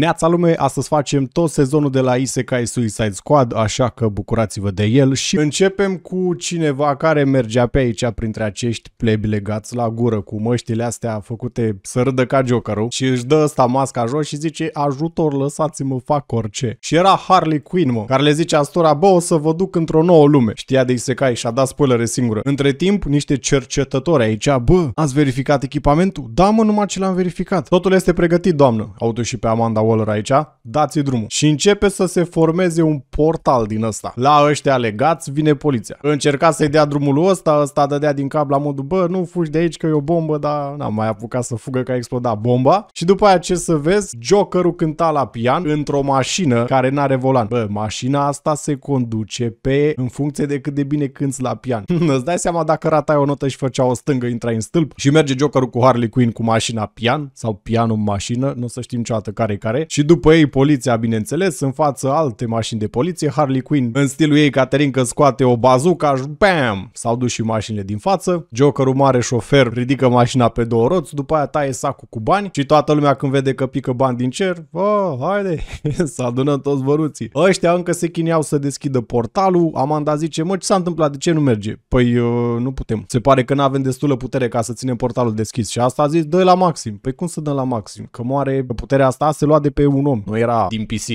Neața lume, astăzi facem tot sezonul de la Isekai Suicide Squad, așa că bucurați-vă de el și începem cu cineva care mergea pe aici printre acești plebi legați la gură cu măștile astea făcute să râdă ca Jokerul și își dă asta masca jos și zice ajutor lăsați-mă fac orice. Și era Harley Quinn mă, care le zice astora bă o să vă duc într-o nouă lume. Știa de Isekai și a dat spoilere singură. Între timp niște cercetători aici, bă ați verificat echipamentul? Da mă numai ce l-am verificat. Totul este pregătit doamnă. Auto și pe Amanda Waller aici, dați drumul. Și începe să se formeze un portal din ăsta. La ăștia legați vine poliția. Încerca să-i dea drumul ăsta, ăsta dădea din cap la modul, bă, nu fugi de aici că e o bombă, dar n-am mai apucat să fugă că a explodat bomba. Și după aia ce să vezi, Jokerul cânta la pian într-o mașină care n-are volan. Bă, mașina asta se conduce pe în funcție de cât de bine cânti la pian. Îți dai seama dacă ratai o notă și făcea o stângă, intra în stâlp și merge Jokerul cu Harley Quinn cu mașina pian sau pianul mașină, nu o să știm niciodată care e care care. și după ei poliția, bineînțeles, în față alte mașini de poliție, Harley Quinn în stilul ei Caterinca scoate o bazuca și bam! S-au dus și mașinile din față, Jokerul mare șofer ridică mașina pe două roți, după aia taie sacul cu bani și toată lumea când vede că pică bani din cer, oh, haide, să adunăm toți văruții. Ăștia încă se chineau să deschidă portalul, Amanda zice, mă, ce s-a întâmplat, de ce nu merge? Păi, uh, nu putem. Se pare că nu avem destulă putere ca să ținem portalul deschis și asta a zis, dă la maxim. Păi cum să dăm la maxim? Că moare puterea asta se luat de pe un om, nu era din PC.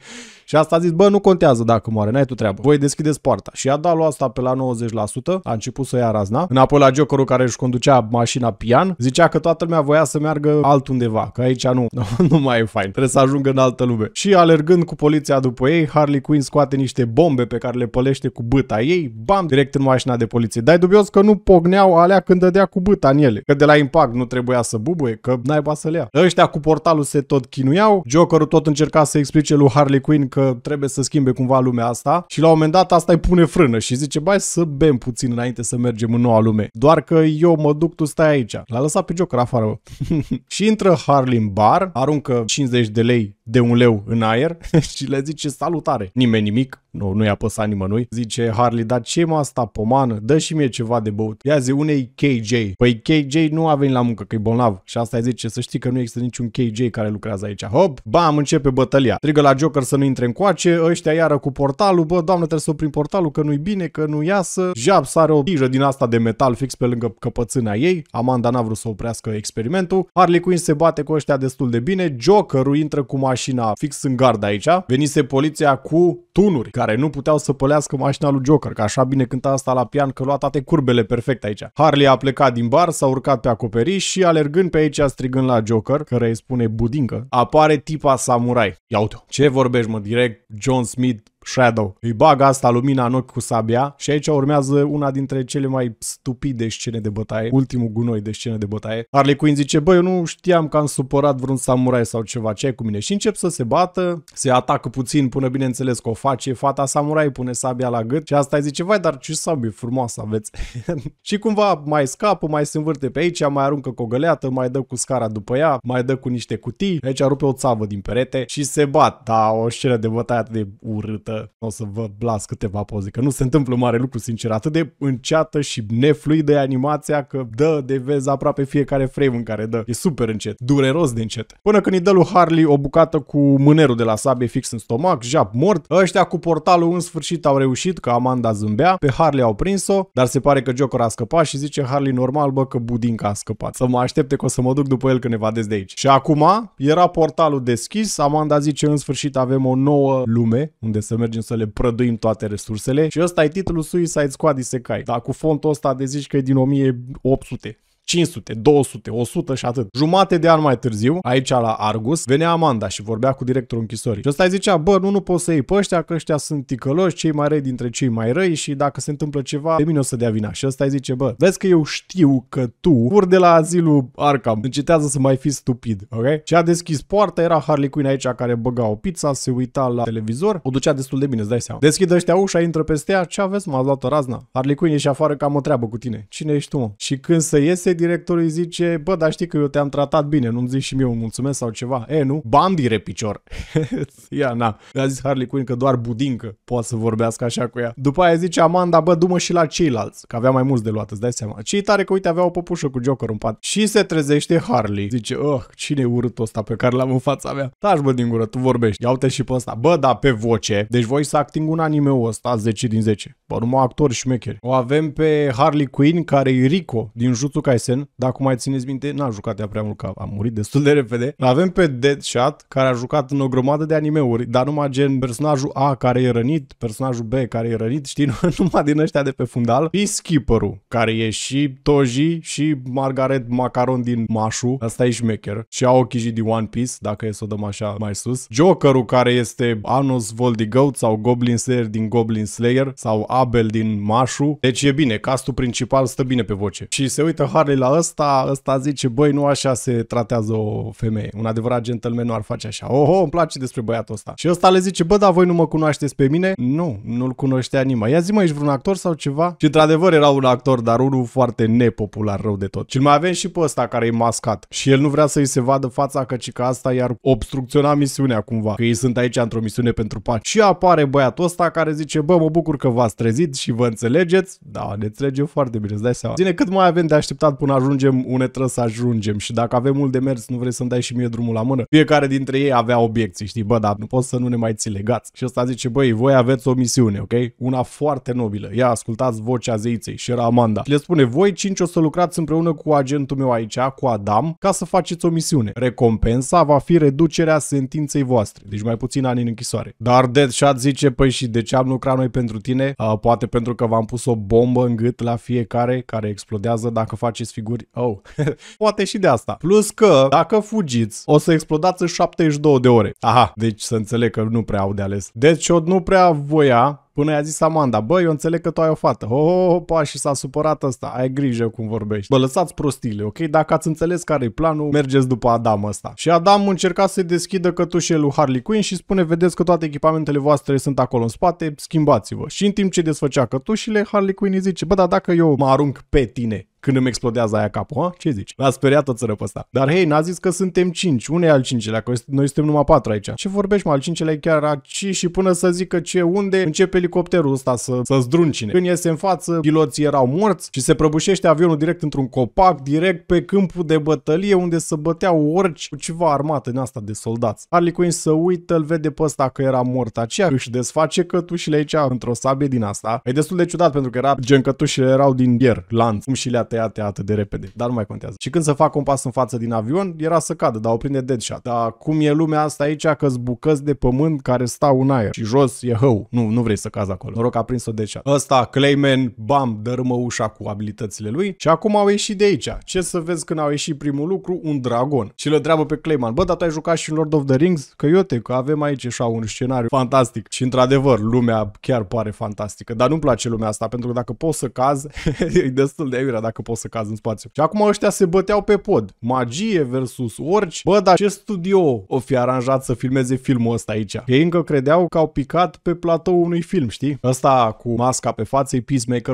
Și asta a zis, bă, nu contează dacă moare, n-ai tu treabă. Voi deschideți poarta. Și a dat lua asta pe la 90%, a început să ia razna. Înapoi la jokerul care își conducea mașina pian, zicea că toată lumea voia să meargă altundeva, că aici nu, nu mai e fain, trebuie să ajungă în altă lume. Și alergând cu poliția după ei, Harley Quinn scoate niște bombe pe care le pălește cu băta ei, bam, direct în mașina de poliție. Dai dubios că nu pogneau alea când dădea cu băta în ele, că de la impact nu trebuia să bubuie, că n-ai să le ia. Ăștia cu portalul se tot chinuiau, Jokerul tot încerca să explice lui Harley Quinn că trebuie să schimbe cumva lumea asta și la un moment dat asta îi pune frână și zice, bai să bem puțin înainte să mergem în noua lume. Doar că eu mă duc, tu stai aici. L-a lăsat pe Joker afară. și intră Harlin bar, aruncă 50 de lei de un leu în aer și le zice salutare. Nimeni nimic, nu, nu-i a păsat nimănui. Zice Harley, dar ce mă asta, pomană? Dă și mie ceva de băut. Ia zi, unei KJ. Păi KJ nu a venit la muncă, că e bolnav. Și asta îi zice, să știi că nu există niciun KJ care lucrează aici. Hop, bam, începe bătălia. Strigă la Joker să nu intre în coace, ăștia iară cu portalul, bă, doamne, trebuie să oprim portalul, că nu-i bine, că nu iasă. Jab sare o grijă din asta de metal fix pe lângă căpățâna ei. Amanda n-a vrut să oprească experimentul. Harley Quinn se bate cu ăștia destul de bine. Jokerul intră cu mașina mașina fix în gard aici, venise poliția cu tunuri care nu puteau să pălească mașina lui Joker, că așa bine cânta asta la pian că lua toate curbele perfect aici. Harley a plecat din bar, s-a urcat pe acoperiș și alergând pe aici strigând la Joker, care îi spune budincă, apare tipa samurai. Ia uite ce vorbești mă, direct John Smith Shadow. Îi bag asta lumina în ochi cu sabia și aici urmează una dintre cele mai stupide scene de bătaie, ultimul gunoi de scene de bătaie. Harley Quinn zice, băi, eu nu știam că am supărat vreun samurai sau ceva, ce ai cu mine? Și încep să se bată, se atacă puțin până bineînțeles că o face, fata samurai pune sabia la gât și asta îi zice, vai, dar ce sabie frumoasă aveți. și cumva mai scapă, mai se învârte pe aici, mai aruncă cu o găleată, mai dă cu scara după ea, mai dă cu niște cutii, aici rupe o țavă din perete și se bat. Da, o scenă de bătaie atât de urâtă să, o să vă las câteva poze, că nu se întâmplă mare lucru, sincer, atât de înceată și nefluidă e animația că dă de vezi aproape fiecare frame în care dă. E super încet, dureros de încet. Până când îi dă lui Harley o bucată cu mânerul de la sabie fix în stomac, jap mort, ăștia cu portalul în sfârșit au reușit că Amanda zâmbea, pe Harley au prins-o, dar se pare că Joker a scăpat și zice Harley normal, bă, că Budinca a scăpat. Să mă aștepte că o să mă duc după el că ne va de aici. Și acum era portalul deschis, Amanda zice în sfârșit avem o nouă lume unde să mergem mergem să le prăduim toate resursele și ăsta e titlul Suicide Squad Isekai. Dar cu fontul ăsta de zici că e din 1800. 500, 200, 100 și atât. Jumate de an mai târziu, aici la Argus, venea Amanda și vorbea cu directorul închisorii. Și ăsta îi zicea, bă, nu, nu poți să iei pe ăștia, că ăștia sunt ticăloși, cei mai răi dintre cei mai răi și dacă se întâmplă ceva, pe mine o să dea vina. Și ăsta îi zice, bă, vezi că eu știu că tu fur de la azilul Arkham, încetează să mai fii stupid, ok? Și a deschis poarta, era Harley Quinn aici care băga o pizza, se uita la televizor, o ducea destul de bine, îți dai seama. Deschid ăștia ușa, intră peste ea, ce aveți, m-a luat o razna. Harley Quinn ieși afară că am o treabă cu tine. Cine ești tu, mă? Și când se iese, directorul îi zice, bă, dar știi că eu te-am tratat bine, nu-mi zici și mie un mulțumesc sau ceva. E, nu? Bambi repicior. ia, na. A zis Harley Quinn că doar budincă poate să vorbească așa cu ea. După aia zice Amanda, bă, du și la ceilalți, că avea mai mulți de luat, îți dai seama. Și tare că, uite, avea o păpușă cu Joker în pat. Și se trezește Harley. Zice, oh, cine e urât ăsta pe care l-am în fața mea? Taci, bă, din gură, tu vorbești. Ia uite și pe ăsta. Bă, da, pe voce. Deci voi să acting un anime ăsta 10 din 10. Bă, numai actori șmecheri. O avem pe Harley Quinn, care e Rico din Jutsu Kaisen Jensen, dacă mai țineți minte, n-a jucat ea prea mult, că a murit destul de repede. Avem pe Deadshot, care a jucat în o grămadă de animeuri, dar numai gen personajul A care e rănit, personajul B care e rănit, știi, numai din ăștia de pe fundal. Peacekeeper-ul, care e și Toji și Margaret Macaron din Mașu, asta e șmecher. Și ochii din One Piece, dacă e să o dăm așa mai sus. Jokerul, care este Anos Voldigoat sau Goblin Slayer din Goblin Slayer sau Abel din Mașu. Deci e bine, castul principal stă bine pe voce. Și se uită Harley băi, la ăsta, ăsta zice, băi, nu așa se tratează o femeie. Un adevărat gentleman nu ar face așa. Oho, îmi place despre băiatul ăsta. Și ăsta le zice, bă, dar voi nu mă cunoașteți pe mine? Nu, nu-l cunoștea nimeni. Ia zi mă, ești vreun actor sau ceva? Și într-adevăr era un actor, dar unul foarte nepopular, rău de tot. Și mai avem și pe ăsta care e mascat. Și el nu vrea să-i se vadă fața că că asta iar obstrucționa misiunea cumva. Că ei sunt aici într-o misiune pentru pace. Și apare băiatul ăsta care zice, bă, mă bucur că v-ați trezit și vă înțelegeți. Da, ne înțelegem foarte bine, îți dai seama. Zine cât mai avem de așteptat până până ajungem unde trebuie să ajungem și dacă avem mult de mers, nu vrei să-mi dai și mie drumul la mână. Fiecare dintre ei avea obiecții, știi, bă, dar nu poți să nu ne mai ții legați. Și ăsta zice, băi, voi aveți o misiune, ok? Una foarte nobilă. Ia, ascultați vocea zeiței și era Amanda. Și le spune, voi cinci o să lucrați împreună cu agentul meu aici, cu Adam, ca să faceți o misiune. Recompensa va fi reducerea sentinței voastre, deci mai puțin ani în închisoare. Dar Deadshot zice, păi și de ce am lucrat noi pentru tine? A, poate pentru că v-am pus o bombă în gât la fiecare care explodează dacă face faceți figuri Oh. Poate și de asta. Plus că, dacă fugiți, o să explodați în 72 de ore. Aha, deci să înțeleg că nu prea au de ales. Deadshot deci nu prea voia Până i-a zis Amanda, bă, eu înțeleg că tu ai o fată. Ho, ho, ho, pa, și s-a supărat ăsta. Ai grijă cum vorbești. Bă, lăsați prostile, ok? Dacă ați înțeles care e planul, mergeți după Adam ăsta. Și Adam încerca să-i deschidă cătușele lui Harley Quinn și spune, vedeți că toate echipamentele voastre sunt acolo în spate, schimbați-vă. Și în timp ce desfăcea cătușile, Harley Quinn îi zice, bă, dar dacă eu mă arunc pe tine, când îmi explodează aia capul, ha? ce zici? L-a speriat tot țără pe Dar hei, n-a zis că suntem cinci? unde e al cincilea? Că noi suntem numai patru aici. Ce vorbești, mă, al cincilea e chiar aici și până să zică ce, unde, începe elicopterul ăsta să, să zdruncine. Când iese în față, piloții erau morți și se prăbușește avionul direct într-un copac, direct pe câmpul de bătălie unde se băteau orici cu ceva armată din asta de soldați. Harley Quinn să uită, îl vede pe ăsta că era mort aceea, își desface cătușile aici într-o sabie din asta. E destul de ciudat pentru că era gen cătușile erau din pier, lanț, cum și le tăiate atât de repede, dar nu mai contează. Și când să fac un pas în față din avion, era să cadă, dar o prinde deadshot. Dar cum e lumea asta aici, că bucăți de pământ care stau în aer și jos e hău. Nu, nu vrei să cazi acolo. Noroc a prins-o deadshot. Ăsta, Clayman, bam, dărâmă ușa cu abilitățile lui și acum au ieșit de aici. Ce să vezi când au ieșit primul lucru? Un dragon. Și le treabă pe Clayman, bă, dar tu ai jucat și în Lord of the Rings? Că iute, că avem aici așa un scenariu fantastic. Și într-adevăr, lumea chiar pare fantastică, dar nu-mi place lumea asta, pentru că dacă poți să cazi, e destul de aiurea. Dacă dacă pot să caz în spațiu. Și acum ăștia se băteau pe pod. Magie versus orci. Bă, dar ce studio o fi aranjat să filmeze filmul ăsta aici? Ei încă credeau că au picat pe platou unui film, știi? Ăsta cu masca pe față e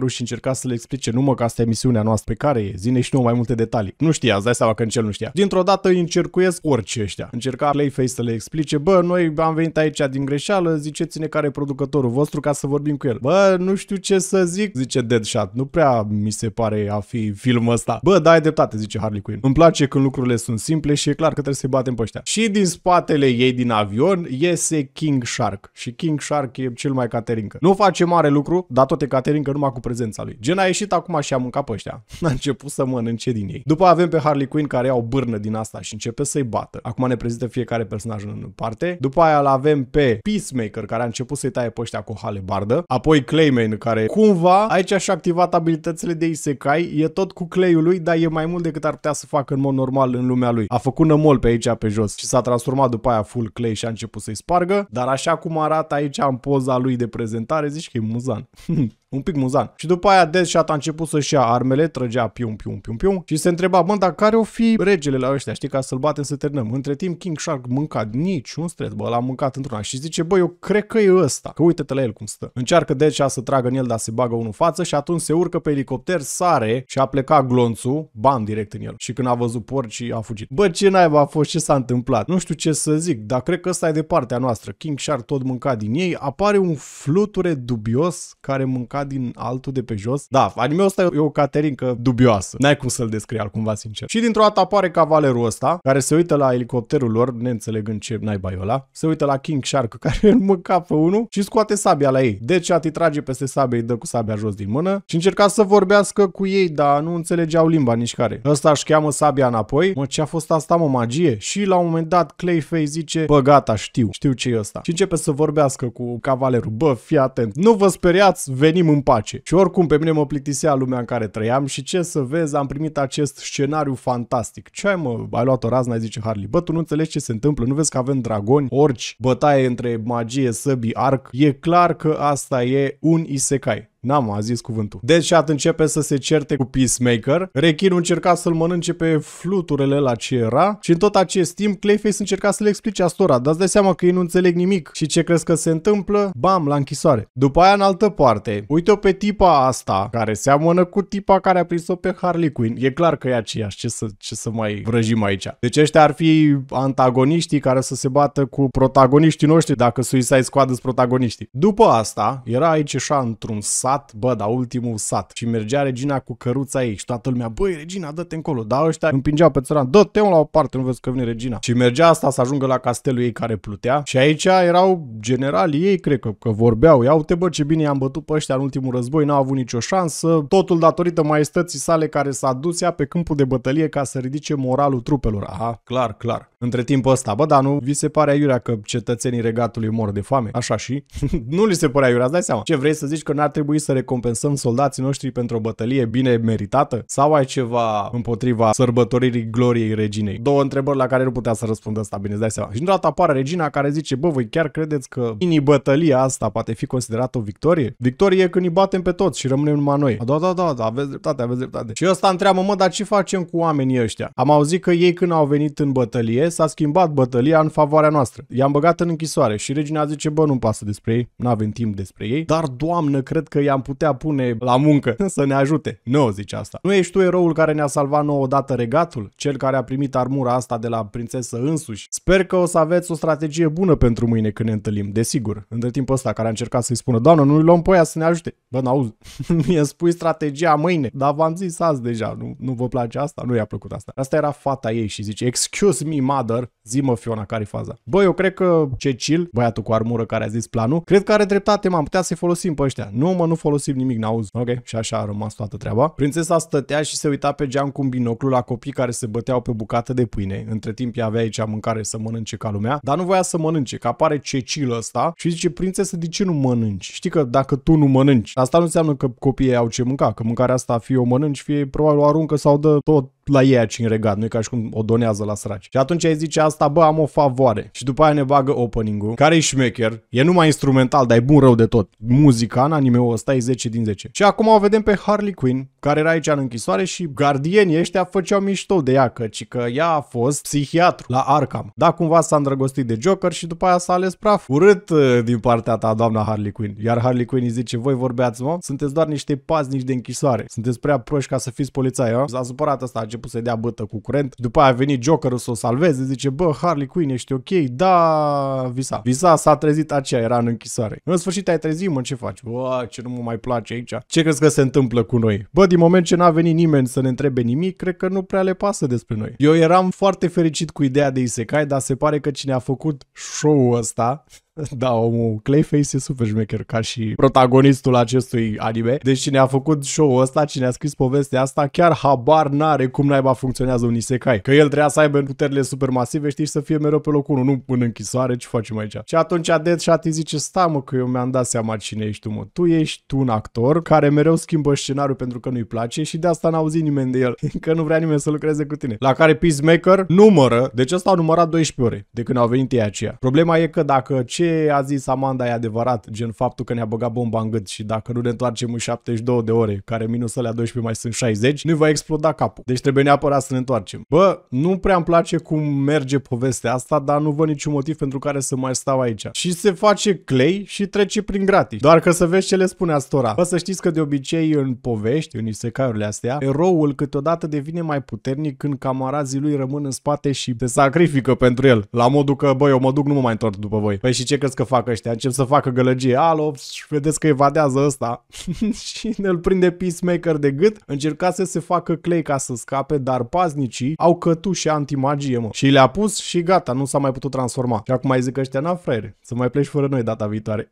ul și încerca să le explice numai că asta e misiunea noastră pe care e. Zine și nu mai multe detalii. Nu știa, îți dai seama că Cel nu știa. Dintr-o dată îi încercuiesc orice ăștia. Încerca Clayface să le explice, bă, noi am venit aici din greșeală, ziceți-ne care e producătorul vostru ca să vorbim cu el. Bă, nu știu ce să zic, zice Deadshot, nu prea mi se pare a fi fi filmul ăsta. Bă, da, ai dreptate, zice Harley Quinn. Îmi place când lucrurile sunt simple și e clar că trebuie să-i batem pe ăștia. Și din spatele ei din avion iese King Shark. Și King Shark e cel mai caterincă. Nu face mare lucru, dar tot e caterincă numai cu prezența lui. Gen a ieșit acum și a mâncat pe ăștia. A început să mănânce din ei. După avem pe Harley Quinn care ia o bârnă din asta și începe să-i bată. Acum ne prezintă fiecare personaj în parte. După aia îl avem pe Peacemaker care a început să-i taie pe ăștia cu halebardă. Apoi Clayman care cumva aici și-a activat abilitățile de Isekai e tot cu cleiul lui, dar e mai mult decât ar putea să facă în mod normal în lumea lui. A făcut nămol pe aici pe jos și s-a transformat după aia full clay și a început să-i spargă, dar așa cum arată aici în poza lui de prezentare, zici că e muzan. un pic muzan. Și după aia Death și a început să-și ia armele, trăgea pium, pium, pium, pium și se întreba, bă, dar care o fi regele la ăștia, știi, ca să-l batem să terminăm. Între timp, King Shark mânca niciun stres, bă, l-a mâncat într-una și zice, bă, eu cred că e ăsta, că uite-te la el cum stă. Încearcă Death să tragă în el, dar se bagă unul față și atunci se urcă pe elicopter, sare și a plecat glonțul, bam, direct în el. Și când a văzut porcii, a fugit. Bă, ce naiba a fost, ce s-a întâmplat? Nu știu ce să zic, dar cred că ăsta e de partea noastră. King Shark tot mânca din ei, apare un fluture dubios care mânca din altul de pe jos. Da, anime-ul ăsta e o caterincă dubioasă. N-ai cum să-l descrii cumva sincer. Și dintr-o dată apare cavalerul ăsta, care se uită la elicopterul lor, neînțelegând ce naiba e ăla, se uită la King Shark, care îl mânca pe unul și scoate sabia la ei. Deci ati trage peste sabie, îi dă cu sabia jos din mână și încerca să vorbească cu ei, dar nu înțelegeau limba nici care. Ăsta își cheamă sabia înapoi. Mă, ce a fost asta, mă, magie? Și la un moment dat Clayface zice, bă, gata, știu, știu ce e ăsta. Și începe să vorbească cu cavalerul. Bă, fii atent, nu vă speriați, venim în pace. Și oricum pe mine mă plictisea lumea în care trăiam și ce să vezi, am primit acest scenariu fantastic. Ce ai mă, ai luat o razna, zice Harley, bă tu nu înțelegi ce se întâmplă, nu vezi că avem dragoni, orci, bătaie între magie, săbi, arc, e clar că asta e un isekai. N-am, a zis cuvântul. Deci atunci începe să se certe cu Peacemaker, Rechinul încerca să-l mănânce pe fluturele la ce era și în tot acest timp Clayface încerca să le explice Astora, dar îți dai seama că ei nu înțeleg nimic și ce crezi că se întâmplă? Bam, la închisoare. După aia în altă parte, uite-o pe tipa asta, care seamănă cu tipa care a prins-o pe Harley Quinn. E clar că e aceeași, ce să, ce să mai vrăjim aici. Deci ăștia ar fi antagoniștii care să se bată cu protagoniștii noștri dacă Suicide Squad sunt protagoniștii. După asta, era aici așa într-un sat sat, bă, da, ultimul sat. Și mergea regina cu căruța ei și toată lumea, băi, regina, dă-te încolo. Dar ăștia împingeau pe țăran, dă-te la o parte, nu vezi că vine regina. Și mergea asta să ajungă la castelul ei care plutea. Și aici erau generalii ei, cred că, că vorbeau, iau te bă, ce bine i-am bătut pe ăștia în ultimul război, n-au avut nicio șansă. Totul datorită maestății sale care s-a dus ea pe câmpul de bătălie ca să ridice moralul trupelor. Aha, clar, clar. Între timp ăsta, bă, dar nu vi se pare aiurea că cetățenii regatului mor de foame? Așa și? nu li se pare aiurea, îți dai seama. Ce vrei să zici că n-ar trebui să recompensăm soldații noștri pentru o bătălie bine meritată? Sau ai ceva împotriva sărbătoririi gloriei reginei? Două întrebări la care nu putea să răspundă asta, bine, îți dai seama. Și într-o dată apare regina care zice, bă, voi chiar credeți că mini-bătălia asta poate fi considerată o victorie? Victorie când îi batem pe toți și rămânem numai noi. Da, da, da, da, aveți dreptate, aveți dreptate. Și ăsta întreabă, mă, dar ce facem cu oamenii ăștia? Am auzit că ei când au venit în bătălie, s-a schimbat bătălia în favoarea noastră. I-am băgat în închisoare și regina zice, bă, nu-mi pasă despre ei, Nu avem timp despre ei, dar doamnă, cred că i i-am putea pune la muncă să ne ajute. Nu, zice asta. Nu ești tu eroul care ne-a salvat nouă odată regatul? Cel care a primit armura asta de la prințesă însuși? Sper că o să aveți o strategie bună pentru mâine când ne întâlnim, desigur. Între timpul ăsta care a încercat să-i spună, doamnă, nu-i luăm poia să ne ajute. Bă, n-auzi, mi spui strategia mâine, dar v-am zis azi deja, nu, nu vă place asta? Nu i-a plăcut asta. Asta era fata ei și zice, excuse me, mother, zi-mă, Fiona, care faza? Bă, eu cred că Cecil, băiatul cu armură care a zis planul, cred că are dreptate, m-am putea să-i folosim pe ăștia. Nu, mă, nu folosim nimic, n-auzi. Ok, și așa a rămas toată treaba. Prințesa stătea și se uita pe geam cu un binoclu la copii care se băteau pe bucată de pâine. Între timp ea avea aici mâncare să mănânce ca lumea, dar nu voia să mănânce, că apare cecil asta și zice, prințesă, de ce nu mănânci? Știi că dacă tu nu mănânci, asta nu înseamnă că copiii au ce mânca, că mâncarea asta fie o mănânci, fie probabil o aruncă sau dă tot la ei aici în regat, nu e ca și cum o donează la săraci. Și atunci ai zice asta, bă, am o favoare. Și după aia ne bagă opening-ul, care e șmecher, e numai instrumental, dar e bun rău de tot. Muzica în anime-ul ăsta e 10 din 10. Și acum o vedem pe Harley Quinn, care era aici în închisoare și gardienii ăștia făceau mișto de ea, căci că ea a fost psihiatru la Arkham. Da, cumva s-a îndrăgostit de Joker și după aia s-a ales praf. Urât uh, din partea ta, doamna Harley Quinn. Iar Harley Quinn îi zice, voi vorbeați, mă, sunteți doar niște paznici de închisoare. Sunteți prea proști ca să fiți polițai, a? S-a supărat asta început să dea bătă cu curent. După aia a venit Jokerul să o salveze, zice, bă, Harley Quinn, ești ok? Da, Visa. Visa s-a trezit aceea, era în închisoare. În sfârșit ai trezit, mă, ce faci? Bă, ce nu mă mai place aici? Ce crezi că se întâmplă cu noi? Bă, din moment ce n-a venit nimeni să ne întrebe nimic, cred că nu prea le pasă despre noi. Eu eram foarte fericit cu ideea de Isekai, dar se pare că cine a făcut show-ul ăsta da, omul Clayface e super șmecher ca și protagonistul acestui anime. Deci cine a făcut show-ul ăsta, cine a scris povestea asta, chiar habar n-are cum naiba funcționează un isekai. Că el trebuia să aibă puterile super masive, știi, și să fie mereu pe locul 1, nu în închisoare, ce facem aici. Și atunci Dead Shot îi zice, sta mă că eu mi-am dat seama cine ești tu, mă. Tu ești tu un actor care mereu schimbă scenariul pentru că nu-i place și de asta n-a auzit nimeni de el, că nu vrea nimeni să lucreze cu tine. La care Peacemaker numără, deci ăsta a numărat 12 ore de când au venit ei aceia. Problema e că dacă ce ce a zis Amanda e adevărat, gen faptul că ne-a băgat bomba în gât și dacă nu ne întoarcem în 72 de ore, care minus alea 12 mai sunt 60, ne va exploda capul. Deci trebuie neapărat să ne întoarcem. Bă, nu prea îmi place cum merge povestea asta, dar nu văd niciun motiv pentru care să mai stau aici. Și se face Clay și trece prin gratis. Doar că să vezi ce le spune Astora. Bă, să știți că de obicei în povești, în isecaiurile astea, eroul câteodată devine mai puternic când camarazii lui rămân în spate și se sacrifică pentru el. La modul că, bă, eu mă duc, nu mă mai întorc după voi. Păi și ce ce crezi că fac ăștia? Încep să facă gălăgie. Alo, vedeți că evadează ăsta. și îl prinde Peacemaker de gât. Încerca să se facă Clay ca să scape, dar paznicii au cătușe antimagie, mă. Și le-a pus și gata, nu s-a mai putut transforma. Și acum mai zic ăștia, na frere, să mai pleci fără noi data viitoare.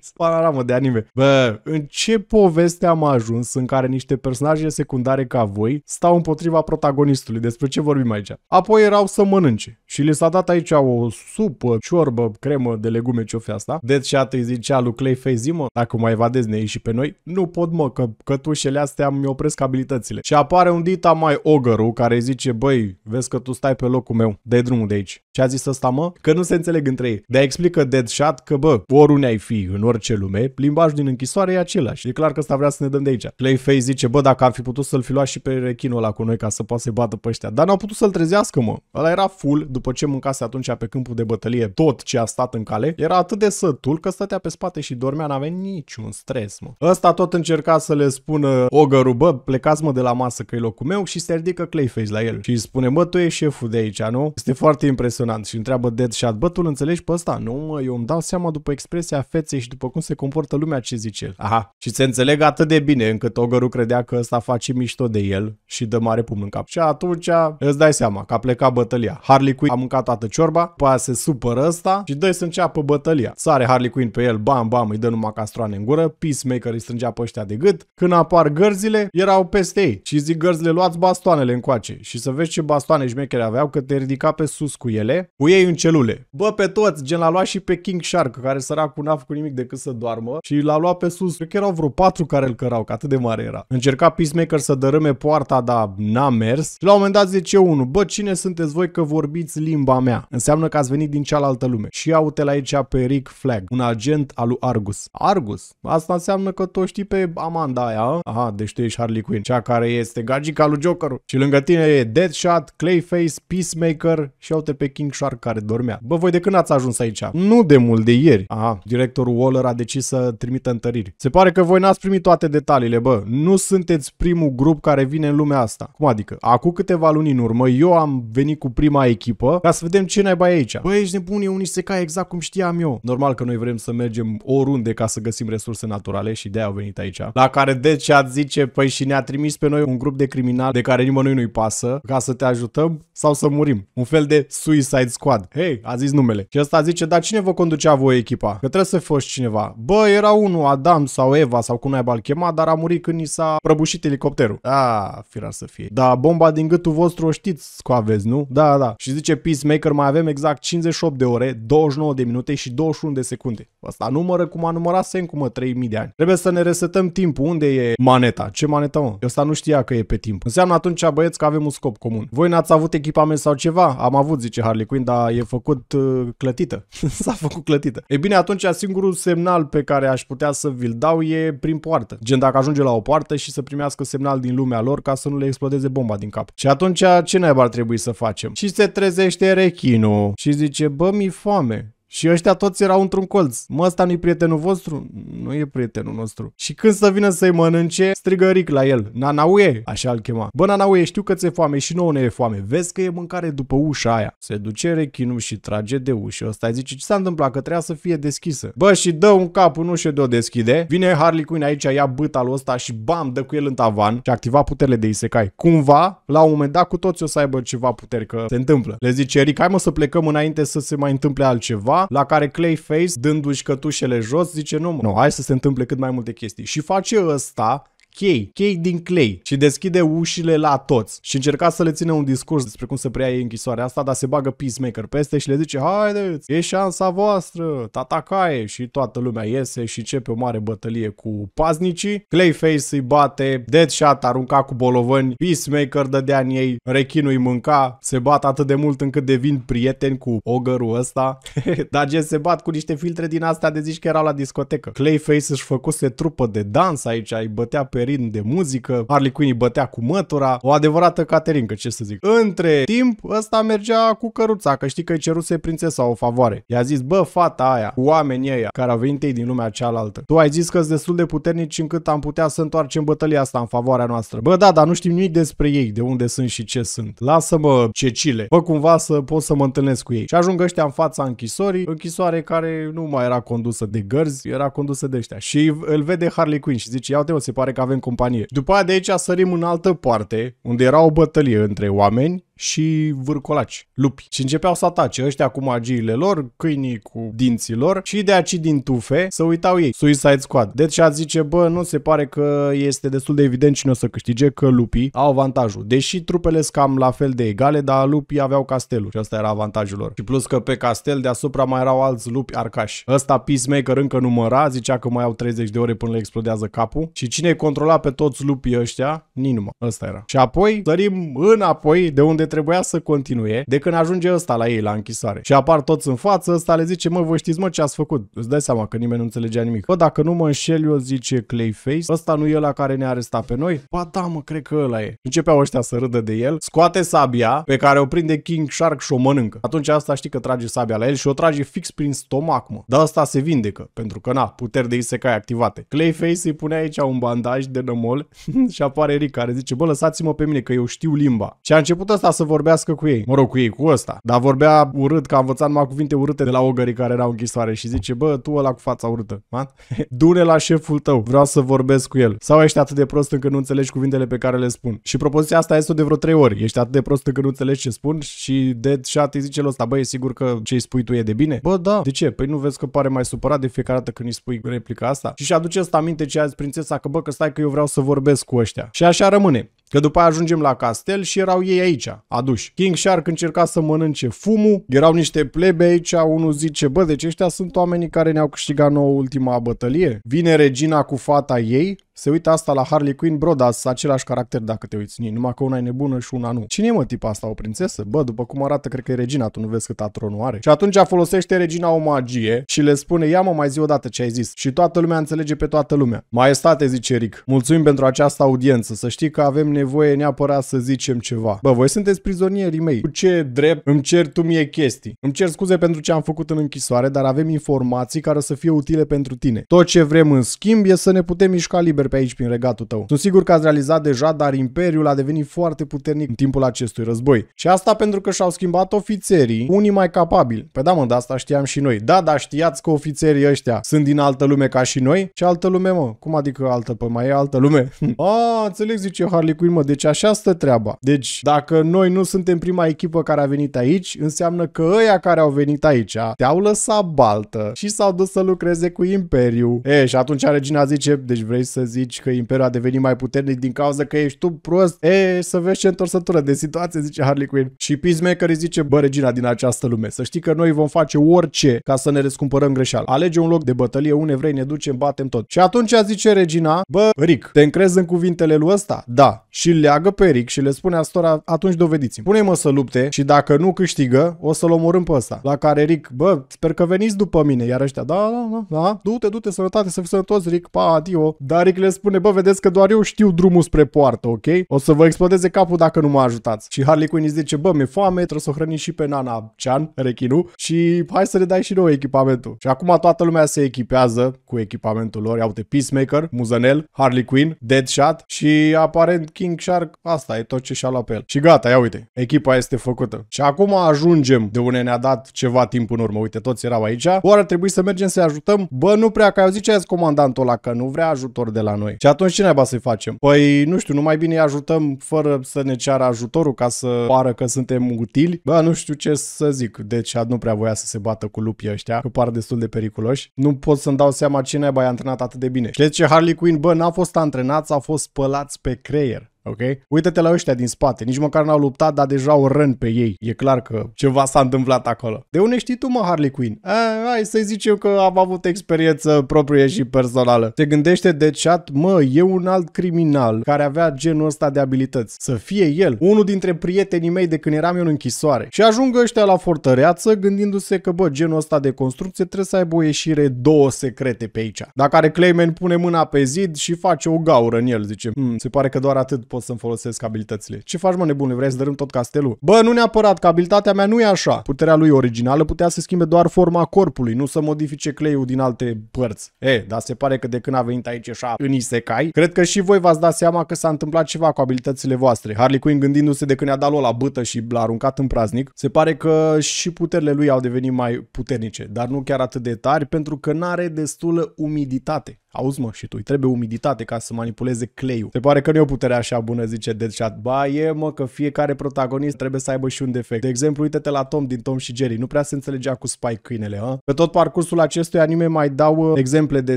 Spanaramă de anime. Bă, în ce poveste am ajuns în care niște personaje secundare ca voi stau împotriva protagonistului? Despre ce vorbim aici? Apoi erau să mănânce și le s-a dat aici o supă, ciorbă, cremă de de legume ce-o fi asta. Dead Shot îi zicea lui Clayface mă, dacă mai evadezi ne și pe noi, nu pot mă, că cătușele astea mi opresc abilitățile. Și apare un dita mai ogăru care îi zice, băi, vezi că tu stai pe locul meu, de drumul de aici. Ce a zis ăsta, mă? Că nu se înțeleg între ei. De explică Deadshot că, bă, oriunde ai fi în orice lume, limbajul din închisoare e același. E clar că ăsta vrea să ne dăm de aici. Clayface zice, bă, dacă am fi putut să-l fi luat și pe rechinul ăla cu noi ca să poată să-i bată pe ăștia. Dar n-au putut să-l trezească, mă. Ăla era full după ce mâncase atunci pe câmpul de bătălie tot ce a stat în cale. Era atât de sătul că stătea pe spate și dormea, n-avea niciun stres, mă. Ăsta tot încerca să le spună ogăru, bă, plecați mă de la masă că e locul meu și se ridică Clayface la el. Și îi spune, bă, tu ești șeful de aici, nu? Este foarte impresionant impresionant și întreabă Shot, bă, tu înțelegi pe ăsta? Nu, mă, eu îmi dau seama după expresia feței și după cum se comportă lumea ce zice el. Aha, și se înțeleg atât de bine încât ogărul credea că ăsta face mișto de el și dă mare pumn în cap. Și atunci îți dai seama că a plecat bătălia. Harley Quinn a mâncat toată ciorba, după aia se supără ăsta și dă să înceapă bătălia. Sare Harley Quinn pe el, bam, bam, îi dă numai castroane în gură, Peacemaker îi strângea pe ăștia de gât. Când apar gărzile, erau peste ei și zic gărzile, luați bastoanele încoace și să vezi ce bastoane șmechere aveau că te ridica pe sus cu ele cu ei în celule. Bă, pe toți, gen l-a luat și pe King Shark, care cu n-a făcut nimic decât să doarmă și l-a luat pe sus. Cred că erau vreo patru care îl cărau, că atât de mare era. Încerca Peacemaker să dărâme poarta, dar n-a mers. Și la un moment dat zice unul, bă, cine sunteți voi că vorbiți limba mea? Înseamnă că ați venit din cealaltă lume. Și iau-te la aici pe Rick Flag, un agent al lui Argus. Argus? Asta înseamnă că tu știi pe Amanda aia, a? Aha, deci tu ești Harley Quinn, cea care este gagica lui Joker. Și lângă tine e Deadshot, Clayface, Peacemaker și iau-te pe King Shark care dormea. Bă, voi de când ați ajuns aici? Nu de mult, de ieri. A, directorul Waller a decis să trimită întăriri. Se pare că voi n-ați primit toate detaliile, bă. Nu sunteți primul grup care vine în lumea asta. Cum adică? Acum câteva luni în urmă, eu am venit cu prima echipă ca să vedem ce naiba e aici. Bă, ești nebun, e un isekai exact cum știam eu. Normal că noi vrem să mergem oriunde ca să găsim resurse naturale și de-aia au venit aici. La care de ce ați zice, păi și ne-a trimis pe noi un grup de criminali de care nimănui nu-i pasă ca să te ajutăm sau să murim. Un fel de suicid Suicide Squad. Hei, a zis numele. Și ăsta zice, dar cine vă conducea voi echipa? Că trebuie să fost cineva. Bă, era unul, Adam sau Eva sau cum naiba chema, dar a murit când i s-a prăbușit elicopterul. A, firar să fie. Da, bomba din gâtul vostru o știți cu aveți, nu? Da, da. Și zice Peacemaker, mai avem exact 58 de ore, 29 de minute și 21 de secunde. Asta numără cum a numărat Senku, mă, 3000 de ani. Trebuie să ne resetăm timpul. Unde e maneta? Ce maneta, mă? Ăsta nu știa că e pe timp. Înseamnă atunci, băieți, că avem un scop comun. Voi n-ați avut echipament sau ceva? Am avut, zice Harley Harley Quinn, dar e făcut uh, clătită. S-a făcut clătită. E bine, atunci singurul semnal pe care aș putea să vi-l dau e prin poartă. Gen dacă ajunge la o poartă și să primească semnal din lumea lor ca să nu le explodeze bomba din cap. Și atunci ce naiba ar trebui să facem? Și se trezește rechinul și zice, bă, mi foame. Și ăștia toți erau într-un colț. Mă, ăsta nu-i prietenul vostru? Nu e prietenul nostru. Și când să vină să-i mănânce, strigă Ric la el. Nanauie, așa îl chema. Bă, Nanauie, știu că ți-e foame și nouă ne e foame. Vezi că e mâncare după ușa aia. Se duce rechinu și trage de ușă. Ăsta îi zice, ce s-a întâmplat? Că trebuia să fie deschisă. Bă, și dă un cap în ușă de o deschide. Vine Harley Quinn aici, ia băta lui ăsta și bam, dă cu el în tavan și activa puterile de Isekai. Cumva, la un moment dat, cu toți o să aibă ceva puteri, că se întâmplă. Le zice Ric, hai mă să plecăm înainte să se mai întâmple altceva la care Clayface, dându-și cătușele jos, zice nu, nu, hai să se întâmple cât mai multe chestii. Și face ăsta chei, chei din Clay și deschide ușile la toți și încerca să le ține un discurs despre cum să preia ei închisoarea asta, dar se bagă Peacemaker peste și le zice haideți, e șansa voastră, tatacaie și toată lumea iese și începe o mare bătălie cu paznicii. Clayface îi bate, Deadshot arunca cu bolovăni, Peacemaker dădea în ei, rechinul îi mânca, se bat atât de mult încât devin prieteni cu ogărul ăsta. dar gen se bat cu niște filtre din astea de zici că erau la discotecă. Clayface își făcuse trupă de dans aici, îi bătea pe ritm de muzică, Harley Quinn îi bătea cu mătura, o adevărată caterincă, ce să zic. Între timp, ăsta mergea cu căruța, că știi că îi ceruse prințesa o favoare. I-a zis, bă, fata aia, cu oamenii ăia, care au venit ei din lumea cealaltă. Tu ai zis că sunt destul de puternici încât am putea să întoarcem bătălia asta în favoarea noastră. Bă, da, dar nu știm nimic despre ei, de unde sunt și ce sunt. Lasă-mă, Cecile, bă, cumva să pot să mă întâlnesc cu ei. Și ajung ăștia în fața închisorii, închisoare care nu mai era condusă de gărzi, era condusă de ăștia. Și îl vede Harley Quinn și zice, iau te se pare că avem companie. După aia de aici sărim în altă parte, unde era o bătălie între oameni și vârcolaci, lupi. Și începeau să atace ăștia cu magiile lor, câinii cu dinții lor și de aici din tufe să uitau ei. Suicide Squad. Deci a zice, bă, nu se pare că este destul de evident cine o să câștige, că lupii au avantajul. Deși trupele sunt cam la fel de egale, dar lupii aveau castelul și asta era avantajul lor. Și plus că pe castel deasupra mai erau alți lupi arcași. Ăsta Peacemaker încă număra, zicea că mai au 30 de ore până le explodează capul și cine controla pe toți lupii ăștia, ninuma. Ăsta era. Și apoi sărim înapoi de unde trebuia să continue de când ajunge ăsta la ei la închisoare. Și apar toți în față, ăsta le zice, mă, voi știți mă ce ați făcut? Îți dai seama că nimeni nu înțelegea nimic. Bă, dacă nu mă înșel eu, zice Clayface, ăsta nu e la care ne-a arestat pe noi? Ba da, mă, cred că ăla e. Începeau ăștia să râdă de el, scoate sabia pe care o prinde King Shark și o mănâncă. Atunci asta știi că trage sabia la el și o trage fix prin stomac, mă. Dar asta se vindecă, pentru că na, puteri de isekai activate. Clayface îi pune aici un bandaj de nămol și apare Rick care zice, bă, lăsați-mă pe mine că eu știu limba. Și a început ăsta să vorbească cu ei. Mă rog, cu ei, cu ăsta. Dar vorbea urât, că a învățat numai cuvinte urâte de la ogării care erau închisoare și zice, bă, tu ăla cu fața urâtă, Dune la șeful tău, vreau să vorbesc cu el. Sau ești atât de prost încât nu înțelegi cuvintele pe care le spun. Și propoziția asta este de vreo trei ori. Ești atât de prost încât nu înțelegi ce spun și de și îi zice ăsta, bă, e sigur că ce îi spui tu e de bine? Bă, da. De ce? Păi nu vezi că pare mai supărat de fiecare dată când îi spui replica asta? Și și aduce asta aminte ce azi prințesa că bă, că stai că eu vreau să vorbesc cu ăștia. Și așa rămâne. Că după aia ajungem la castel și erau ei aici, aduși. King Shark încerca să mănânce fumul, erau niște plebe aici, unul zice, bă, deci ăștia sunt oamenii care ne-au câștigat nouă ultima bătălie. Vine regina cu fata ei, se uită asta la Harley Quinn, bro, dar același caracter dacă te uiți Nii, numai că una e nebună și una nu. Cine e mă tipa asta, o prințesă? Bă, după cum arată, cred că e regina, tu nu vezi cât atronul are. Și atunci folosește regina o magie și le spune, ia mă mai zi odată ce ai zis. Și toată lumea înțelege pe toată lumea. Maestate, zice Rick, mulțumim pentru această audiență, să știi că avem nevoie neapărat să zicem ceva. Bă, voi sunteți prizonierii mei. Cu ce drept îmi cer tu mie chestii? Îmi cer scuze pentru ce am făcut în închisoare, dar avem informații care să fie utile pentru tine. Tot ce vrem în schimb e să ne putem mișca liber pe aici prin regatul tău. Sunt sigur că ați realizat deja, dar Imperiul a devenit foarte puternic în timpul acestui război. Și asta pentru că și-au schimbat ofițerii, unii mai capabili. Pe da, mă, de asta știam și noi. Da, dar știați că ofițerii ăștia sunt din altă lume ca și noi? Ce altă lume, mă? Cum adică altă? Păi mai e altă lume. a, înțeleg, zice Harley Quinn, mă, deci așa stă treaba. Deci, dacă noi nu suntem prima echipă care a venit aici, înseamnă că ăia care au venit aici te-au lăsat baltă și s-au dus să lucreze cu Imperiul. E, și atunci regina zice, deci vrei să zici zici că Imperiul a devenit mai puternic din cauza că ești tu prost, e, să vezi ce întorsătură de situație, zice Harley Quinn. Și Peacemaker îi zice, bă, regina din această lume, să știi că noi vom face orice ca să ne răscumpărăm greșeal. Alege un loc de bătălie, unde vrei, ne ducem, batem tot. Și atunci zice regina, bă, Rick, te încrezi în cuvintele lui ăsta? Da. Și leagă pe Rick și le spune Astora, atunci dovediți-mi. Pune-mă să lupte și dacă nu câștigă, o să-l omorâm pe ăsta. La care Rick, bă, sper că veniți după mine, iar ăștia, da, da, da, da du-te, du-te, sănătate, să fii sănătos, Rick, pa, adio. Dar Rick le ne spune, bă, vedeți că doar eu știu drumul spre poartă, ok? O să vă explodeze capul dacă nu mă ajutați. Și Harley Quinn îi zice, bă, mi-e foame, trebuie să o hrăni și pe Nana Chan, rechinu, și hai să le dai și nou echipamentul. Și acum toată lumea se echipează cu echipamentul lor, iau Peacemaker, Muzanel, Harley Quinn, Deadshot și aparent King Shark, asta e tot ce și-a luat pe el. Și gata, ia uite, echipa este făcută. Și acum ajungem de unde ne-a dat ceva timp în urmă, uite, toți erau aici, Oare trebuie să mergem să-i ajutăm? Bă, nu prea, că eu zice comandantul ăla că nu vrea ajutor de la noi. Și atunci ce naiba să-i facem? Păi, nu știu, numai bine îi ajutăm fără să ne ceară ajutorul ca să pară că suntem utili. Bă, nu știu ce să zic. Deci nu prea voia să se bată cu lupii ăștia, că par destul de periculoși. Nu pot să-mi dau seama cine naiba i-a antrenat atât de bine. Știți ce Harley Quinn, bă, n-a fost antrenat, a fost spălați pe creier ok? Uită-te la ăștia din spate, nici măcar n-au luptat, dar deja au rând pe ei. E clar că ceva s-a întâmplat acolo. De unde știi tu, mă, Harley Quinn? A, hai să eu că am avut experiență proprie și personală. Se gândește de chat, mă, e un alt criminal care avea genul ăsta de abilități. Să fie el, unul dintre prietenii mei de când eram eu în închisoare. Și ajung ăștia la fortăreață gândindu-se că, bă, genul ăsta de construcție trebuie să aibă o ieșire două secrete pe aici. Dacă are Clayman pune mâna pe zid și face o gaură în el, zice, hmm, se pare că doar atât pot pot să-mi folosesc abilitățile. Ce faci, mă, nebun, Vrei să dărâm tot castelul? Bă, nu neapărat, că abilitatea mea nu e așa. Puterea lui originală putea să schimbe doar forma corpului, nu să modifice cleiul din alte părți. E, dar se pare că de când a venit aici așa în Isekai, cred că și voi v-ați dat seama că s-a întâmplat ceva cu abilitățile voastre. Harley Quinn gândindu-se de când i-a dat la bătă și l-a aruncat în praznic, se pare că și puterile lui au devenit mai puternice, dar nu chiar atât de tari pentru că n-are destulă umiditate. Auzi mă, și tu, îi trebuie umiditate ca să manipuleze cleiul. Se pare că nu e o putere așa bună, zice Deadshot. Ba, e mă că fiecare protagonist trebuie să aibă și un defect. De exemplu, uite-te la Tom din Tom și Jerry, nu prea se înțelegea cu Spike câinele, ha? Pe tot parcursul acestui anime mai dau uh, exemple de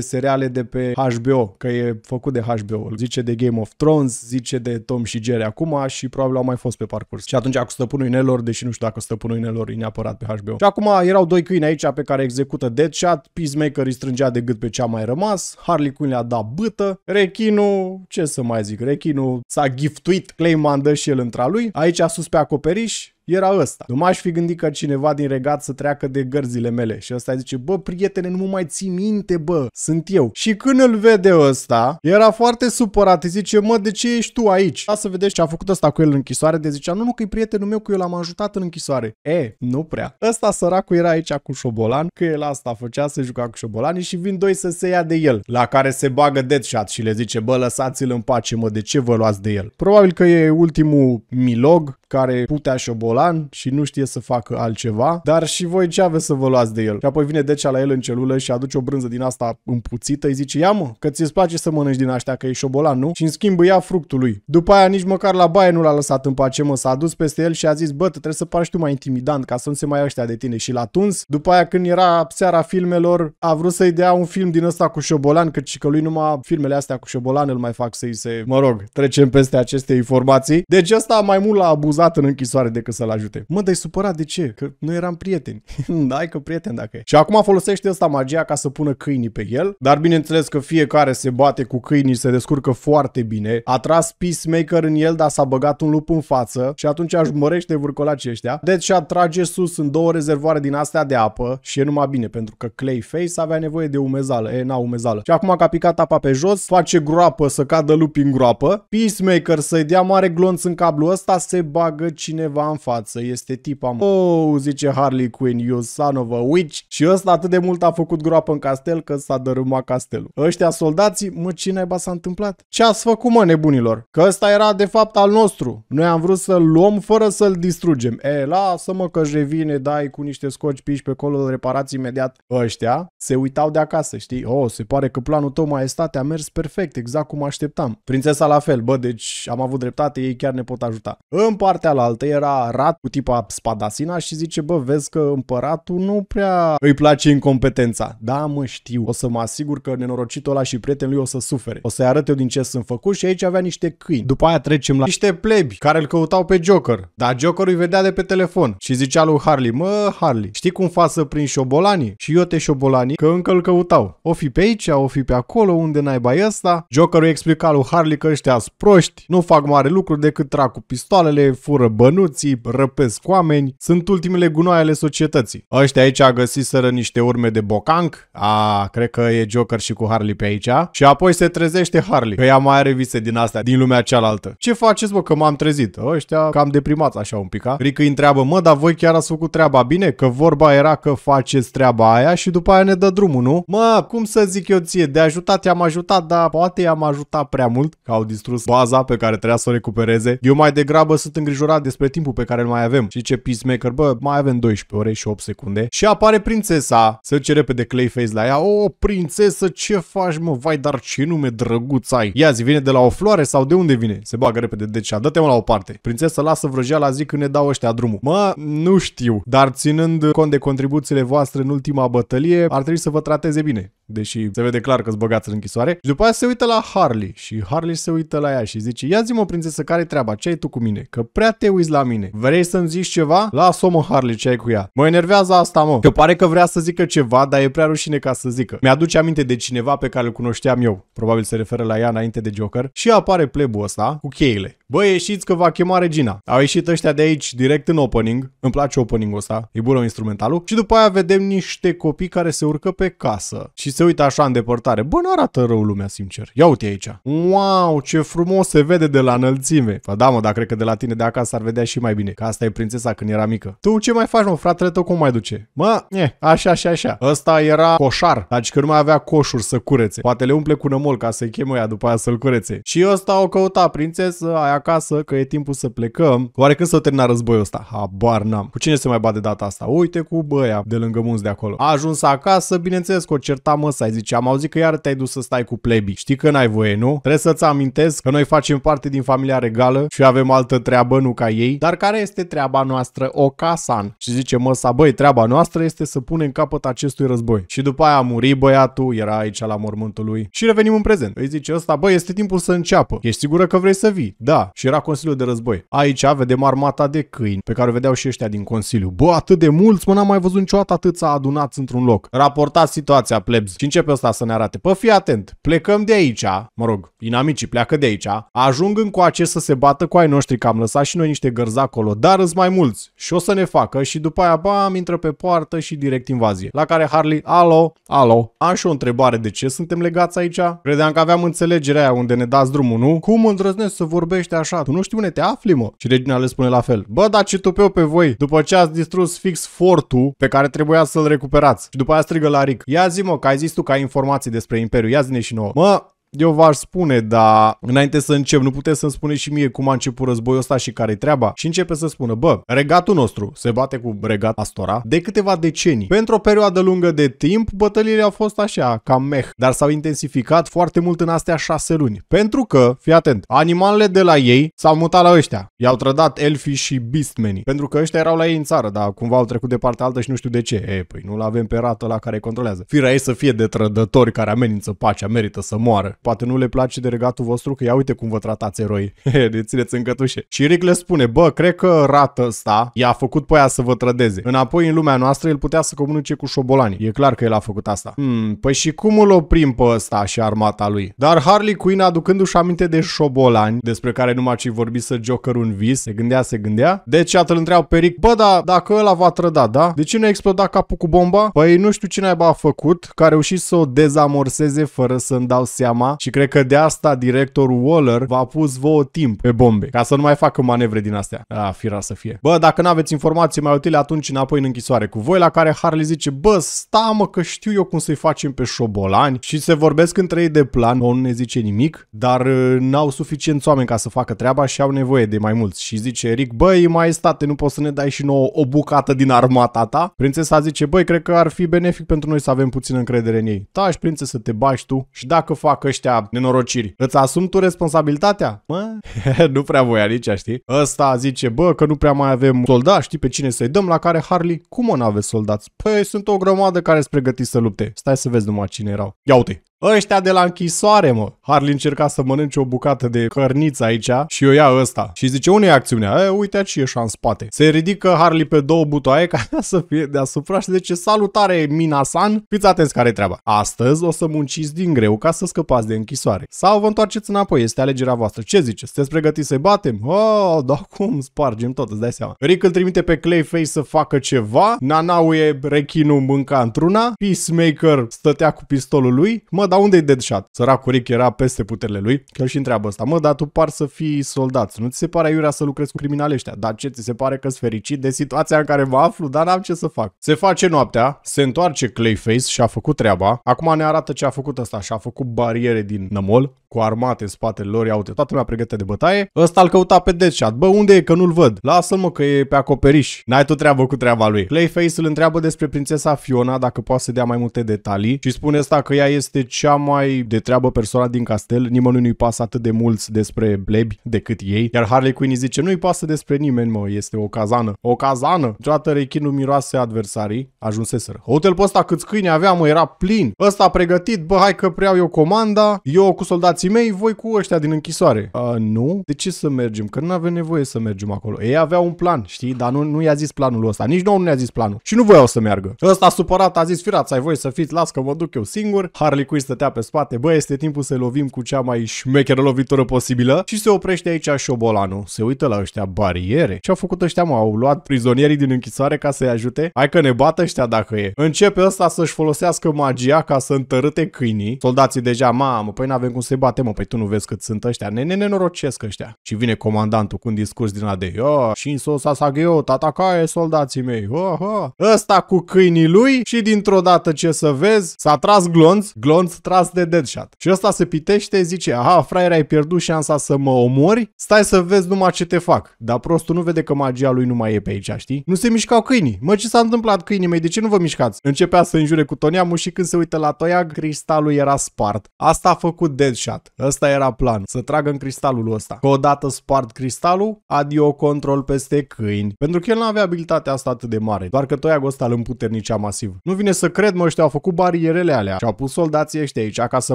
seriale de pe HBO, că e făcut de HBO. Zice de Game of Thrones, zice de Tom și Jerry acum și probabil au mai fost pe parcurs. Și atunci cu stăpânul inelor, deși nu știu dacă stăpânul inelor e neapărat pe HBO. Și acum erau doi câini aici pe care execută Deadshot, Peacemaker îi strângea de gât pe cea mai rămas, Harley Quinn le-a dat bâtă, Rechinu, ce să mai zic, Rechinu s-a giftuit, Clayman dă și el întra lui, aici sus pe acoperiș, era ăsta. Nu m-aș fi gândit ca cineva din regat să treacă de gărzile mele. Și ăsta zice, bă, prietene, nu mă mai ții minte, bă, sunt eu. Și când îl vede ăsta, era foarte supărat, îi zice, mă, de ce ești tu aici? Ia să vedeți ce a făcut ăsta cu el în închisoare, de zicea, nu, nu, că e prietenul meu, că eu l-am ajutat în închisoare. E, nu prea. Ăsta săracul era aici cu șobolan, că el asta făcea, se juca cu șobolanii și vin doi să se ia de el, la care se bagă Deadshot și le zice, bă, lăsați-l în pace, mă, de ce vă luați de el? Probabil că e ultimul milog care putea șobolan și nu știe să facă altceva, dar și voi ce aveți să vă luați de el? Și apoi vine Decea la el în celulă și aduce o brânză din asta împuțită, îi zice, ia mă, că ți-ți place să mănânci din astea că e șobolan, nu? Și în schimb ia fructul lui. După aia nici măcar la baie nu l-a lăsat în pace, mă, s-a dus peste el și a zis, bă, trebuie să pari tu mai intimidant ca să nu se mai aștea de tine. Și l-a tuns. După aia când era seara filmelor, a vrut să-i dea un film din ăsta cu șobolan, și că lui numai filmele astea cu șobolan îl mai fac să-i se, mă rog, trecem peste aceste informații. Deci ăsta mai mult l-a abuzat niciodată în închisoare decât să-l ajute. Mă, dai supărat, de ce? Că nu eram prieteni. Dai că prieten dacă e. Și acum folosește ăsta magia ca să pună câinii pe el, dar bineînțeles că fiecare se bate cu câinii, se descurcă foarte bine. A tras Peacemaker în el, dar s-a băgat un lup în față și atunci aș mărește vârcolacii ăștia. Deci și trage sus în două rezervoare din astea de apă și e numai bine pentru că Clayface avea nevoie de umezală. E, na, umezală. Și acum că a picat apa pe jos, face groapă să cadă lupi în groapă. Peacemaker să-i dea mare glonț în cablu ăsta, se bagă bagă cineva în față. Este tipa, oh, zice Harley Quinn, you son of a witch. Și ăsta atât de mult a făcut groapă în castel că s-a dărâmat castelul. Ăștia soldații, mă, ce naiba s-a întâmplat? Ce ați făcut, mă, nebunilor? Că ăsta era de fapt al nostru. Noi am vrut să-l luăm fără să-l distrugem. E, lasă-mă că revine, dai cu niște scoci piși pe colo, reparați imediat. Ăștia se uitau de acasă, știi? Oh, se pare că planul tău, maestate, a mers perfect, exact cum așteptam. Prințesa la fel, bă, deci am avut dreptate, ei chiar ne pot ajuta. În partea la altă era rat cu tipa Spadasina și zice, bă, vezi că împăratul nu prea îi place incompetența. Da, mă știu, o să mă asigur că nenorocitul ăla și prietenul lui o să sufere. O să-i arăt eu din ce sunt făcut și aici avea niște câini. După aia trecem la niște plebi care îl căutau pe Joker. Dar Joker îi vedea de pe telefon și zicea lui Harley, mă, Harley, știi cum fac să prin șobolanii? Și eu te șobolanii că încă îl căutau. O fi pe aici, o fi pe acolo, unde n-ai bai ăsta? Joker îi explica lui Harley că ăștia sunt proști, nu fac mare lucru decât trag cu pistoalele, fură bănuții, răpesc oameni, sunt ultimele gunoaie ale societății. Ăștia aici a sără niște urme de bocanc, a, cred că e Joker și cu Harley pe aici, și apoi se trezește Harley, că ea mai are vise din astea, din lumea cealaltă. Ce faceți, bă, că m-am trezit? Ăștia cam deprimați așa un pic, a? Rică îi întreabă, mă, dar voi chiar ați făcut treaba bine? Că vorba era că faceți treaba aia și după aia ne dă drumul, nu? Mă, cum să zic eu ție, de ajutat i-am ajutat, dar poate i-am ajutat prea mult, că au distrus baza pe care trebuia să o recupereze. Eu mai degrabă sunt îngrijorat îngrijorat despre timpul pe care îl mai avem. Și ce Peacemaker, bă, mai avem 12 ore și 8 secunde. Și apare prințesa, să ce repede Clayface la ea. O, prințesă, ce faci, mă? Vai, dar ce nume drăguț ai. Ia zi, vine de la o floare sau de unde vine? Se bagă repede, deci dă-te mă la o parte. Prințesa lasă vrăjeala zi când ne dau ăștia drumul. Mă, nu știu, dar ținând cont de contribuțiile voastre în ultima bătălie, ar trebui să vă trateze bine. Deși se vede clar că-ți băgați în închisoare. Și după aia se uită la Harley și Harley se uită la ea și zice, ia zi mă prințesă, care treaba? Ce ai tu cu mine? Că prea prea te uiți la mine. Vrei să-mi zici ceva? lasă o mă, Harley, ce ai cu ea. Mă enervează asta, mă. Că pare că vrea să zică ceva, dar e prea rușine ca să zică. Mi-aduce aminte de cineva pe care îl cunoșteam eu. Probabil se referă la ea înainte de Joker. Și apare plebul ăsta cu cheile. Bă, ieșiți că va chema regina. Au ieșit ăștia de aici direct în opening. Îmi place opening-ul ăsta, e bună instrumentalul. Și după aia vedem niște copii care se urcă pe casă și se uită așa în depărtare. Bă, nu arată rău lumea, sincer. Ia uite aici. Wow, ce frumos se vede de la înălțime. Fă da, mă, dar cred că de la tine de acasă ar vedea și mai bine, că asta e prințesa când era mică. Tu ce mai faci, mă, fratele tău cum mai duce? Mă, e, eh, așa și așa. Ăsta era coșar, deci că nu mai avea coșuri să curețe. Poate le umple cu nămol ca să-i cheme după aia să-l curețe. Și ăsta o căuta prințesă, aia acasă, că e timpul să plecăm. Oare când s-o termina războiul ăsta? Habar n-am. Cu cine se mai bate data asta? Uite cu băia de lângă munți de acolo. A ajuns acasă, bineînțeles că o certa să zice, am auzit că iar te-ai dus să stai cu plebi, Știi că n-ai voie, nu? Trebuie să-ți amintesc că noi facem parte din familia regală și avem altă treabă, nu ca ei. Dar care este treaba noastră? O casan. Și zice măsa, băi, treaba noastră este să punem capăt acestui război. Și după aia a murit băiatul, era aici la mormântul lui. Și revenim în prezent. Îi zice ăsta, băi, este timpul să înceapă. Ești sigură că vrei să vii? Da și era Consiliul de Război. Aici vedem armata de câini pe care o vedeau și ăștia din Consiliu. Bă, atât de mulți, mă, n-am mai văzut niciodată să adunați într-un loc. Raportați situația, plebs. Și începe ăsta să ne arate. Pă, fii atent, plecăm de aici, mă rog, inamicii pleacă de aici, ajung în coace să se bată cu ai noștri, că am lăsat și noi niște gărzi acolo, dar îți mai mulți și o să ne facă și după aia, bam, intră pe poartă și direct invazie. La care Harley, alo, alo, am și o întrebare, de ce suntem legați aici? Credeam că aveam înțelegerea aia unde ne dați drumul, nu? Cum îndrăznesc să vorbești așa, tu nu știi unde te afli, mă. Și regina le spune la fel. Bă, dar ce tupeu pe voi, după ce ați distrus fix fortul pe care trebuia să-l recuperați. Și după aia strigă la Rick. Ia zi, mă, că ai zis tu că ai informații despre Imperiu, ia zi și nouă. Mă, eu v-aș spune, dar înainte să încep, nu puteți să-mi spuneți și mie cum a început războiul ăsta și care-i treaba? Și începe să spună, bă, regatul nostru se bate cu regat Astora de câteva decenii. Pentru o perioadă lungă de timp, bătăliile au fost așa, cam meh, dar s-au intensificat foarte mult în astea șase luni. Pentru că, fii atent, animalele de la ei s-au mutat la ăștia. I-au trădat elfii și beastmenii. Pentru că ăștia erau la ei în țară, dar cumva au trecut de partea altă și nu știu de ce. E, păi nu-l avem pe rată la care controlează. Firea ei să fie de trădători care amenință pacea, merită să moară. Poate nu le place de regatul vostru că ia uite cum vă tratați eroi. de deci țineți în cătușe. Și Rick le spune, bă, cred că rată asta i-a făcut pe aia să vă trădeze. Înapoi în lumea noastră el putea să comunice cu șobolanii. E clar că el a făcut asta. Hmm, păi și cum îl oprim pe ăsta și armata lui? Dar Harley Quinn aducându-și aminte de șobolani, despre care numai ce vorbi să Joker un vis, se gândea, se gândea. Deci atât îl întreau pe Rick, bă, da, dacă ăla va trăda, da? De ce nu a explodat capul cu bomba? Păi nu știu cine a făcut, care a reușit să o dezamorseze fără să-mi dau seama și cred că de asta directorul Waller v-a pus vouă timp pe bombe, ca să nu mai facă manevre din astea. A, fira să fie. Bă, dacă nu aveți informații mai utile, atunci înapoi în închisoare cu voi, la care Harley zice, bă, sta mă că știu eu cum să-i facem pe șobolani și se vorbesc între ei de plan, nu ne zice nimic, dar uh, n-au suficienți oameni ca să facă treaba și au nevoie de mai mulți. Și zice Eric, băi, mai state, nu poți să ne dai și nouă o bucată din armata ta? Prințesa zice, băi, cred că ar fi benefic pentru noi să avem puțină încredere în ei. Taci, prințesă, te bași tu și dacă fac ăștia ăștia nenorociri, îți asumi tu responsabilitatea? Mă? nu prea voia nici, știi? Ăsta zice, bă, că nu prea mai avem soldați, știi pe cine să-i dăm, la care Harley, cum o n-aveți soldați? Păi sunt o grămadă care sunt pregătiți să lupte. Stai să vezi numai cine erau. Ia uite, Ăștia de la închisoare, mă. Harley încerca să mănânce o bucată de cărniță aici și o ia ăsta. Și zice, unde e acțiunea? E, uite ce e în spate. Se ridică Harley pe două butoaie ca să fie deasupra și zice, salutare Minasan, fiți atenți care treaba. Astăzi o să munciți din greu ca să scăpați de închisoare. Sau vă întoarceți înapoi, este alegerea voastră. Ce zice? Sunteți pregătiți să-i batem? Oh, da cum, spargem tot, îți dai seama. Rick îl trimite pe Clayface să facă ceva, Nanau e rechinul mânca într-una, Peacemaker stătea cu pistolul lui, mă dar unde e Deadshot? Săracul Rick era peste puterile lui, că și întreabă asta, mă, dar tu par să fii soldat, nu ți se pare iurea să lucrezi cu criminale ăștia, dar ce ți se pare că-s fericit de situația în care mă aflu, dar n-am ce să fac. Se face noaptea, se întoarce Clayface și a făcut treaba, acum ne arată ce a făcut asta și a făcut bariere din nămol, cu armate în spatele lor, iau uite, toată lumea pregătită de bătaie, ăsta l căuta pe Deadshot, bă, unde e că nu-l văd? Lasă-l mă că e pe acoperiș, n-ai tu treabă cu treaba lui. Clayface îl întreabă despre prințesa Fiona dacă poate să dea mai multe detalii și spune asta că ea este cea mai de treabă persoană din castel, nimănui nu-i pasă atât de mult despre blebi decât ei, iar Harley Quinn îi zice, nu-i pasă despre nimeni, mă, este o cazană. O cazană! Toată rechinul miroase adversarii, ajunseseră. Hotel pe ăsta câți câini mă, era plin. Ăsta pregătit, bă, hai că preiau eu comanda, eu cu soldații frații mei, voi cu ăștia din închisoare. A, nu? De ce să mergem? Că nu avem nevoie să mergem acolo. Ei aveau un plan, știi? Dar nu, nu i-a zis planul ăsta. Nici nou nu i-a zis planul. Și nu voiau să meargă. Ăsta supărat a zis, firați, ai voie să fiți, las că mă duc eu singur. Harley Quinn stătea pe spate, bă, este timpul să lovim cu cea mai șmecheră lovitură posibilă. Și se oprește aici șobolanul. Se uită la ăștia bariere. Ce au făcut ăștia, mă? Au luat prizonierii din închisoare ca să-i ajute? Hai că ne bată ăștia dacă e. Începe ăsta să-și folosească magia ca să întărâte câinii. Soldații deja, mamă, păi n-avem cum să-i bat poate mă, păi tu nu vezi cât sunt ăștia, ne, ne nenorocesc ăștia. Și vine comandantul cu un discurs din AD, oh, Shinso Sasageo, tatacaie soldații mei, oh, oh. ăsta cu câinii lui și dintr-o dată ce să vezi, s-a tras glonț, glonț tras de Deadshot. Și ăsta se pitește, zice, aha, fraier, ai pierdut șansa să mă omori, stai să vezi numai ce te fac. Dar prostul nu vede că magia lui nu mai e pe aici, știi? Nu se mișcau câinii. Mă, ce s-a întâmplat câinii mei? De ce nu vă mișcați? Începea să înjure cu Toniamu și când se uită la toiag, cristalul era spart. Asta a făcut Deadshot terminat. Ăsta era planul, să tragă în cristalul ăsta. Că odată spart cristalul, adio control peste câini. Pentru că el nu avea abilitatea asta atât de mare, doar că toia ăsta îl împuternicea masiv. Nu vine să cred, mă, ăștia au făcut barierele alea și au pus soldații ăștia aici ca să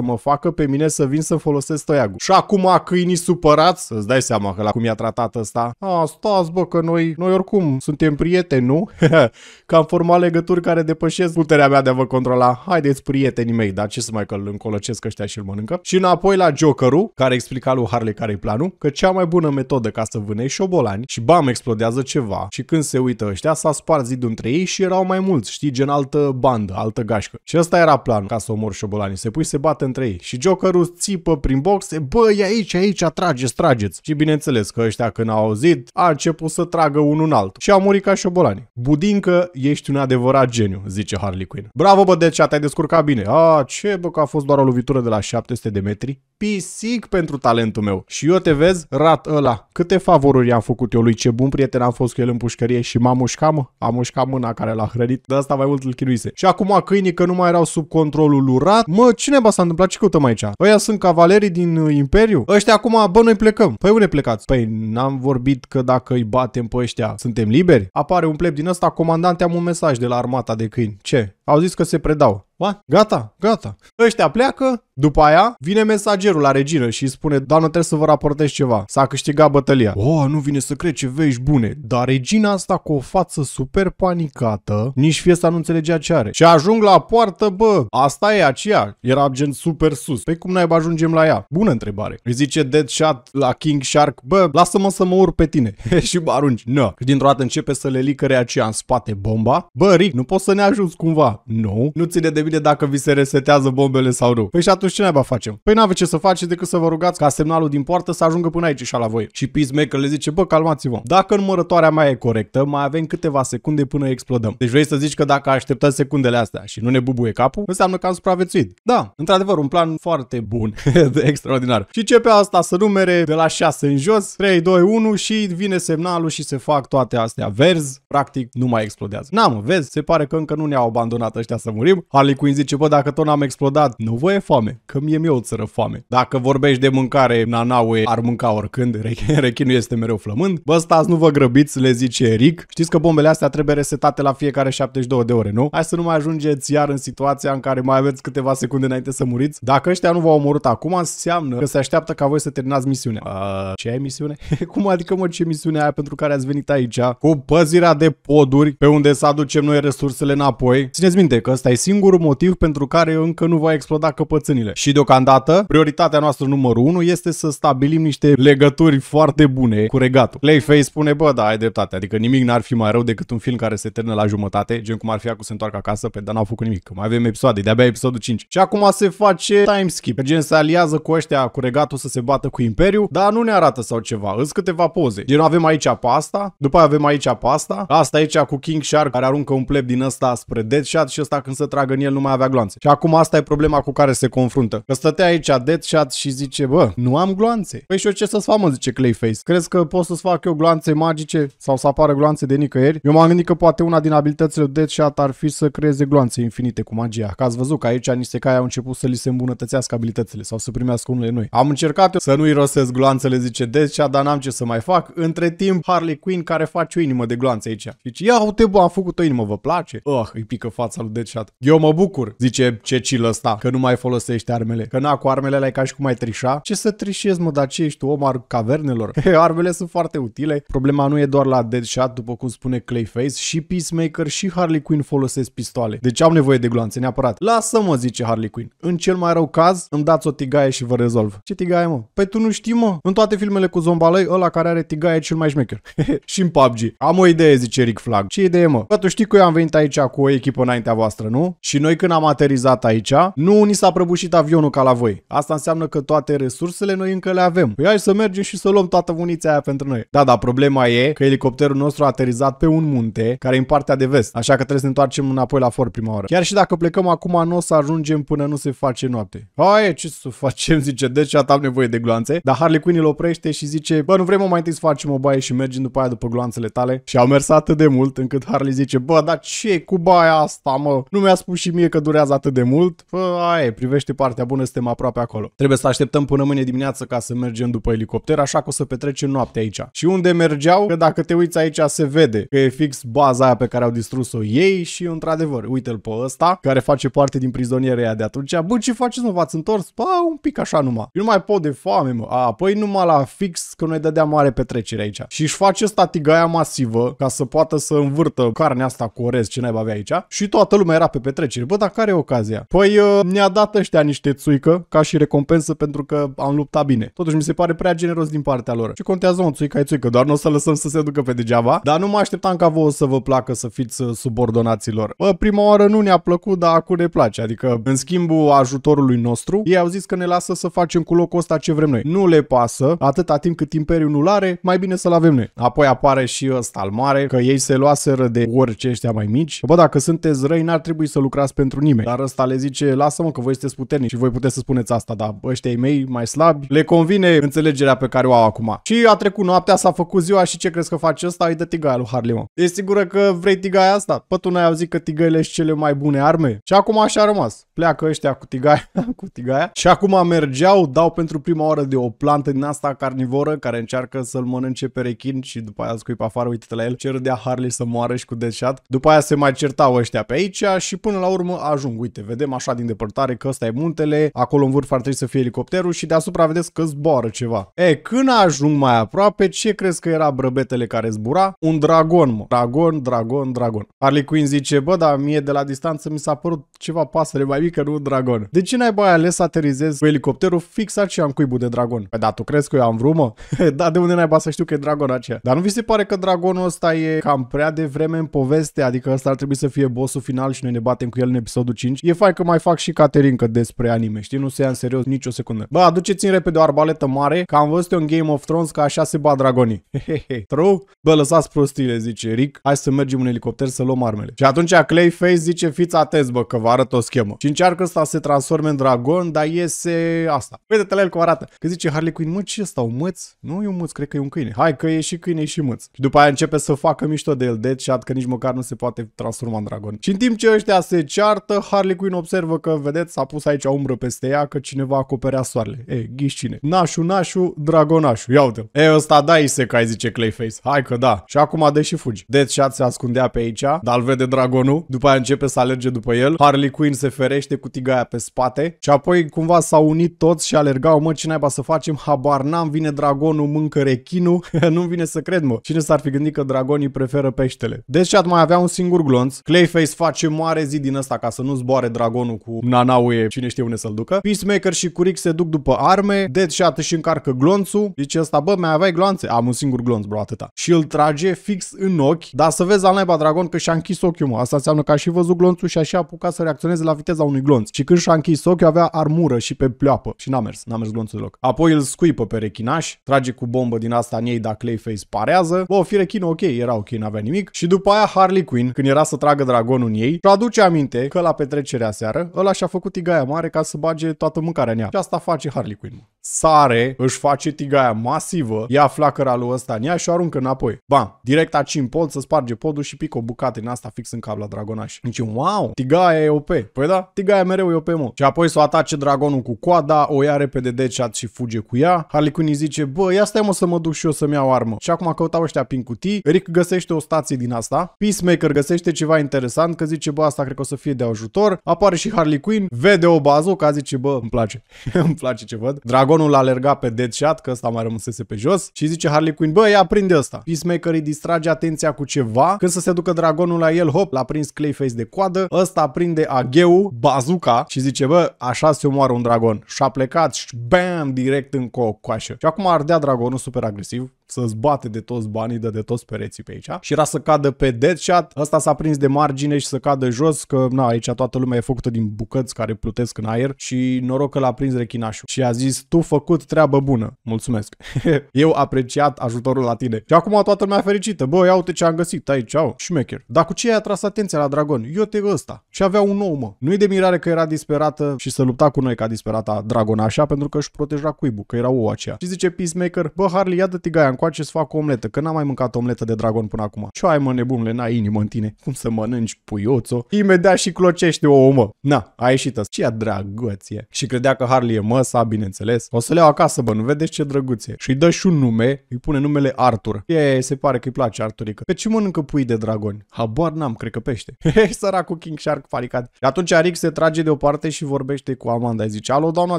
mă facă pe mine să vin să folosesc toiagul. Și acum câinii supărați, să dai seama că la cum i-a tratat ăsta. A, stați bă că noi, noi oricum suntem prieteni, nu? că am format legături care depășesc puterea mea de a vă controla. Haideți prietenii mei, dar ce să mai că îl încolăcesc ăștia și îl mănâncă? Și înapoi înapoi la Jokerul, care explica lui Harley care-i planul, că cea mai bună metodă ca să vânei șobolani și bam, explodează ceva. Și când se uită ăștia, s-a spart zidul între ei și erau mai mulți, știi, gen altă bandă, altă gașcă. Și ăsta era planul, ca să omor șobolanii, se pui se bate între ei. Și Jokerul țipă prin boxe, bă, e aici, aici, atrageți, trageți. Și bineînțeles că ăștia când au auzit, a început să tragă unul în altul. Și au murit ca șobolani. Budincă, ești un adevărat geniu, zice Harley Quinn. Bravo, bă, ce te-ai descurcat bine. A, ce, bă, că a fost doar o lovitură de la 700 de metri pisic pentru talentul meu. Și eu te vezi, rat ăla. Câte favoruri am făcut eu lui, ce bun prieten am fost cu el în pușcărie și m am mușcat, mă. A mușcat mâna care l-a hrănit, de asta mai mult îl chinuise. Și acum câinii că nu mai erau sub controlul lui rat. Mă, cine s-a întâmplat? Ce căutăm aici? Ăia sunt cavalerii din uh, Imperiu? Ăștia acum, bă, noi plecăm. Păi unde plecați? Păi n-am vorbit că dacă îi batem pe ăștia, suntem liberi? Apare un pleb din ăsta, comandante, am un mesaj de la armata de câini. Ce? Au zis că se predau. Ba, Gata, gata. Ăștia pleacă, după aia vine mesagerul la regină și îi spune, doamnă, trebuie să vă raportez ceva, s-a câștigat bătălia. Oh, nu vine să cred ce vești bune. Dar regina asta cu o față super panicată, nici fiesta nu înțelegea ce are. Și ajung la poartă, bă, asta e aceea, era gen super sus. Pe păi cum naiba ajungem la ea? Bună întrebare. Îi zice Deadshot la King Shark, bă, lasă-mă să mă urc pe tine. și mă arunci. Nu. No. Dintr-o dată începe să le licăre aceea în spate bomba. Bă, Rick, nu poți să ne ajungi cumva. Nu, no. nu ține de bine dacă vi se resetează bombele sau nu. Păi și atunci ce naiba facem? Păi n-aveți ce să facem decât să vă rugați ca semnalul din poartă să ajungă până aici și la voi. Și Peacemaker le zice, bă, calmați-vă. Dacă numărătoarea mea e corectă, mai avem câteva secunde până explodăm. Deci vrei să zici că dacă așteptăm secundele astea și nu ne bubuie capul, înseamnă că am supraviețuit. Da, într-adevăr, un plan foarte bun, de extraordinar. Și ce pe asta să numere de la 6 în jos, 3, 2, 1 și vine semnalul și se fac toate astea verzi, practic nu mai explodează. Na, mă, vezi, se pare că încă nu ne-au abandonat ăștia să murim. Harley Queen zice, bă, dacă tot n-am explodat, nu vă e foame, că mi-e o țără foame. Dacă vorbești de mâncare, Nanaue ar mânca oricând, rechinul este mereu flămând. Bă, stați, nu vă grăbiți, le zice Eric. Știți că bombele astea trebuie resetate la fiecare 72 de ore, nu? Hai să nu mai ajungeți iar în situația în care mai aveți câteva secunde înainte să muriți. Dacă ăștia nu v-au omorât acum, înseamnă că se așteaptă ca voi să terminați misiunea. A, ce e misiune? Cum adică, mă, ce misiune aia pentru care ați venit aici? Cu păzirea de poduri pe unde să aducem noi resursele înapoi. Țineți minte că ăsta e singurul motiv pentru care eu încă nu va exploda căpățânile. Și deocamdată, prioritatea noastră numărul 1 este să stabilim niște legături foarte bune cu regatul. Clayface spune, bă, da, ai dreptate, adică nimic n-ar fi mai rău decât un film care se termină la jumătate, gen cum ar fi acum se întoarcă acasă, pe dar n-au făcut nimic, mai avem episoade, de-abia episodul 5. Și acum se face time skip, gen se aliază cu ăștia, cu regatul să se bată cu Imperiu, dar nu ne arată sau ceva, îs câteva poze. Gen avem aici pasta, după aia avem aici pasta, asta aici cu King Shark care aruncă un pleb din ăsta spre Deadshot și ăsta când se tragă în el nu mai avea gloanțe. Și acum asta e problema cu care se confruntă. Că stătea aici shot și zice, bă, nu am gloanțe. Păi și eu ce să-ți fac, mă, zice Clayface. Crezi că pot să-ți fac eu gloanțe magice sau să apară gloanțe de nicăieri? Eu m-am gândit că poate una din abilitățile shot ar fi să creeze gloanțe infinite cu magia. Că ați văzut că aici cai au început să li se îmbunătățească abilitățile sau să primească unele noi. Am încercat eu să nu-i rosesc gloanțele, zice shot, dar n-am ce să mai fac. Între timp, Harley Quinn care face o inimă de gloanțe aici. Deci, ia uite, bă, am făcut o inimă, vă place? Oh, îi pică fața lui Deadshot. Eu mă bucur, zice Cecil ăsta, că nu mai folosește armele. Că na, cu armele alea ca și cum ai trișa. Ce să trișezi, mă, dar ce ești tu, om al cavernelor? armele sunt foarte utile. Problema nu e doar la Deadshot, după cum spune Clayface, și Peacemaker și Harley Quinn folosesc pistoale. Deci am nevoie de gloanțe, neapărat. Lasă-mă, zice Harley Quinn. În cel mai rău caz, îmi dați o tigaie și vă rezolv. Ce tigaie, mă? Păi tu nu știi, mă? În toate filmele cu zombalei, ăla care are tigaie e cel mai șmecher. și în PUBG. Am o idee, zice Rick Flag. Ce idee, mă? Bă, tu știi că eu am venit aici cu o echipă înaintea voastră, nu? Și noi noi când am aterizat aici, nu ni s-a prăbușit avionul ca la voi. Asta înseamnă că toate resursele noi încă le avem. Păi hai să mergem și să luăm toată muniția aia pentru noi. Da, dar problema e că elicopterul nostru a aterizat pe un munte care e în partea de vest, așa că trebuie să ne întoarcem înapoi la for prima oară. Chiar și dacă plecăm acum, nu o să ajungem până nu se face noapte. Hai, ce să facem, zice, deci am nevoie de gloanțe, dar Harley Quinn îl oprește și zice, bă, nu vrem mai întâi să facem o baie și mergem după aia după gloanțele tale. Și au mers atât de mult încât Harley zice, bă, dar ce cu baia asta, mă? Nu mi-a spus și mie că durează atât de mult, fă, aia privește partea bună, suntem aproape acolo. Trebuie să așteptăm până mâine dimineață ca să mergem după elicopter, așa că o să petrecem noaptea aici. Și unde mergeau? Că dacă te uiți aici se vede că e fix baza aia pe care au distrus-o ei și într-adevăr, uite-l pe ăsta, care face parte din prizonierea de atunci. Bă, ce faceți, mă, v-ați întors? Pa, un pic așa numai. Eu nu mai pot de foame, mă. A, păi numai la fix că noi dădea mare petrecere aici. Și își face asta tigaia masivă ca să poată să învârtă carnea asta cu orez ce naiba avea aici și toată lumea era pe petrecere. Bă, dar care e ocazia? Păi uh, ne-a dat ăștia niște țuică ca și recompensă pentru că am luptat bine. Totuși mi se pare prea generos din partea lor. Ce contează un țuică ai țuică, doar nu o să lăsăm să se ducă pe degeaba, dar nu mă așteptam ca voi să vă placă să fiți uh, subordonaților. Bă, prima oară nu ne-a plăcut, dar acum ne place. Adică, în schimbul ajutorului nostru, ei au zis că ne lasă să facem cu locul ăsta ce vrem noi. Nu le pasă, atâta timp cât Imperiul nu are, mai bine să-l avem noi. Apoi apare și ăsta al mare, că ei se luaseră de orice ăștia mai mici. Bă, dacă sunteți răi, n-ar trebui să lucrați pentru nimeni. Dar ăsta le zice, lasă-mă că voi sunteți puternici și voi puteți să spuneți asta, dar ăștia mei mai slabi, le convine înțelegerea pe care o au acum. Și a trecut noaptea, s-a făcut ziua și ce crezi că face ăsta? Ai dă tigaia lui Harley, mă. E sigură că vrei tigaia asta? tu n-ai auzit că tigaile sunt cele mai bune arme. Și acum așa a rămas. Pleacă ăștia cu tigaia, cu tigaia. Și acum mergeau, dau pentru prima oară de o plantă din asta carnivoră care încearcă să-l mănânce pe rechin și după aia scuip afară, uite la el, cer de Harley să moară și cu deșat. După aia se mai certau ăștia pe aici și până la urmă urmă ajung. Uite, vedem așa din depărtare că ăsta e muntele, acolo în vârf ar trebui să fie elicopterul și deasupra vedeți că zboară ceva. E, când ajung mai aproape, ce crezi că era brăbetele care zbura? Un dragon, mă. Dragon, dragon, dragon. Harley Quinn zice, bă, dar mie de la distanță mi s-a părut ceva pasăre mai mică, nu un dragon. De ce n-ai bai ales să aterizezi cu elicopterul fix aceea în cuibul de dragon? Păi da, tu crezi că eu am vrumă? da, de unde n-ai să știu că e dragon aceea? Dar nu vi se pare că dragonul ăsta e cam prea vreme în poveste? Adică ăsta ar trebui să fie bossul final și noi ne batem cu el episodul 5, e fai că mai fac și Caterinca despre anime, știi? Nu se ia în serios nicio secundă. Bă, aduceți-mi repede o arbaletă mare, că am văzut un în Game of Thrones că așa se bat dragonii. Hehehe. True? Bă, lăsați prostiile, zice Rick. Hai să mergem în elicopter să luăm armele. Și atunci Clayface zice, fiți atenți, bă, că vă arăt o schemă. Și încearcă să se transforme în dragon, dar iese asta. Uite-te la el cum arată. Că zice Harley Quinn, mă, ce ăsta, un măț? Nu e un măț, cred că e un câine. Hai că e și câine și măț. Și după aia începe să facă mișto de el, și că nici măcar nu se poate transforma în dragon. Și în timp ce ăștia se cea ceartă, Harley Quinn observă că, vedeți, s-a pus aici umbră peste ea, că cineva acoperea soarele. Ei, ghiși cine? Nașu, nașu, dragonașu, ia uite E, ăsta da, Isekai, zice Clayface. Hai că da. Și acum de fugi. Death Shot se ascundea pe aici, dar îl vede dragonul, după aia începe să alerge după el. Harley Quinn se ferește cu tigaia pe spate și apoi cumva s-au unit toți și alergau, mă, ce naiba să facem? Habar n-am, vine dragonul, mâncă rechinu. nu vine să cred, mă. Cine s-ar fi gândit că dragonii preferă peștele? Death Shot mai avea un singur glonț. Clayface face mare zi din ăsta ăsta ca să nu zboare dragonul cu nanaue, cine știe unde să-l ducă. Peacemaker și Curic se duc după arme, Deadshot și încarcă glonțul, zice ăsta, bă, mai aveai glonțe? Am un singur glonț, bro, atâta. Și îl trage fix în ochi, dar să vezi al naiba dragon că și-a închis ochiul, mă. Asta înseamnă că a și văzut glonțul și a și apucat să reacționeze la viteza unui glonț. Și când și-a închis ochiul avea armură și pe pleoapă și n-a mers, n-a mers glonțul deloc. Apoi îl scuipă pe rechinaș, trage cu bombă din asta în ei dacă Clayface parează. Bă, o fi rechină ok, era ok, n-avea nimic. Și după aia Harley Quinn, când era să tragă dragonul în ei, și aduce aminte aminte că la petrecerea seară, ăla și-a făcut tigaia mare ca să bage toată mâncarea în ea. Și asta face Harley Quinn sare, își face tigaia masivă, ia flacăra lui ăsta în ea și o aruncă înapoi. Bam! Direct aci în pod să sparge podul și pică o bucată din asta fix în cap la Dragonaș. Deci, wow! Tigaia e OP. Păi da, tigaia mereu e OP, mă. Și apoi să o atace dragonul cu coada, o ia repede chat și fuge cu ea. Harley Quinn îi zice, bă, ia stai mă să mă duc și eu să-mi iau armă. Și acum căutau ăștia prin cutii, Rick găsește o stație din asta, Peacemaker găsește ceva interesant, că zice, bă, asta cred că o să fie de ajutor. Apare și Harley Quinn, vede o bază, ca zice, bă, îmi place, îmi place ce văd. Dragon Baronul alerga pe Deadshot, că ăsta mai rămăsese pe jos, și zice Harley Quinn, bă, ia prinde ăsta. Peacemaker îi distrage atenția cu ceva, când să se ducă dragonul la el, hop, l-a prins Clayface de coadă, ăsta prinde agheu, bazuca și zice, bă, așa se omoară un dragon. Și a plecat și bam, direct în cocoașă. Și acum ardea dragonul super agresiv, să-ți bate de toți banii, de, de toți pereții pe aici. Și era să cadă pe Deadshot, ăsta s-a prins de margine și să cadă jos, că na, aici toată lumea e făcută din bucăți care plutesc în aer și noroc că l-a prins rechinașul. Și a zis, tu făcut treabă bună, mulțumesc. Eu apreciat ajutorul la tine. Și acum toată lumea fericită, bă, ia uite ce am găsit, aici, ceau, șmecher. Dar cu ce ai atras atenția la Dragon? Eu te ăsta. Și avea un nou, mă. Nu-i de mirare că era disperată și să lupta cu noi ca disperata Dragon așa, pentru că își proteja cuibul, că era ouă aceea. Și zice Peacemaker, bă, Harley, ia de tigaia încoace să fac o omletă, că n-am mai mâncat omletă de dragon până acum. Ce ai mă nebunule, n-ai inimă în tine, cum să mănânci puioțo? Imediat și clocește o omă. Na, a ieșit asta. Ce dragoție. Și credea că Harley e măsa, bineînțeles. O să le iau acasă, bă, nu vedeți ce drăguțe. Și-i dă și un nume, îi pune numele Arthur. E, se pare că-i place Arturică. Pe ce mănâncă pui de dragon? Habar n-am, cred că pește. cu King Shark faricat. Și atunci Rick se trage deoparte și vorbește cu Amanda. Îi zice, alo, doamna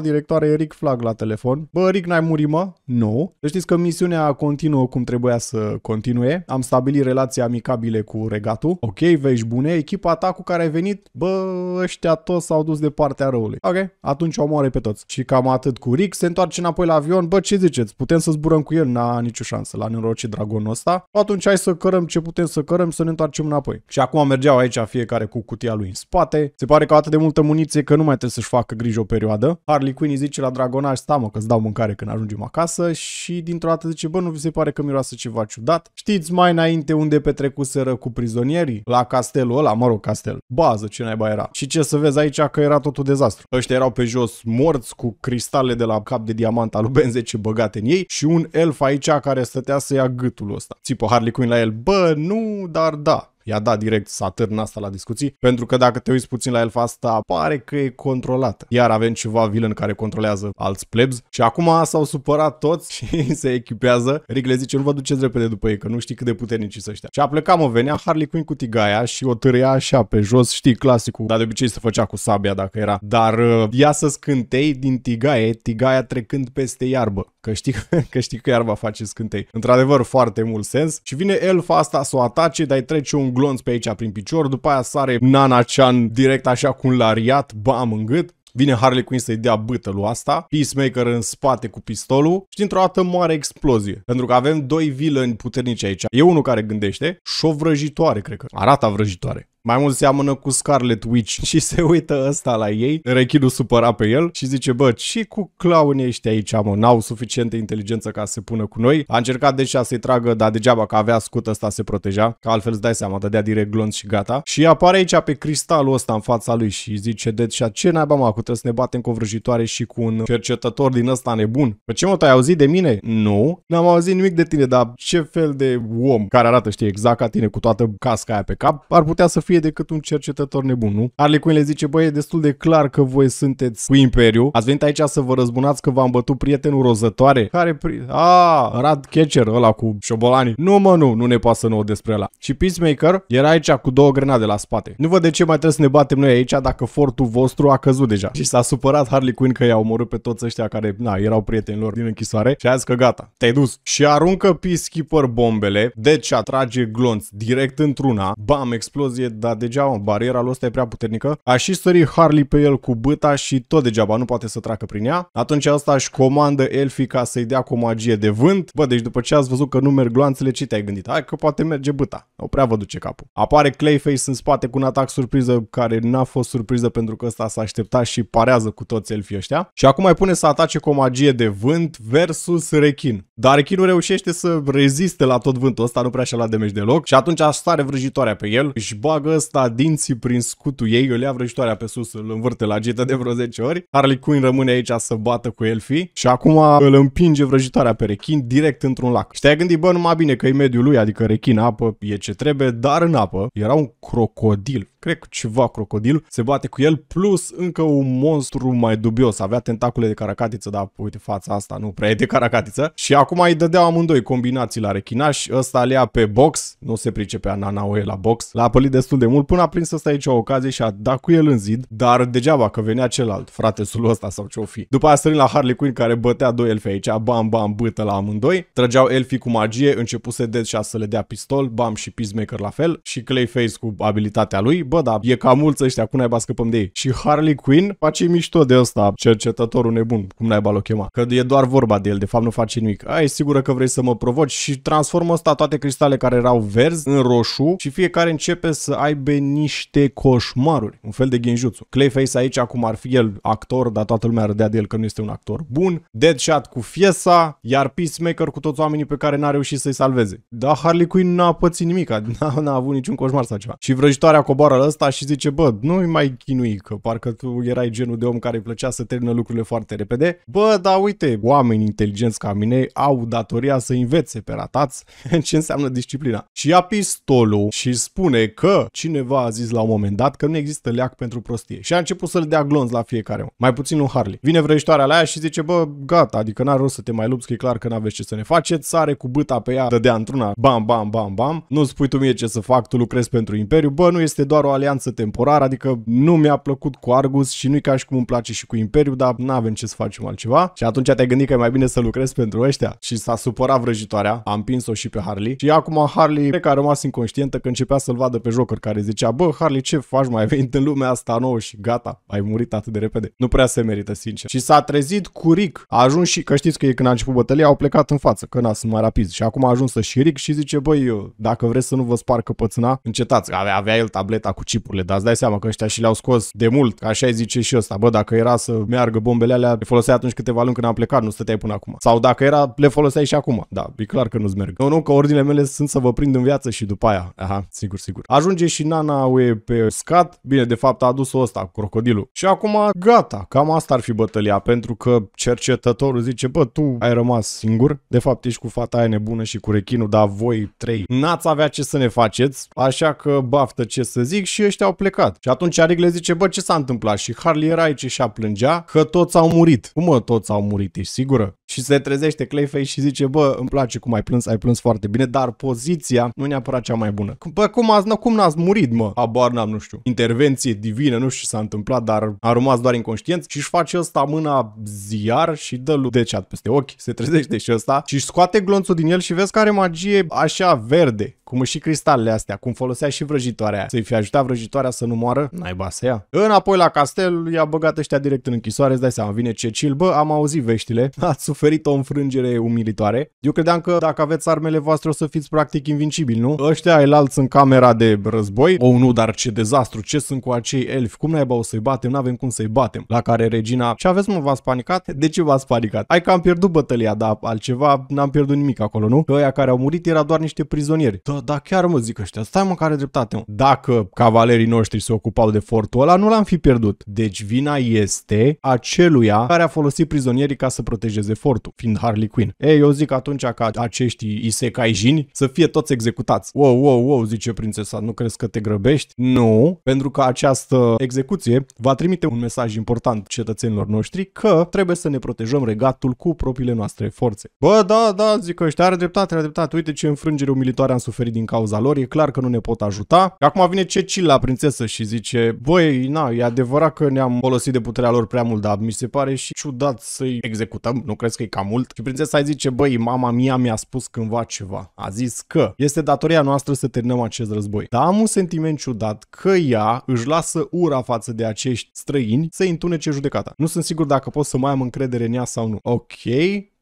directoare, Eric Flag la telefon. Bă, Rick, n-ai murit, mă? Nu. No. Deci știți că misiunea continuă cum trebuia să continue. Am stabilit relații amicabile cu regatul. Ok, vești bune. Echipa ta cu care ai venit, bă, ăștia toți s-au dus de partea răului. Ok, atunci o moare pe toți. Și cam atât cu Rick. Se întoarce înapoi la avion. Bă, ce ziceți? Putem să zburăm cu el? N-a nicio șansă. L-a nenorocit dragonul ăsta. Atunci hai să cărăm ce putem să cărăm, să ne întoarcem înapoi. Și acum mergeau aici fiecare cu cutia lui în spate. Se pare că atât de multă muniție că nu mai trebuie să-și facă grijă o perioadă. Harley Quinn îi zice la dragonaj, stai mă că-ți dau mâncare când ajungem acasă și dintr-o dată zice, bă, nu se pare că miroase ceva ciudat. Știți mai înainte unde petrecuseră cu prizonierii? La castelul ăla, mă rog, castel. Bază, ce naiba era. Și ce să vezi aici că era totul dezastru. Ăștia erau pe jos morți cu cristale de la cap de diamant al lui 10 băgate în ei și un elf aici care stătea să ia gâtul ăsta. Țipă Harley Quinn la el, bă, nu, dar da i-a dat direct Saturn asta la discuții, pentru că dacă te uiți puțin la el, asta pare că e controlată. Iar avem ceva villain care controlează alți plebs și acum s-au supărat toți și se echipează. Rick le zice, nu vă duceți repede după ei, că nu știi cât de puternici sunt ăștia. Și a plecat, mă, venea Harley Quinn cu tigaia și o târia așa pe jos, știi, clasicul, dar de obicei se făcea cu sabia dacă era. Dar uh, ia să scântei din tigaie, tigaia trecând peste iarbă că știi că, știi că iarba face scântei. Într-adevăr, foarte mult sens. Și vine elfa asta să o atace, dar trece un glonț pe aici prin picior, după aia sare Nana-chan direct așa cu un lariat, bam, în gât. Vine Harley Quinn să-i dea bâtă lui asta, Peacemaker în spate cu pistolul și dintr-o dată moare explozie. Pentru că avem doi vilani puternici aici. E unul care gândește și o vrăjitoare, cred că. Arata vrăjitoare. Mai mult seamănă cu Scarlet Witch și se uită ăsta la ei, rechinul supărat pe el și zice, bă, și cu clownii ăștia aici, mă, n-au suficientă inteligență ca să se pună cu noi. A încercat deși să-i tragă, dar degeaba că avea scut ăsta se proteja, că altfel îți dai seama, dădea direct glonț și gata. Și apare aici pe cristalul ăsta în fața lui și zice, și ce naiba mă, cu trebuie să ne batem cu o vrăjitoare și cu un cercetător din ăsta nebun. Pe păi ce mă, ai auzit de mine? Nu, n-am auzit nimic de tine, dar ce fel de om care arată, știi, exact ca tine, cu toată casca aia pe cap, ar putea să fie fie decât un cercetător nebun, nu? Harley Quinn le zice, băi, e destul de clar că voi sunteți cu Imperiu. Ați venit aici să vă răzbunați că v-am bătut prietenul rozătoare? Care pri... A, Rad Catcher ăla cu șobolanii. Nu mă, nu, nu ne pasă nouă despre ăla. Și Peacemaker era aici cu două grenade la spate. Nu văd de ce mai trebuie să ne batem noi aici dacă fortul vostru a căzut deja. Și s-a supărat Harley Quinn că i-a omorât pe toți ăștia care, na, erau prietenilor din închisoare și a zis că gata, te-ai dus. Și aruncă Peacekeeper bombele, deci atrage glonț direct într-una, bam, explozie, dar degeaba, bariera lui ăsta e prea puternică. A și sări Harley pe el cu băta și tot degeaba nu poate să treacă prin ea. Atunci asta își comandă Elfi ca să-i dea cu o magie de vânt. Bă, deci după ce ați văzut că nu merg gloanțele, ce te-ai gândit? Hai că poate merge băta. O prea vă duce capul. Apare Clayface în spate cu un atac surpriză care n-a fost surpriză pentru că ăsta s-a așteptat și parează cu toți elfii ăștia. Și acum mai pune să atace cu o magie de vânt versus rechin. Dar rechinul reușește să reziste la tot vântul ăsta, nu prea și-a luat damage deloc și atunci sare vrăjitoarea pe el, își bagă bagă ăsta dinții prin scutul ei, o ia vrăjitoarea pe sus, îl învârte la gita de vreo 10 ori. Harley Quinn rămâne aici să bată cu Elfie și acum îl împinge vrăjitoarea pe rechin direct într-un lac. Și te-ai gândit, bă, numai bine că e mediul lui, adică rechin apă, e ce trebuie, dar în apă era un crocodil cred că ceva crocodil, se bate cu el, plus încă un monstru mai dubios, avea tentacule de caracatiță, dar uite fața asta, nu prea e de caracatiță. Și acum îi dădeau amândoi combinații la rechinaș, ăsta le ia pe box, nu se pricepea Oe la box, l-a apălit destul de mult până a prins ăsta aici o ocazie și a dat cu el în zid, dar degeaba că venea celălalt, frate sul ăsta sau ce-o fi. După aia sărim la Harley Quinn care bătea doi elfi aici, bam, bam, bâtă la amândoi, trăgeau elfi cu magie, începuse Deadshot să le dea pistol, bam și Peacemaker la fel și Clayface cu abilitatea lui, bă, da, e cam mulți ăștia, cum naiba scăpăm de ei. Și Harley Quinn face mișto de ăsta, cercetătorul nebun, cum naiba l-o chema. Că e doar vorba de el, de fapt nu face nimic. Ai sigură că vrei să mă provoci și transformă ăsta toate cristale care erau verzi în roșu și fiecare începe să aibă niște coșmaruri. Un fel de ghinjuțu. Clayface aici acum ar fi el actor, dar toată lumea râdea de el că nu este un actor bun. Deadshot cu fiesa, iar Peacemaker cu toți oamenii pe care n-a reușit să-i salveze. Dar Harley Quinn n-a pățit nimic, n-a, n-a avut niciun coșmar sau ceva. Și vrăjitoarea coboară la asta și zice, bă, nu-i mai chinui, că parcă tu erai genul de om care îi plăcea să termină lucrurile foarte repede. Bă, da uite, oameni inteligenți ca mine au datoria să învețe pe ratați ce înseamnă disciplina. Și ia pistolul și spune că cineva a zis la un moment dat că nu există leac pentru prostie. Și a început să-l dea glonț la fiecare om. Mai puțin un Harley. Vine vrăjitoarea la ea și zice, bă, gata, adică n ar rost să te mai lupți, că e clar că n-aveți ce să ne faceți. Sare cu bâta pe ea, dădea într-una, bam, bam, bam, bam. Nu spui tu mie ce să fac, tu lucrezi pentru Imperiu. Bă, nu este doar o o alianță temporară, adică nu mi-a plăcut cu Argus și nu-i ca și cum îmi place și cu Imperiu, dar nu avem ce să facem altceva. Și atunci te-ai gândit că e mai bine să lucrezi pentru ăștia și s-a supărat vrăjitoarea, am împins-o și pe Harley. Și acum Harley, cred că a rămas inconștientă că începea să-l vadă pe Joker care zicea, bă, Harley, ce faci, mai venit în lumea asta nouă și gata, ai murit atât de repede. Nu prea se merită, sincer. Și s-a trezit cu Rick, a ajuns și, că știți că ei când a început bătălia au plecat în față, că na, sunt mai rapid. Și acum a ajuns și Rick și zice, băi, eu, dacă vreți să nu vă spar căpățâna, încetați. Avea, avea el tableta cu cu chipurile, dar îți dai seama că ăștia și le-au scos de mult, ca așa zice și ăsta, bă, dacă era să meargă bombele alea, le foloseai atunci câteva luni când am plecat, nu stăteai până acum. Sau dacă era, le foloseai și acum. Da, e clar că nu-ți merg. Nu, nu, că ordinele mele sunt să vă prind în viață și după aia. Aha, sigur, sigur. Ajunge și Nana UE pe scat, bine, de fapt a adus-o ăsta cu crocodilul. Și acum gata, cam asta ar fi bătălia, pentru că cercetătorul zice, bă, tu ai rămas singur, de fapt ești cu fata aia nebună și cu rechinul, dar voi trei n-ați avea ce să ne faceți, așa că baftă ce să zic și ăștia au plecat. Și atunci Rick le zice, bă, ce s-a întâmplat? Și Harley era aici și a plângea că toți au murit. Cum mă, toți au murit, ești sigură? și se trezește Clayface și zice, bă, îmi place cum ai plâns, ai plâns foarte bine, dar poziția nu neapărat cea mai bună. Bă, cum ați, cum n-ați murit, mă? Abar n-am, nu știu. Intervenție divină, nu știu ce s-a întâmplat, dar a rămas doar inconștient și își face ăsta mâna ziar și dă lui Decat peste ochi, se trezește și ăsta și își scoate glonțul din el și vezi că are magie așa verde, cum și cristalele astea, cum folosea și vrăjitoarea Să-i fi ajutat vrăjitoarea să nu moară, naiba să ia. Înapoi la castel, i-a băgat ăștia direct în închisoare, îți dai seama, vine Cecil, bă, am auzit veștile, ați suferit o înfrângere umilitoare. Eu credeam că dacă aveți armele voastre o să fiți practic invincibili, nu? Ăștia elalți în camera de război. Oh, nu, dar ce dezastru, ce sunt cu acei elfi? Cum naiba o să-i batem? N-avem cum să-i batem. La care regina, ce aveți mă, v-ați panicat? De ce v-ați panicat? Ai că am pierdut bătălia, dar altceva n-am pierdut nimic acolo, nu? Că ăia care au murit era doar niște prizonieri. Da, da, chiar mă zic ăștia, stai mă care dreptate, mă. Dacă cavalerii noștri se ocupau de fortul ăla, nu l-am fi pierdut. Deci vina este aceluia care a folosit prizonierii ca să protejeze fortul raportul, fiind Harley Quinn. Ei, eu zic atunci ca acești isekai jini să fie toți executați. Wow, wow, wow, zice prințesa, nu crezi că te grăbești? Nu, pentru că această execuție va trimite un mesaj important cetățenilor noștri că trebuie să ne protejăm regatul cu propriile noastre forțe. Bă, da, da, zic că ăștia, are dreptate, are dreptate, uite ce înfrângere umilitoare am suferit din cauza lor, e clar că nu ne pot ajuta. Acum vine Cecil la prințesă și zice, băi, na, e adevărat că ne-am folosit de puterea lor prea mult, dar mi se pare și ciudat să-i executăm, nu crezi că e cam mult. Și prințesa îi zice, băi, mama mia mi-a spus cândva ceva. A zis că este datoria noastră să terminăm acest război. Dar am un sentiment ciudat că ea își lasă ura față de acești străini să-i întunece judecata. Nu sunt sigur dacă pot să mai am încredere în ea sau nu. Ok,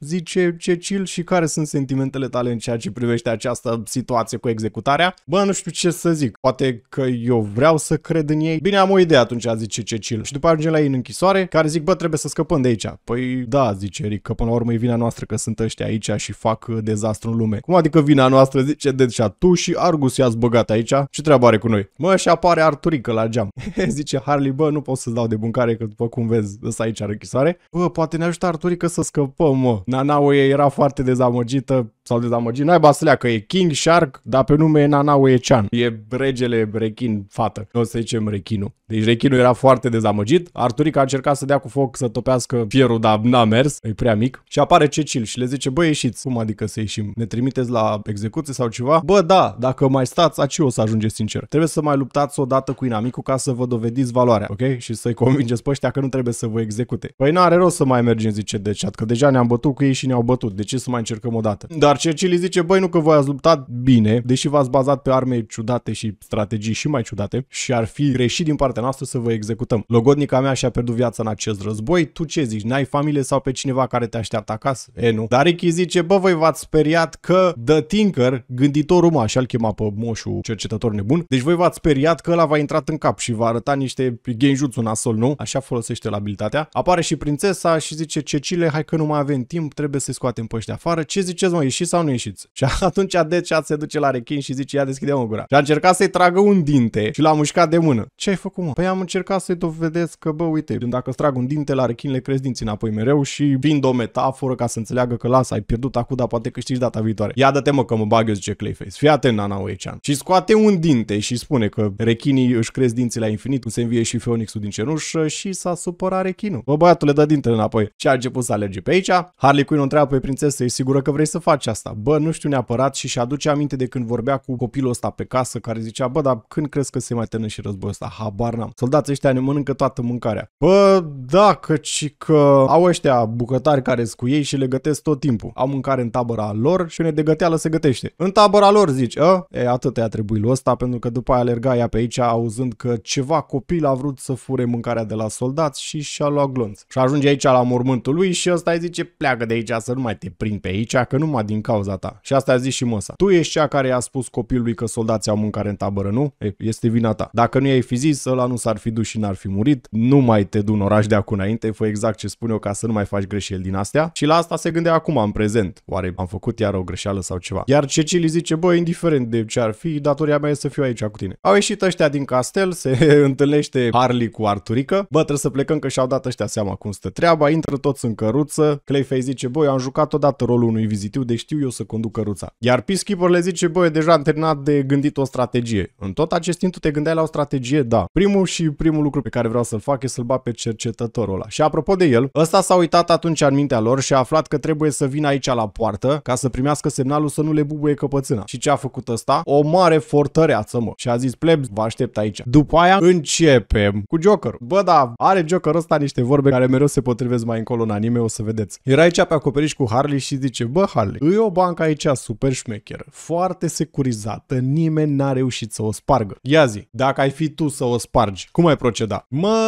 zice Cecil și care sunt sentimentele tale în ceea ce privește această situație cu executarea. Bă, nu știu ce să zic, poate că eu vreau să cred în ei. Bine, am o idee atunci, zice Cecil. Și după ajunge la ei în închisoare, care zic, bă, trebuie să scăpăm de aici. Păi da, zice Eric, că până la urmă e vina noastră că sunt ăștia aici și fac uh, dezastru în lume. Cum adică vina noastră, zice Deadshot, tu și Argus i-ați băgat aici? Ce treabă are cu noi? Mă, și apare Arturică la geam. zice Harley, bă, nu pot să-ți dau de buncare că după cum vezi, ăsta aici are închisoare. Bă, poate ne ajută Arturică să scăpăm, mă. Nanaue era foarte dezamăgită s-au dezamăgit. ai să că e King Shark, dar pe nume e Nana Uechan. E regele rechin fată. Nu o să zicem rechinul. Deci rechinul era foarte dezamăgit. Arturica a încercat să dea cu foc să topească fierul, dar n-a mers, e prea mic. Și apare Cecil și le zice, bă, ieșiți. Cum adică să ieșim? Ne trimiteți la execuție sau ceva? Bă, da, dacă mai stați, aci o să ajungeți sincer. Trebuie să mai luptați o dată cu inamicul ca să vă dovediți valoarea, ok? Și să-i convingeți pe ăștia că nu trebuie să vă execute. Păi n-are rost să mai mergem, zice chat, că deja ne-am bătut cu ei și ne-au bătut. De ce să mai încercăm o dată? Dar dar Churchill îi zice, băi, nu că voi ați luptat bine, deși v-ați bazat pe arme ciudate și strategii și mai ciudate și ar fi greșit din partea noastră să vă executăm. Logodnica mea și-a pierdut viața în acest război, tu ce zici, n-ai familie sau pe cineva care te așteaptă acasă? E, nu. Dar Ricky zice, bă, voi v-ați speriat că The Tinker, gânditorul mă, așa-l chema pe moșul cercetător nebun, deci voi v-ați speriat că ăla v-a intrat în cap și va arăta niște genjutsu nasol, nu? Așa folosește abilitatea. Apare și prințesa și zice, Cecile, hai că nu mai avem timp, trebuie să-i scoatem pe afară. Ce ziceți, mă, ieși ieșit sau nu ieșiți. Și atunci Deadshot se duce la rechin și zice, ia deschide o gura. Și a încercat să-i tragă un dinte și l-a mușcat de mână. Ce ai făcut, mă? Păi am încercat să-i dovedesc că, bă, uite, dacă îți trag un dinte, la rechin le crezi dinții înapoi mereu și vin o metaforă ca să înțeleagă că lasă, ai pierdut acum, dar poate câștigi data viitoare. Ia dă-te mă că mă bag eu, zice Clayface. Fii atent, Nana Oecean. Și scoate un dinte și spune că rechinii își cresc dinții la infinit, cum se învie și Phoenixul din cenușă și s-a supărat rechinul. Bă, băiatul le dă dintele înapoi. Și a început să alerge pe aici. Harley Quinn o întreabă pe prințesă, e sigură că vrei să faci asta? asta. Bă, nu știu neapărat și și aduce aminte de când vorbea cu copilul ăsta pe casă care zicea, bă, dar când crezi că se mai termină și războiul ăsta? Habar n-am. Soldații ăștia ne mănâncă toată mâncarea. Bă, da, și că au ăștia bucătari care cu ei și le gătesc tot timpul. Au mâncare în tabăra lor și ne de găteală se gătește. În tabăra lor zici, a, ă? e atât a trebuit lui ăsta pentru că după aia alerga ea pe aici auzând că ceva copil a vrut să fure mâncarea de la soldați și și-a luat glonț. Și ajunge aici la mormântul lui și ăsta îi zice, pleacă de aici să nu mai te prind pe aici, că numai din din cauza ta. Și asta a zis și măsa. Tu ești cea care i-a spus copilului că soldații au mâncare în tabără, nu? E, este vina ta. Dacă nu i-ai fi zis, ăla nu s-ar fi dus și n-ar fi murit. Nu mai te du în oraș de acum înainte, fă exact ce spun eu ca să nu mai faci greșeli din astea. Și la asta se gândea acum, în prezent. Oare am făcut iar o greșeală sau ceva? Iar Cecil îi zice, băi, indiferent de ce ar fi, datoria mea e să fiu aici cu tine. Au ieșit ăștia din castel, se întâlnește Harley cu Arturica. Bă, trebuie să plecăm că și-au dat ăștia seama cum stă treaba, intră toți în căruță. Clayface zice, băi, am jucat odată rolul unui vizitiu, deci știu eu să conduc căruța. Iar peacekeeper le zice, băi, deja am terminat de gândit o strategie. În tot acest timp tu te gândeai la o strategie, da. Primul și primul lucru pe care vreau să-l fac e să-l bat pe cercetătorul ăla. Și apropo de el, ăsta s-a uitat atunci în mintea lor și a aflat că trebuie să vină aici la poartă ca să primească semnalul să nu le bubuie căpățâna. Și ce a făcut ăsta? O mare fortăreață, mă. Și a zis, plebs, vă aștept aici. După aia începem cu Joker. Bă, da, are Joker ăsta niște vorbe care mereu se potrivesc mai încolo în anime, o să vedeți. Era aici pe acoperiș cu Harley și zice, bă, Harley, îi e o bancă aici super șmecheră, foarte securizată, nimeni n-a reușit să o spargă. Ia zi, dacă ai fi tu să o spargi, cum ai proceda? Mă,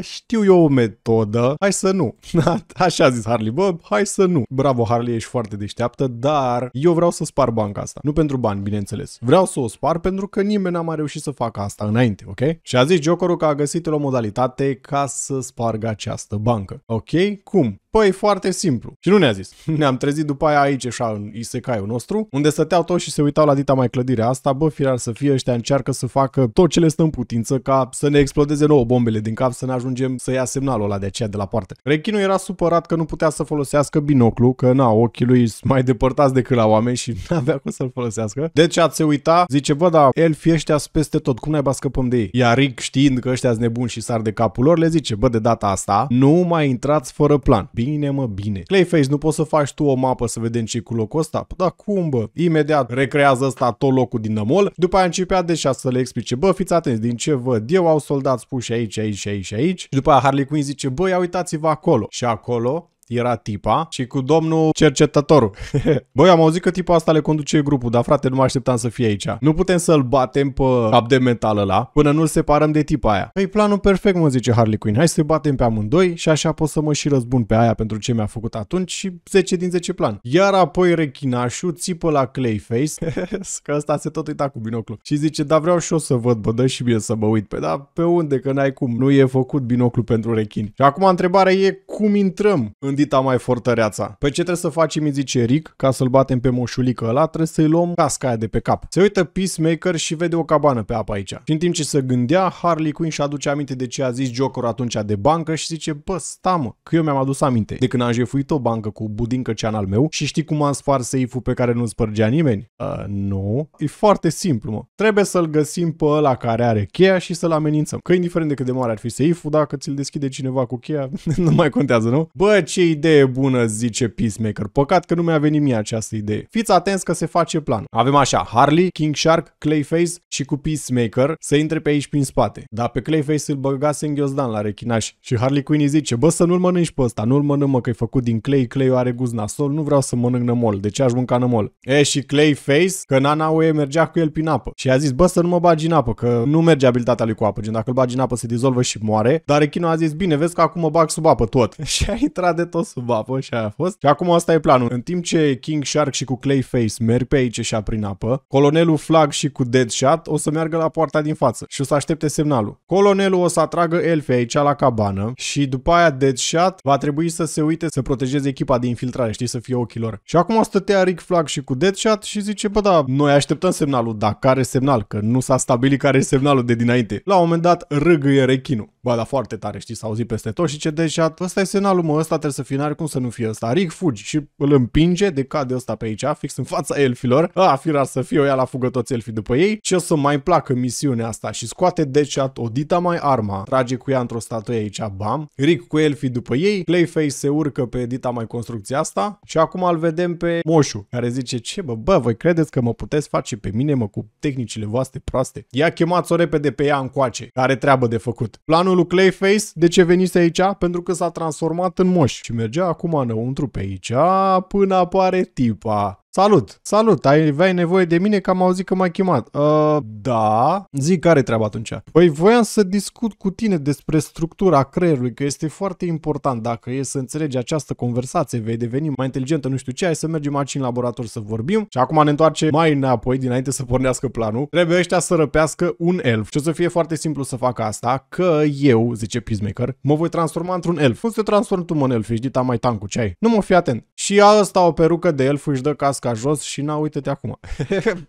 știu eu o metodă, hai să nu. Așa a zis Harley, bă, hai să nu. Bravo Harley, ești foarte deșteaptă, dar eu vreau să spar banca asta. Nu pentru bani, bineînțeles. Vreau să o spar pentru că nimeni n-a mai reușit să facă asta înainte, ok? Și a zis Jokerul că a găsit o modalitate ca să spargă această bancă. Ok? Cum? Păi foarte simplu. Și nu ne-a zis. Ne-am trezit după aia aici, așa, în isekai nostru, unde stăteau toți și se uitau la dita mai clădirea asta, bă, firar să fie, ăștia încearcă să facă tot ce le stă în putință ca să ne explodeze nouă bombele din cap, să ne ajungem să ia semnalul ăla de aceea de la poartă. Rechinul era supărat că nu putea să folosească binoclu, că na, ochii lui sunt mai depărtați decât la oameni și nu avea cum să-l folosească. Deci a se uita, zice, bă, da, elfi ăștia sunt peste tot, cum naiba scăpăm de ei? Iar Rick, știind că ăștia sunt nebuni și sar de capul lor, le zice, bă, de data asta, nu mai intrați fără plan. Bine, mă, bine. Clayface, nu poți să faci tu o mapă să vedem ce cu locul ăsta? Păi, da, cum, bă? Imediat recrează ăsta tot locul din nămol, după aia începea deja să le explice, bă, fiți atenți, din ce văd eu, au soldați puși aici, aici, aici, aici, aici. și după aia Harley Quinn zice, băi, uitați-vă acolo. Și acolo era tipa și cu domnul cercetătorul. Băi, am auzit că tipa asta le conduce grupul, dar frate, nu mă așteptam să fie aici. Nu putem să-l batem pe cap de metal ăla până nu-l separăm de tipa aia. Păi planul perfect, mă zice Harley Quinn. Hai să batem pe amândoi și așa pot să mă și răzbun pe aia pentru ce mi-a făcut atunci și 10 din 10 plan. Iar apoi rechinașul țipă la Clayface, că ăsta se tot uita cu binoclu. Și zice, da vreau și eu să văd, bă, dă și mie să mă uit. Pe păi, da, pe unde, că n-ai cum, nu e făcut binoclu pentru rechin. Și acum întrebarea e cum intrăm în dita mai fortăreața. Pe păi ce trebuie să facem, îi zice Rick, ca să-l batem pe moșulică ăla, trebuie să-i luăm casca aia de pe cap. Se uită Peacemaker și vede o cabană pe apă aici. Și în timp ce se gândea, Harley Quinn și aduce aminte de ce a zis Joker atunci de bancă și zice, bă, stamă, că eu mi-am adus aminte de când am jefuit o bancă cu budincă cean al meu și știi cum am spart seiful pe care nu-l spărgea nimeni? Uh, nu. E foarte simplu, mă. Trebuie să-l găsim pe ăla care are cheia și să-l amenințăm. Că indiferent de cât de mare ar fi seiful, dacă ți-l deschide cineva cu cheia, nu mai contează, nu? Bă, ce idee bună, zice Peacemaker. Păcat că nu mi-a venit mie această idee. Fiți atenți că se face plan. Avem așa, Harley, King Shark, Clayface și cu Peacemaker să intre pe aici prin spate. Dar pe Clayface îl băgase în ghiozdan la rechinaș și Harley Quinn îi zice, bă, să nu-l mănânci pe ăsta, nu-l mănânc mă, că e făcut din clay, clay are gust nasol, nu vreau să mănânc nămol, de ce aș mânca nămol? E, și Clayface, că Nana Ue mergea cu el prin apă și a zis, bă, să nu mă bagi în apă, că nu merge abilitatea lui cu apă, gen dacă îl bagi în apă se dizolvă și moare, dar rechinul a zis, bine, vezi că acum mă bag sub apă tot. și a intrat de tot sub apă și aia a fost. Și acum asta e planul. În timp ce King Shark și cu Clayface merg pe aici și a prin apă, colonelul Flag și cu Deadshot o să meargă la poarta din față și o să aștepte semnalul. Colonelul o să atragă elfe aici la cabană și după aia Deadshot va trebui să se uite să protejeze echipa de infiltrare, știi, să fie ochii lor. Și acum stătea Rick Flag și cu Deadshot și zice, bă da, noi așteptăm semnalul, dar care semnal? Că nu s-a stabilit care e semnalul de dinainte. La un moment dat râgâie rechinul. Ba da, foarte tare, știi, s-a auzit peste tot și ce Deadshot, ăsta profesionalul mă, ăsta trebuie să fie, n-are cum să nu fie ăsta. Rick fugi și îl împinge, de cade ăsta pe aici, fix în fața elfilor. A, firar să fie, o ia la fugă toți elfii după ei. Ce o să mai placă misiunea asta și scoate o odita mai arma, trage cu ea într-o statuie aici, bam. Rick cu elfii după ei, Clayface se urcă pe dita mai construcția asta și acum îl vedem pe Moșu, care zice, ce bă, bă, voi credeți că mă puteți face pe mine, mă, cu tehnicile voastre proaste? Ia chemați-o repede pe ea încoace, care treabă de făcut. Planul lui Clayface, de ce veniți aici? Pentru că s-a trans transformat în moș și mergea acum înăuntru pe aici până apare tipa. Salut! Salut! Ai avea nevoie de mine că am auzit că m-ai chemat. Uh, da. Zic care treaba atunci? Păi voiam să discut cu tine despre structura creierului, că este foarte important. Dacă e să înțelegi această conversație, vei deveni mai inteligentă, nu știu ce, hai să mergem aici în laborator să vorbim. Și acum ne întoarce mai înapoi, dinainte să pornească planul. Trebuie ăștia să răpească un elf. Și o să fie foarte simplu să fac asta, că eu, zice Peacemaker, mă voi transforma într-un elf. Cum se transformă tu mă, în elf? Ești dita mai tancu, ce ai? Nu mă fi atent. Și asta o perucă de elf își dă cască casca jos și n uite-te acum.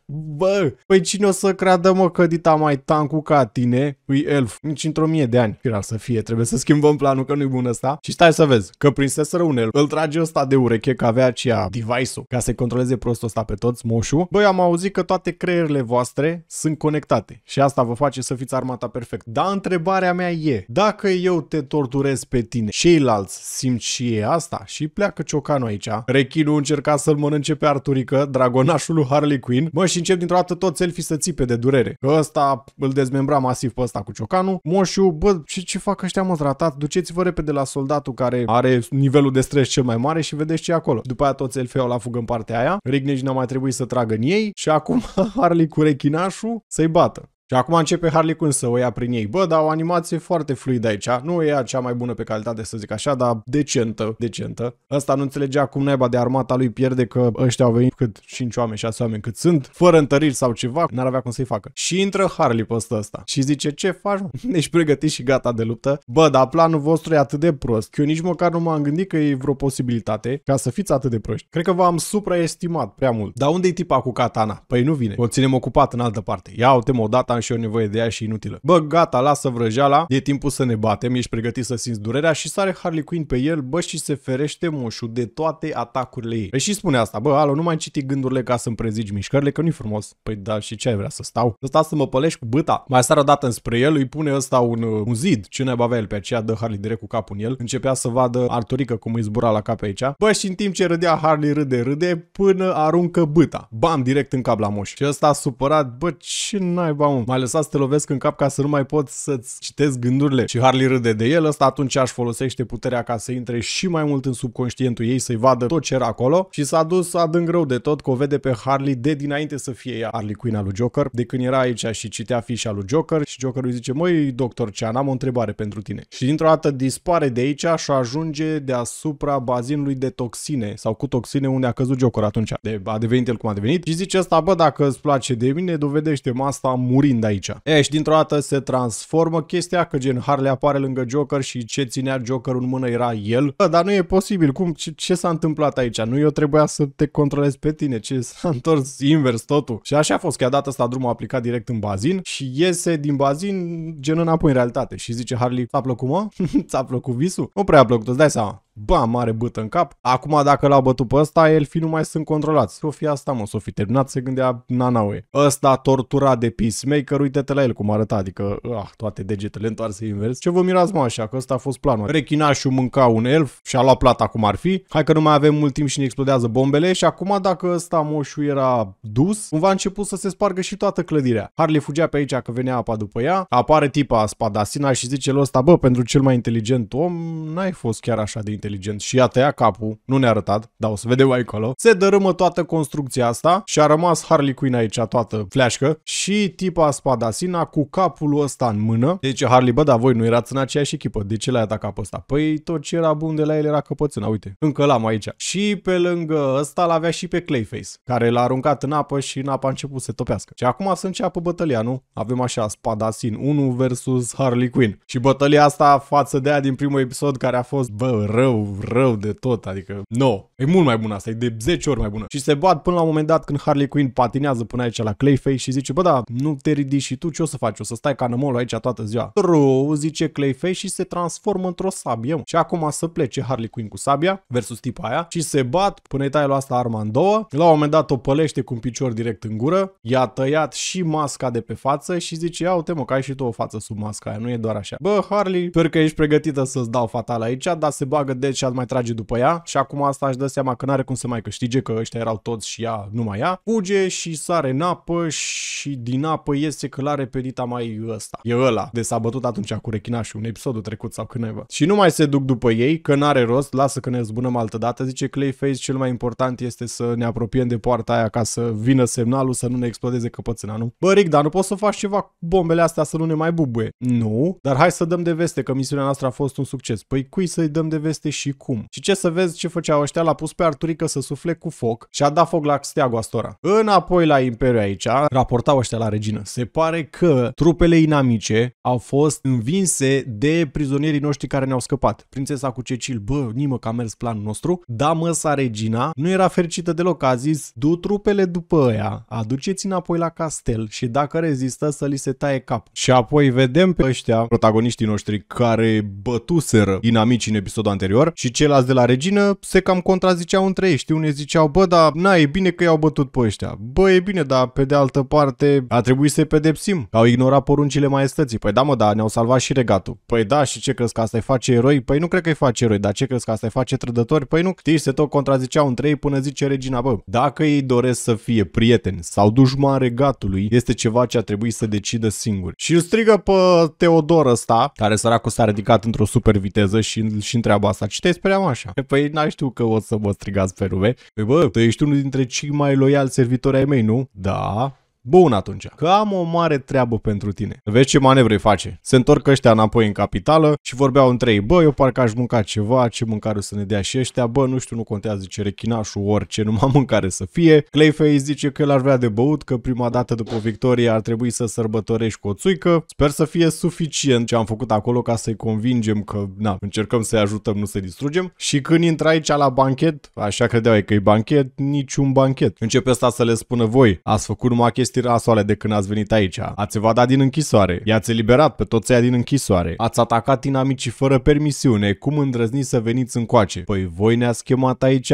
Bă, păi cine o să creadă, mă, că dita mai tancu ca tine, Ui elf, nici într-o mie de ani. Era să fie, trebuie să schimbăm planul, că nu-i bun ăsta. Și stai să vezi, că prinseseră un elf, îl trage ăsta de ureche, că avea aceea device-ul, ca să controleze prostul ăsta pe toți, moșu. Băi, am auzit că toate creierile voastre sunt conectate și asta vă face să fiți armata perfect. Dar întrebarea mea e, dacă eu te torturez pe tine, ceilalți simt și ei asta? Și pleacă ciocanul aici. Rechinul încerca să-l mănânce pe Artur marturică, dragonașul lui Harley Quinn, mă, și încep dintr-o dată tot selfie să țipe de durere. Că ăsta îl dezmembra masiv pe ăsta cu ciocanul. Moșu, bă, ce, ce fac ăștia mă ratat? Duceți-vă repede la soldatul care are nivelul de stres cel mai mare și vedeți ce e acolo. După aia tot selfie la fugă în partea aia, Rignage n-a mai trebuit să tragă în ei și acum Harley cu rechinașul să-i bată. Și acum începe Harley Quinn să o ia prin ei. Bă, dar o animație foarte fluidă aici. Nu e ea cea mai bună pe calitate, să zic așa, dar decentă, decentă. Ăsta nu înțelegea cum naiba de armata lui pierde că ăștia au venit cât 5 oameni, 6 oameni cât sunt, fără întăriri sau ceva, n-ar avea cum să-i facă. Și intră Harley pe ăsta și zice, ce faci? Ești pregătit și gata de luptă? Bă, dar planul vostru e atât de prost, că eu nici măcar nu m-am gândit că e vreo posibilitate ca să fiți atât de proști. Cred că v-am supraestimat prea mult. Dar unde e tipa cu katana? Păi nu vine. O ținem ocupat în altă parte. Ia uite-mă odată am și eu nevoie de ea și inutilă. Bă, gata, lasă vrăjeala, e timpul să ne batem, ești pregătit să simți durerea și sare Harley Quinn pe el, bă, și se ferește moșul de toate atacurile ei. și spune asta, bă, alo, nu mai citi gândurile ca să-mi prezici mișcările, că nu-i frumos. Păi da, și ce ai vrea să stau? Să stau să mă pălești cu băta. Mai sar odată înspre el, îi pune ăsta un, uh, un zid, ce ne avea el pe aceea, dă Harley direct cu capul în el, începea să vadă Arturică cum îi zbura la cap aici. Bă, și în timp ce râdea Harley râde, râde, până aruncă băta. Bam, direct în cap la moș. Și ăsta supărat, bă, ce naiba, mă? m-a lăsat să te lovesc în cap ca să nu mai pot să-ți citesc gândurile. Și Harley râde de el, ăsta atunci aș folosește puterea ca să intre și mai mult în subconștientul ei, să-i vadă tot ce era acolo și s-a dus adânc rău de tot că o vede pe Harley de dinainte să fie ea Harley Quinn al lui Joker, de când era aici și citea fișa lui Joker și Joker îi zice, măi, doctor Cean, am o întrebare pentru tine. Și dintr-o dată dispare de aici și ajunge deasupra bazinului de toxine sau cu toxine unde a căzut Joker atunci. De, a devenit el cum a devenit și zice asta, bă, dacă îți place de mine, dovedește-mă asta murind prind aici. E, și dintr-o dată se transformă chestia că gen Harley apare lângă Joker și ce ținea Joker în mână era el. Bă, dar nu e posibil. Cum? Ce, ce s-a întâmplat aici? Nu eu trebuia să te controlez pe tine. Ce s-a întors invers totul. Și așa a fost. a data asta drumul a aplicat direct în bazin și iese din bazin gen înapoi în realitate. Și zice Harley, ți-a plăcut mă? ți-a plăcut visul? Nu prea a plăcut, îți dai seama. Ba, mare bătă în cap. Acum dacă l-a bătut pe ăsta, fi nu mai sunt controlați. O fi asta, mă, s-o fi terminat, se gândea Nanaue. Ăsta tortura de peacemaker, uite-te la el cum arăta, adică ah, toate degetele întoarse invers. Ce vă mirați, mă, așa, că ăsta a fost planul. Rechinașul mânca un elf și a luat plata cum ar fi. Hai că nu mai avem mult timp și ne explodează bombele și acum dacă ăsta moșu era dus, cumva a început să se spargă și toată clădirea. Harley fugea pe aici că venea apa după ea, apare tipa spadasina și zice lui ăsta, bă, pentru cel mai inteligent om, n-ai fost chiar așa de inteligent inteligent și a tăiat capul, nu ne-a arătat, dar o să vedem mai acolo, se dărâmă toată construcția asta și a rămas Harley Quinn aici toată fleașcă și tipa spadasina cu capul ăsta în mână. Deci Harley, bă, dar voi nu erați în aceeași echipă, de ce l-ai atacat pe ăsta? Păi tot ce era bun de la el era căpățâna, uite, încă l-am aici. Și pe lângă ăsta l-avea și pe Clayface, care l-a aruncat în apă și în apa a început să se topească. Și acum să înceapă bătălia, nu? Avem așa spadasin 1 versus Harley Quinn. Și bătălia asta față de aia din primul episod care a fost, bă, rău, rău, rău de tot, adică no, e mult mai bună asta, e de 10 ori mai bună. Și se bat până la un moment dat când Harley Quinn patinează până aici la Clayface și zice, bă da, nu te ridici și tu, ce o să faci? O să stai ca nămolul aici toată ziua. True, zice Clayface și se transformă într-o sabie. Și acum să plece Harley Quinn cu sabia versus tipa aia și se bat până îi taie asta arma în două. La un moment dat o pălește cu un picior direct în gură, i-a tăiat și masca de pe față și zice, ia uite mă că ai și tu o față sub masca aia, nu e doar așa. Bă, Harley, sper că ești pregătită să-ți dau fatal aici, dar se bagă de și ar mai trage după ea și acum asta își dă seama că n-are cum să mai câștige, că ăștia erau toți și ea, numai ea. Fuge și sare în apă și din apă iese că l-are pe Dita mai ăsta. E ăla de s-a bătut atunci cu rechinașul în episodul trecut sau cândva. Și nu mai se duc după ei, că n-are rost, lasă că ne zbunăm altă dată, zice Clayface, cel mai important este să ne apropiem de poarta aia ca să vină semnalul, să nu ne explodeze căpățâna, nu? Bă, Rick, dar nu poți să faci ceva cu bombele astea să nu ne mai bubuie. Nu, dar hai să dăm de veste că misiunea noastră a fost un succes. Păi cui să-i dăm de veste și cum. Și ce să vezi ce făceau ăștia, l-a pus pe Arturică să sufle cu foc și a dat foc la steagul Astora. Înapoi la Imperiu aici, raportau ăștia la regină. Se pare că trupele inamice au fost învinse de prizonierii noștri care ne-au scăpat. Prințesa cu Cecil, bă, nimă că a mers planul nostru, da măsa regina nu era fericită deloc, a zis, du trupele după ea, aduceți înapoi la castel și dacă rezistă să li se taie cap. Și apoi vedem pe ăștia, protagoniștii noștri, care bătuseră inamicii în episodul anterior, anterior și ceilalți de la regină se cam contraziceau între ei. Știi, unii ziceau, bă, dar na, e bine că i-au bătut pe ăștia. Bă, e bine, dar pe de altă parte a trebuit să-i pedepsim. Au ignorat poruncile maestății. Păi da, mă, da, ne-au salvat și regatul. Păi da, și ce crezi că asta-i face eroi? Păi nu cred că-i face eroi, dar ce crezi că asta-i face trădători? Păi nu, știi, se tot contraziceau între ei până zice regina, bă, dacă ei doresc să fie prieteni sau dușman regatului, este ceva ce a trebuit să decidă singur. Și îl strigă pe Teodor ăsta, care săracul s-a ridicat într-o super viteză și, și întreabă asta ce te pe așa. Păi n ai știu că o să mă strigați pe lume. Păi bă, tu ești unul dintre cei mai loiali servitori ai mei, nu? Da, Bun atunci, că am o mare treabă pentru tine. Vezi ce manevre face. Se întorc ăștia înapoi în capitală și vorbeau între ei, bă, eu parcă aș mânca ceva, ce mâncare să ne dea și ăștia, bă, nu știu, nu contează, ce rechinașul, orice, numai mâncare să fie. Clayface zice că el ar vrea de băut, că prima dată după victorie ar trebui să sărbătorești cu o țuică. Sper să fie suficient ce am făcut acolo ca să-i convingem că, na, încercăm să-i ajutăm, nu să-i distrugem. Și când intră aici la banchet, așa credeau că e banchet, niciun banchet. Începe asta să le spună voi, ați făcut numai chestii povestiri asoale de când ați venit aici. Ați evadat din închisoare, i-ați eliberat pe toți aia din închisoare, ați atacat inamicii fără permisiune, cum îndrăzniți să veniți încoace? Păi voi ne-ați chemat aici?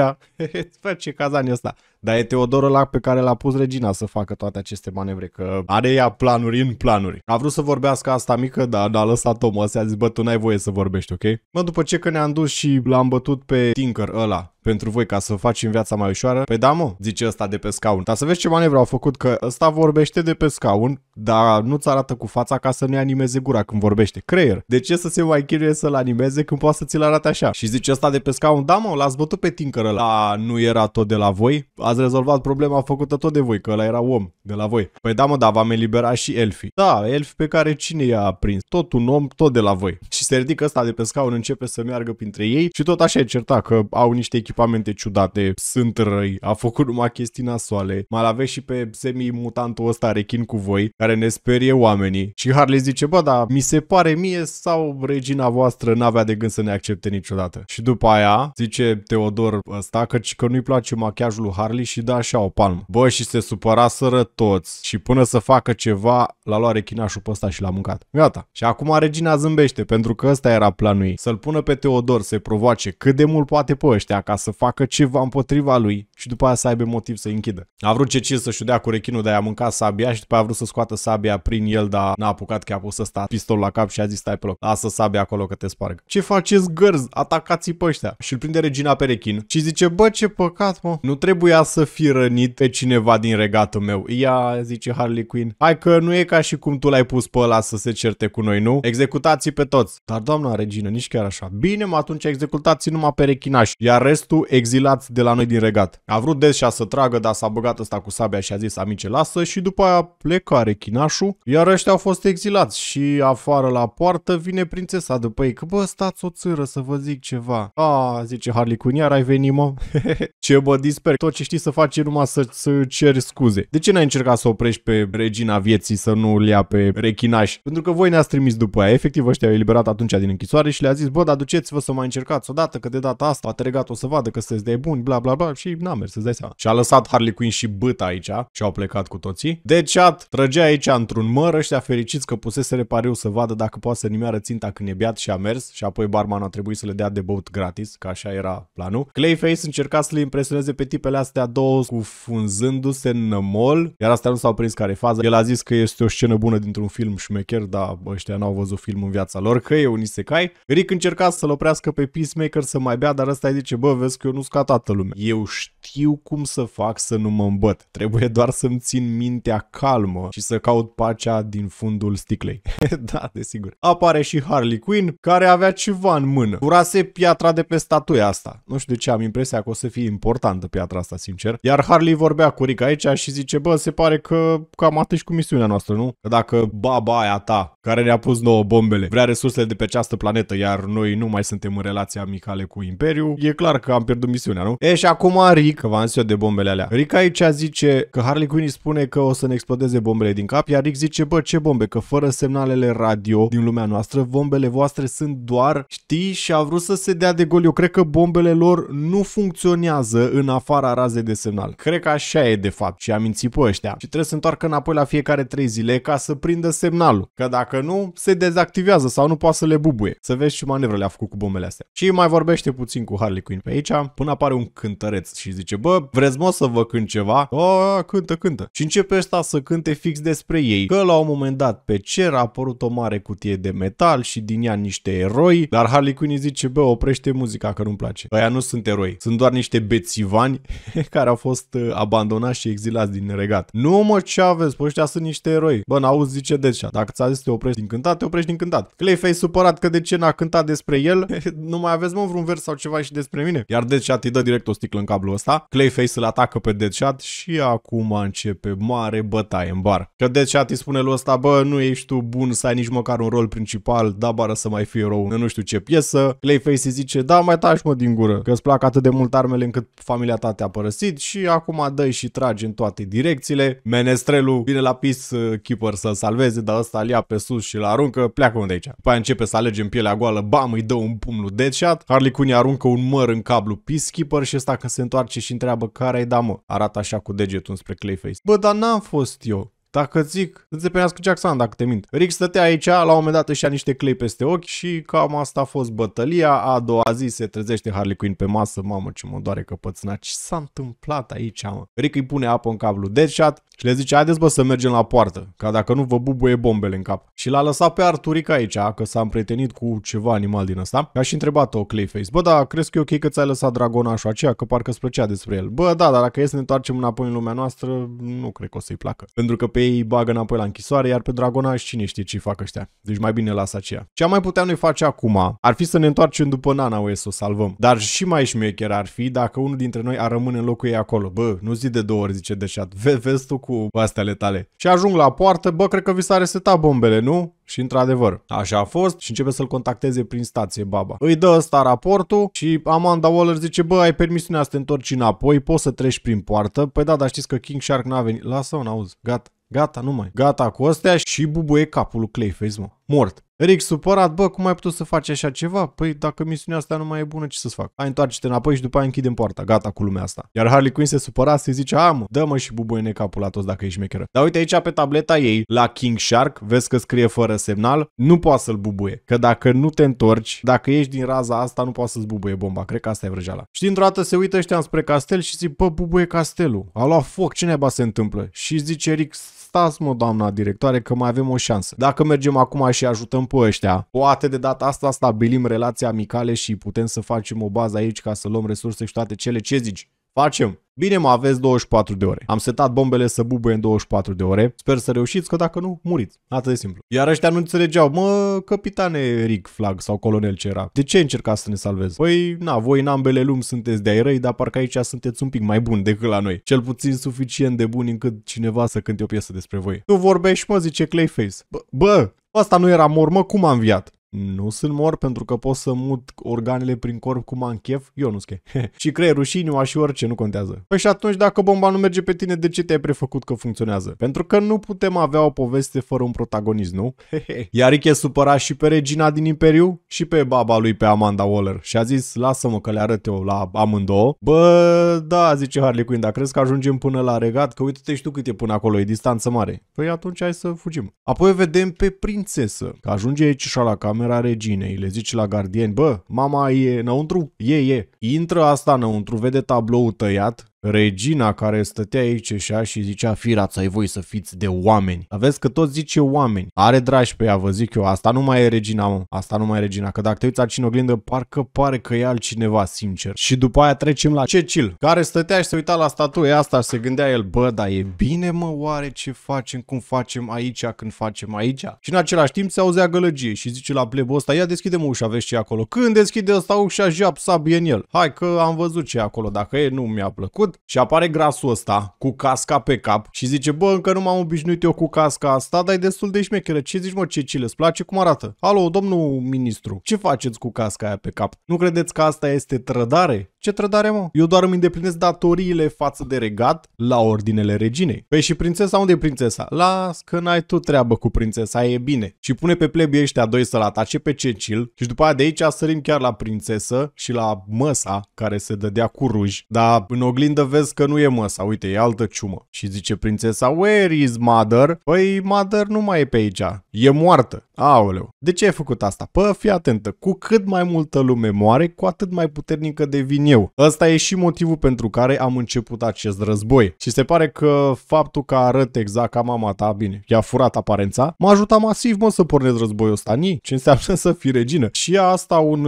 ce cazan e ăsta. Dar e Teodor ăla pe care l-a pus Regina să facă toate aceste manevre, că are ea planuri în planuri. A vrut să vorbească asta mică, dar n-a lăsat omul ăsta, a zis, bă, tu n-ai voie să vorbești, ok? Mă, după ce că ne-am dus și l-am bătut pe Tinker ăla, pentru voi ca să facem viața mai ușoară? Păi da, mă, zice ăsta de pe scaun. Dar să vezi ce manevre au făcut, că ăsta vorbește de pe scaun, dar nu-ți arată cu fața ca să nu animeze gura când vorbește. Creier. De ce să se mai chinuie să-l animeze când poate să ți-l arate așa? Și zice ăsta de pe scaun, da, mă, l-ați bătut pe Tinker ăla. A, nu era tot de la voi? A ați rezolvat problema făcută tot de voi, că ăla era om de la voi. Păi da mă, da, v-am eliberat și Elfi. Da, Elfi pe care cine i-a prins? Tot un om, tot de la voi. Și se ridică ăsta de pe scaun, începe să meargă printre ei și tot așa e certa că au niște echipamente ciudate, sunt răi, a făcut numai chestii nasoale. Mai aveți și pe semi-mutantul ăsta rechin cu voi, care ne sperie oamenii. Și Harley zice, bă, da, mi se pare mie sau regina voastră n-avea de gând să ne accepte niciodată. Și după aia zice Teodor ăsta că, că nu-i place machiajul lui Harley Charlie și da așa o palmă. Bă, și se sără toți și până să facă ceva, l-a luat rechinașul pe ăsta și l-a mâncat. Gata. Și acum regina zâmbește, pentru că ăsta era planul ei. Să-l pună pe Teodor, să-i provoace cât de mult poate pe ăștia ca să facă ceva împotriva lui și după aia să aibă motiv să-i închidă. A vrut Cecil să-și dea cu rechinul de a mânca sabia și după aia a vrut să scoată sabia prin el, dar n-a apucat că a pus să sta pistol la cap și a zis stai pe loc, lasă sabia acolo că te sparg. Ce faceți gărzi? Atacați-i pe ăștia. Și îl prinde regina pe rechin și zice, bă ce păcat mă, nu trebuia să fi rănit pe cineva din regatul meu. Ia, zice Harley Quinn, hai că nu e ca și cum tu l-ai pus pe ăla să se certe cu noi, nu? Executați pe toți. Dar doamna regină, nici chiar așa. Bine, mă, atunci executați numai pe rechinași, iar restul exilați de la noi din regat. A vrut Descea să tragă, dar s-a băgat ăsta cu sabia și a zis amice lasă și după aia pleca rechinașul. iar ăștia au fost exilați și afară la poartă vine prințesa după ei că bă stați o țâră să vă zic ceva. A, zice Harley Quinn, iar ai venit mă? ce bă disper, tot ce știi să faci e numai să, să ceri scuze. De ce n-ai încercat să oprești pe regina vieții să nu îl ia pe rechinaș? Pentru că voi ne-ați trimis după aia, efectiv ăștia au eliberat atunci din închisoare și le-a zis bă dar duceți-vă să mai încercați odată că de data asta a o să vadă că sunteți de buni, bla bla bla și n-am mers, îți dai seama. Și a lăsat Harley Quinn și băta aici și au plecat cu toții. Deci a trăgea aici într-un măr, ăștia fericiți că pusese repariu să vadă dacă poate să nimeară ținta când e beat și a mers și apoi barmanul a trebuit să le dea de băut gratis, că așa era planul. Clayface încerca să le impresioneze pe tipele astea două cufunzându-se în nămol, iar astea nu s-au prins care fază. El a zis că este o scenă bună dintr-un film șmecher, dar ăștia n-au văzut film în viața lor, că e un isekai. Rick încerca să-l oprească pe Peacemaker să mai bea, dar ăsta îi zice, bă, vezi că eu nu sunt ca toată lumea. Eu știu știu cum să fac să nu mă îmbăt. Trebuie doar să-mi țin mintea calmă și să caut pacea din fundul sticlei. da, desigur. Apare și Harley Quinn, care avea ceva în mână. Curase piatra de pe statuia asta. Nu știu de ce, am impresia că o să fie importantă piatra asta, sincer. Iar Harley vorbea cu Rick aici și zice, bă, se pare că cam atât cu misiunea noastră, nu? Că dacă baba aia ta, care ne-a pus nouă bombele, vrea resursele de pe această planetă, iar noi nu mai suntem în relații amicale cu Imperiu, e clar că am pierdut misiunea, nu? E și acum Rick Rick, că v-am de bombele alea. Rick aici zice că Harley Quinn îi spune că o să ne explodeze bombele din cap, iar Rick zice, bă, ce bombe, că fără semnalele radio din lumea noastră, bombele voastre sunt doar, știi, și a vrut să se dea de gol. Eu cred că bombele lor nu funcționează în afara razei de semnal. Cred că așa e de fapt și am mințit pe ăștia. Și trebuie să întoarcă înapoi la fiecare 3 zile ca să prindă semnalul. Că dacă nu, se dezactivează sau nu poate să le bubuie. Să vezi ce manevră le-a făcut cu bombele astea. Și mai vorbește puțin cu Harley Quinn pe aici, până apare un cântăreț și zice zice, bă, vreți mă să vă cânt ceva? O, cântă, cântă. Și începe ăsta să cânte fix despre ei, că la un moment dat pe cer a apărut o mare cutie de metal și din ea niște eroi, dar Harley Quinn îi zice, bă, oprește muzica că nu-mi place. Aia nu sunt eroi, sunt doar niște bețivani care au fost uh, abandonați și exilați din regat. Nu mă, ce aveți, bă, păi ăștia sunt niște eroi. Bă, n-auzi, zice Deadshot. Dacă ți-a zis te oprești din cântat, te oprești din cântat. Clayface supărat că de ce n-a cântat despre el, nu mai aveți mă vreun vers sau ceva și despre mine. Iar Deadshot îi dă direct o sticlă în cablu ăsta asta. Clayface îl atacă pe Deadshot și acum începe mare bătaie în bar. Că Deadshot îi spune lui ăsta, bă, nu ești tu bun să ai nici măcar un rol principal, da bară să mai fii rău în nu știu ce piesă. Clayface îi zice, da, mai tași mă din gură, că îți plac atât de mult armele încât familia ta te-a părăsit și acum dă și trage în toate direcțiile. Menestrelul vine la pis, uh, keeper să-l salveze, dar ăsta îl ia pe sus și l aruncă, pleacă unde aici. După aia începe să alege în pielea goală, bam, îi dă un pumn lui Deadshot. Harley Quinn aruncă un măr în cablu peacekeeper și ăsta că se întoarce și întreabă care ai da mă. Arată așa cu degetul spre Clayface. Bă, dar n-am fost eu. Dacă zic, îți dependează cu Jack Sun dacă te mint. Rick stătea aici, la un moment dat își ia niște clei peste ochi și cam asta a fost bătălia. A doua zi se trezește Harley Quinn pe masă, mamă ce mă doare căpățâna, ce s-a întâmplat aici, mă? Rick îi pune apă în cap lui Deadshot și le zice, haideți bă să mergem la poartă, ca dacă nu vă bubuie bombele în cap. Și l-a lăsat pe Arturic aici, că s-a împrietenit cu ceva animal din ăsta. A și întrebat-o Clayface, bă, da, crezi că e ok că ți-ai lăsat dragonașul aceea, că parcă îți plăcea despre el. Bă, da, dar dacă e să ne întoarcem înapoi în lumea noastră, nu cred că o să-i placă. Pentru că pe ei îi bagă înapoi la închisoare, iar pe Dragona și cine știe ce fac ăștia. Deci mai bine lasă aceea. Ce am mai putea noi face acum ar fi să ne întoarcem după Nana o să o salvăm. Dar și mai șmecher ar fi dacă unul dintre noi ar rămâne în locul ei acolo. Bă, nu zi de două ori, zice Deșat. Ve, vezi tu cu astea tale. Și ajung la poartă, bă, cred că vi s-a resetat bombele, nu? Și într-adevăr, așa a fost și începe să-l contacteze prin stație baba. Îi dă ăsta raportul și Amanda Waller zice, bă, ai permisiunea să te întorci înapoi, poți să treci prin poartă. Păi da, dar știți că King Shark n-a venit. Lasă-o, n-auzi. Gata. Gata, nu mai. Gata cu astea și bubuie capul lui Clayface, mă. Mort. Rick supărat, bă, cum ai putut să faci așa ceva? Păi dacă misiunea asta nu mai e bună, ce să-ți fac? Hai, întoarce-te înapoi și după aia închidem poarta, gata cu lumea asta. Iar Harley Quinn se supăra să-i zice, a, mă, dă-mă și bubuie capul la toți dacă ești mecheră. Dar uite aici pe tableta ei, la King Shark, vezi că scrie fără semnal, nu poți să-l bubuie. Că dacă nu te întorci, dacă ești din raza asta, nu poți să-ți bubuie bomba. Cred că asta e vrăjeala. Și dintr-o dată se uită ăștia spre castel și zic, bă, bubuie castelul. A luat foc, ce neba se întâmplă? Și zice Rick, stați mă doamna directoare că mai avem o șansă. Dacă mergem acum și ajutăm pe ăștia, poate de data asta stabilim relații amicale și putem să facem o bază aici ca să luăm resurse și toate cele ce zici. Facem! Bine mă aveți 24 de ore. Am setat bombele să bubuie în 24 de ore. Sper să reușiți, că dacă nu, muriți. Atât de simplu. Iar ăștia nu înțelegeau, mă, capitane Rick Flag sau colonel ce era. De ce încercați să ne salvezi? Păi, na, voi în ambele lumi sunteți de-ai răi, dar parcă aici sunteți un pic mai buni decât la noi. Cel puțin suficient de buni încât cineva să cânte o piesă despre voi. Tu vorbești, mă, zice Clayface. Bă, bă Asta nu era mormă, cum am viat? nu sunt mor pentru că pot să mut organele prin corp cum am chef, eu nu-s și creierul și inima și orice, nu contează. Păi și atunci dacă bomba nu merge pe tine, de ce te-ai prefăcut că funcționează? Pentru că nu putem avea o poveste fără un protagonist, nu? Iar e supăra și pe regina din Imperiu și pe baba lui pe Amanda Waller și a zis, lasă-mă că le arăt eu la amândouă. Bă, da, zice Harley Quinn, dar crezi că ajungem până la regat? Că uite-te și tu cât e până acolo, e distanță mare. Păi atunci hai să fugim. Apoi vedem pe prințesă, că ajunge aici și la cameră camera reginei, le zici la gardieni, bă, mama e înăuntru? E, e. Intră asta înăuntru, vede tabloul tăiat, regina care stătea aici ceșea și zicea firați ai voi să fiți de oameni. Aveți că tot zice oameni. Are dragi pe ea, vă zic eu. Asta nu mai e regina, mă. Asta nu mai e regina. Că dacă te uiți aici în oglindă, parcă pare că e altcineva, sincer. Și după aia trecem la Cecil, care stătea și se uita la statuie asta și se gândea el, bă, dar e bine, mă, oare ce facem, cum facem aici, când facem aici? Și în același timp se auzea gălăgie și zice la plebul ăsta, ia deschide-mă ușa, vezi ce e acolo. Când deschide ăsta ușa, jap, sabie în el. Hai că am văzut ce e acolo, dacă e, nu mi-a plăcut văd și apare grasul ăsta cu casca pe cap și zice, bă, încă nu m-am obișnuit eu cu casca asta, dar e destul de șmecheră. Ce zici, mă, ce cile, îți place cum arată? Alo, domnul ministru, ce faceți cu casca aia pe cap? Nu credeți că asta este trădare? Ce trădare, mă? Eu doar îmi îndeplinesc datoriile față de regat la ordinele reginei. Păi și prințesa, unde e prințesa? Las că n-ai tu treabă cu prințesa, e bine. Și pune pe plebii ăștia doi să-l atace pe Cecil și după aia de aici sărim chiar la prințesă și la măsa care se dădea cu ruj. Dar în oglindă vezi că nu e măsa, uite, e altă ciumă. Și zice prințesa, where is mother? Păi mother nu mai e pe aici, e moartă. Aoleu, de ce ai făcut asta? Pă, fii atentă, cu cât mai multă lume moare, cu atât mai puternică devine eu. Ăsta e și motivul pentru care am început acest război. Și se pare că faptul că arăt exact ca mama ta, bine, i-a furat aparența, m-a ajutat masiv, mă, să pornesc războiul ăsta. Ni, ce înseamnă să fii regină. Și asta un,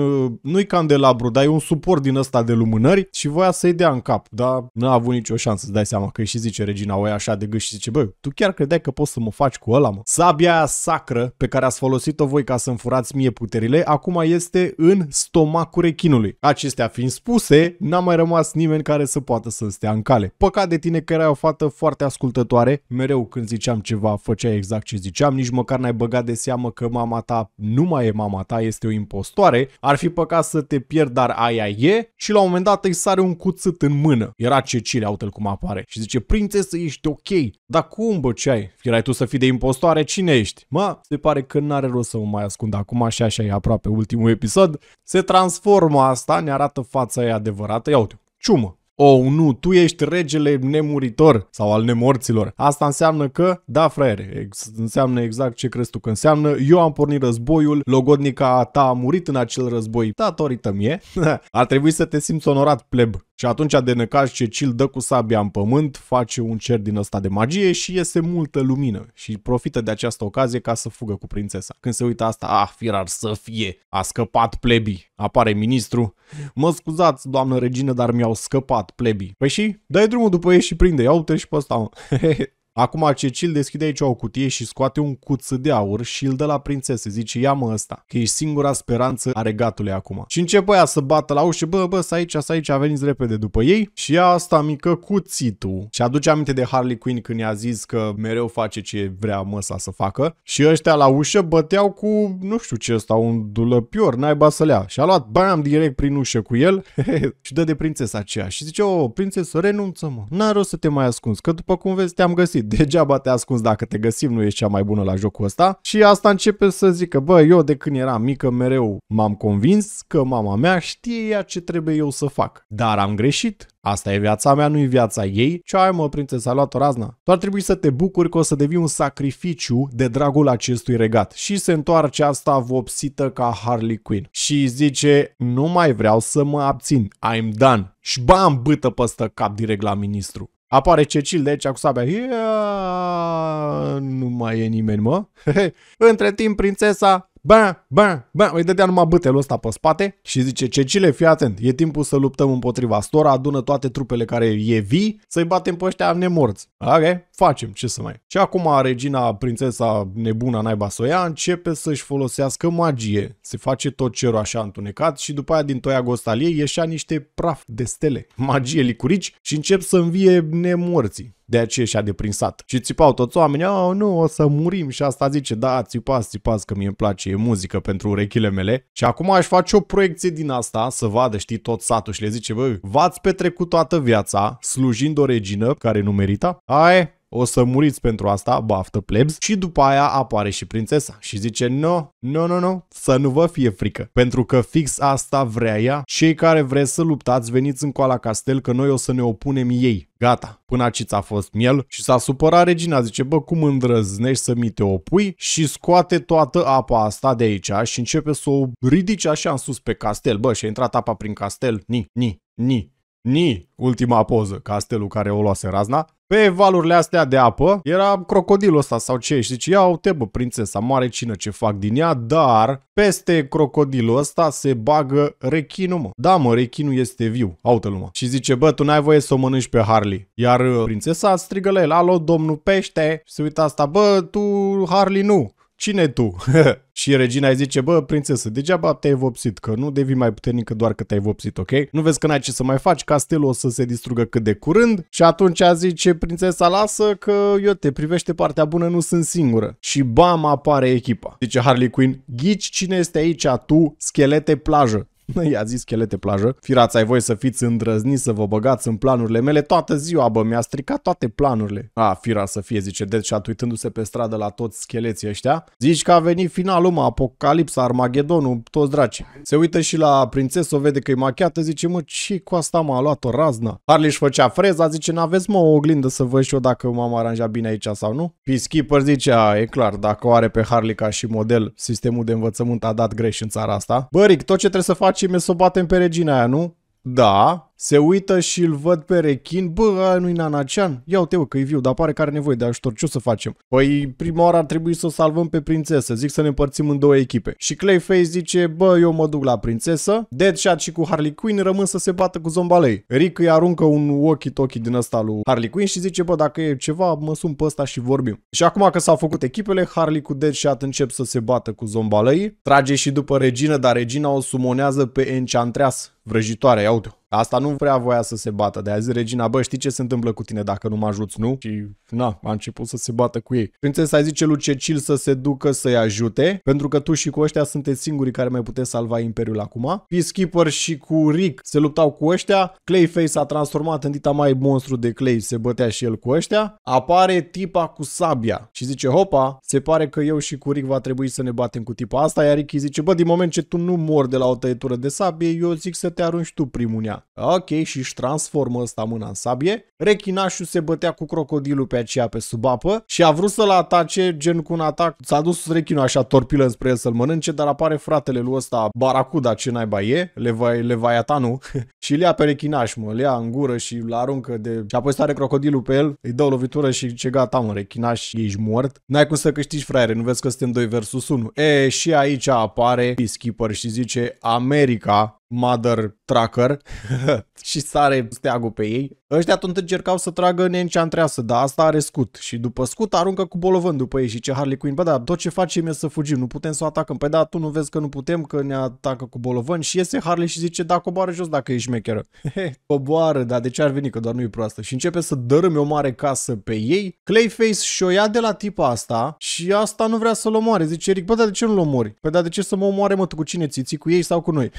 nu-i candelabru, dar e un suport din ăsta de lumânări și voia să-i dea în cap, dar n-a avut nicio șansă, să dai seama că și zice regina o așa de gâși și zice, băi, tu chiar credeai că poți să mă faci cu ăla, mă? Sabia aia sacră pe care ați folosit-o voi ca să-mi furați mie puterile, acum este în stomacul rechinului. Acestea fiind spuse, se, n-a mai rămas nimeni care să poată să-mi stea în cale. Păcat de tine că erai o fată foarte ascultătoare, mereu când ziceam ceva făcea exact ce ziceam, nici măcar n-ai băgat de seamă că mama ta nu mai e mama ta, este o impostoare, ar fi păcat să te pierd, dar aia e și la un moment dat îi sare un cuțit în mână. Era Cecilia, uite cum apare și zice, prințesă, ești ok, dar cum bă ce ai? Erai tu să fii de impostoare, cine ești? Mă, se pare că n-are rost să mă mai ascund acum și așa e aproape ultimul episod. Se transformă asta, ne arată fața aia adevărată, ia uite, ciumă. Oh, nu, tu ești regele nemuritor sau al nemorților. Asta înseamnă că, da, fraiere, ex- înseamnă exact ce crezi tu că înseamnă. Eu am pornit războiul, logodnica ta a murit în acel război datorită mie. Ar trebui să te simți onorat, pleb. Și atunci Adenecaș Cecil dă cu sabia în pământ, face un cer din ăsta de magie și iese multă lumină și profită de această ocazie ca să fugă cu prințesa. Când se uită asta, ah, firar să fie, a scăpat plebii, apare ministru. Mă scuzați, doamnă regină, dar mi-au scăpat plebii. Păi și? Dai drumul după ei și prinde, ia uite și pe ăsta, Acum Cecil deschide aici o cutie și scoate un cuț de aur și îl dă la prințesă. Zice, ia mă ăsta, că e singura speranță a regatului acum. Și începe aia să bată la ușă, bă, bă, să aici, să aici, a venit repede după ei. Și ia asta mică cuțitul. Și aduce aminte de Harley Quinn când i-a zis că mereu face ce vrea măsa să facă. Și ăștia la ușă băteau cu, nu știu ce ăsta, un dulăpior, naiba să lea. Și a luat, bam, direct prin ușă cu el și dă de prințesa aceea. Și zice, o, prințesă, renunță mă, n-are să te mai ascunzi, că după cum vezi te-am găsit degeaba te ascunzi dacă te găsim, nu ești cea mai bună la jocul ăsta. Și asta începe să zică, bă, eu de când eram mică mereu m-am convins că mama mea știe ea ce trebuie eu să fac. Dar am greșit, Asta e viața mea, nu e viața ei. Ce ai mă, prințesa, a luat o razna? Tu ar trebui să te bucuri că o să devii un sacrificiu de dragul acestui regat. Și se întoarce asta vopsită ca Harley Quinn. Și zice, nu mai vreau să mă abțin, I'm done. Și bam, bâtă păstă cap direct la ministru. Apare Cecil de aici cu sabia. Ia, nu mai e nimeni, mă. Între timp, prințesa Bă, bă, bă, îi dădea numai bătelul ăsta pe spate și zice, Cecile, fii atent, e timpul să luptăm împotriva Stora, adună toate trupele care e vii, să-i batem pe ăștia nemorți. Ok, facem, ce să mai. Și acum regina, prințesa nebuna naiba soia, începe să-și folosească magie. Se face tot cerul așa întunecat și după aia din toia gostalie ieșea niște praf de stele, magie licurici și încep să învie nemorții. De aceea și-a deprinsat. Și țipau toți oamenii, au, ah, nu, o să murim. Și asta zice, da, țipați, țipați, că mi-e place, e muzică pentru urechile mele. Și acum aș face o proiecție din asta, să vadă, știi, tot satul și le zice, bă, v-ați petrecut toată viața slujind o regină care nu merita? Aie, o să muriți pentru asta, baftă plebs, și după aia apare și prințesa și zice no, no, no, no, să nu vă fie frică, pentru că fix asta vrea ea, cei care vreți să luptați veniți în coala castel că noi o să ne opunem ei, gata. Până aici a fost miel și s-a supărat regina, zice, bă, cum îndrăznești să mi te opui? Și scoate toată apa asta de aici și începe să o ridice așa în sus pe castel, bă, și a intrat apa prin castel, ni, ni, ni, Ni, ultima poză, castelul care o luase razna, pe valurile astea de apă era crocodilul ăsta sau ce, și zice, ia uite bă, prințesa, mare cină ce fac din ea, dar peste crocodilul ăsta se bagă rechinul, mă. Da, mă, rechinul este viu, aută lumea. Și zice, bă, tu n-ai voie să o mănânci pe Harley. Iar uh, prințesa strigă la el, alo, domnul pește, și se uită asta, bă, tu Harley nu cine tu? și regina îi zice, bă, prințesă, degeaba te-ai vopsit, că nu devii mai puternică doar că te-ai vopsit, ok? Nu vezi că n-ai ce să mai faci, castelul o să se distrugă cât de curând și atunci zice prințesa, lasă că eu te privește partea bună, nu sunt singură. Și bam, apare echipa. Zice Harley Quinn, ghici cine este aici, tu, schelete plajă. I-a zis chelete plajă, firați ai voi să fiți îndrăzniți să vă băgați în planurile mele toată ziua, bă, mi-a stricat toate planurile. A, fira să fie, zice Dead Shot uitându-se pe stradă la toți scheleții ăștia. Zici că a venit finalul, mă, Apocalipsa, Armagedonul, toți draci. Se uită și la prințesă, o vede că e machiată, zice, mă, ce cu asta m-a luat o raznă. Harley își făcea freza, zice, n-aveți mă o oglindă să văd și eu dacă m-am aranjat bine aici sau nu? Peacekeeper zice, a, e clar, dacă o are pe Harley ca și model, sistemul de învățământ a dat greș în țara asta. Băric, tot ce trebuie să faci facem e să o batem pe regina aia, nu? Da, se uită și îl văd pe rechin, bă, nu-i Nanacean, ia uite că e viu, dar pare că are nevoie de ajutor, ce o să facem? Păi, prima oară ar trebui să o salvăm pe prințesă, zic să ne împărțim în două echipe. Și Clayface zice, bă, eu mă duc la prințesă, Deadshot și cu Harley Quinn rămân să se bată cu zombalei. Rick îi aruncă un walkie-talkie din ăsta lui Harley Quinn și zice, bă, dacă e ceva, mă sun pe ăsta și vorbim. Și acum că s-au făcut echipele, Harley cu Deadshot încep să se bată cu zombalei, trage și după regină, dar regina o sumonează pe Enchantreas, vrăjitoare. ia uite Asta nu vrea voia să se bată. De azi regina, bă, știi ce se întâmplă cu tine dacă nu mă ajuți, nu? Și na, a început să se bată cu ei. Prințesa zice lui Cecil să se ducă să-i ajute, pentru că tu și cu ăștia sunteți singurii care mai puteți salva Imperiul acum. Peacekeeper și cu Rick se luptau cu ăștia. Clayface s-a transformat în dita mai monstru de Clay, se bătea și el cu ăștia. Apare tipa cu sabia și zice, hopa, se pare că eu și cu Rick va trebui să ne batem cu tipa asta, iar Rick îi zice, bă, din moment ce tu nu mor de la o tăietură de sabie, eu zic să te arunci tu primul în ea. Ok, și își transformă ăsta mâna în sabie. Rechinașul se bătea cu crocodilul pe aceea pe sub apă și a vrut să-l atace gen cu un atac. S-a dus rechinu așa torpilă spre el să-l mănânce, dar apare fratele lui ăsta, Baracuda, ce naiba e, Levai, Levaiatanu, și îl ia pe rechinaș, mă, îl ia în gură și îl aruncă de... Și apoi stare crocodilul pe el, îi dă o lovitură și ce gata, mă, rechinaș, ești mort. N-ai cum să câștigi, fraiere, nu vezi că suntem 2 versus 1. E, și aici apare Peacekeeper și zice America mother tracker și sare steagul pe ei. Ăștia atunci încercau să tragă nencea întreasă, dar asta are scut și după scut aruncă cu bolovân după ei și ce Harley Quinn, bă da, tot ce facem e să fugim, nu putem să o atacăm, păi, da, tu nu vezi că nu putem, că ne atacă cu bolovân și iese Harley și zice, da, coboară jos dacă ești șmecheră. coboară, dar de ce ar veni, că doar nu e proastă și începe să dărâme o mare casă pe ei. Clayface și-o ia de la tipa asta și asta nu vrea să-l omoare, zice Eric, bă, da, de ce nu-l omori? Păi da, de ce să mă omoare, mă, tu cu cine ții, ții cu ei sau cu noi?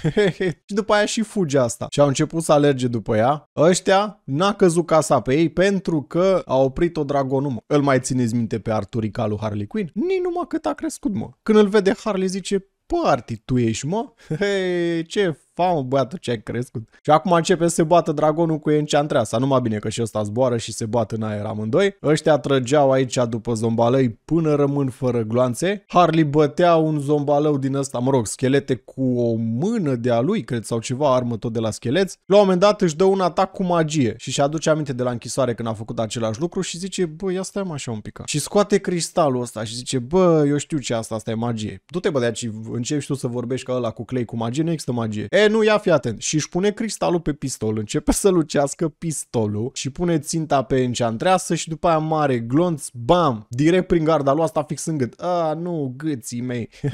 și după aia și fuge asta. Și au început să alerge după ea. Ăștia n-a căzut casa pe ei pentru că a oprit-o dragonumă. Îl mai țineți minte pe Arturica lui Harley Quinn? Nici numai cât a crescut, mă. Când îl vede Harley zice, Party, păi, tu ești, mă? Hei, ce Famă, băiatul, ce ai crescut? Și acum începe să se bată dragonul cu Enchantreasa. Numai bine că și ăsta zboară și se bat în aer amândoi. Ăștia trăgeau aici după zombalei până rămân fără gloanțe. Harley bătea un zombalău din ăsta, mă rog, schelete cu o mână de a lui, cred, sau ceva armă tot de la scheleți. La un moment dat își dă un atac cu magie și-și aduce aminte de la închisoare când a făcut același lucru și zice, bă, ia stai așa un pic. Și scoate cristalul ăsta și zice, bă, eu știu ce asta, asta e magie. Du-te, bă, de aici, începi și tu să vorbești ca ăla cu Clay cu magie, nu există magie. E, nu, ia fi atent. Și își pune cristalul pe pistol, începe să lucească pistolul și pune ținta pe înceantreasă și după aia mare glonț, bam, direct prin garda lui asta fix în gât. A, nu, gâții mei.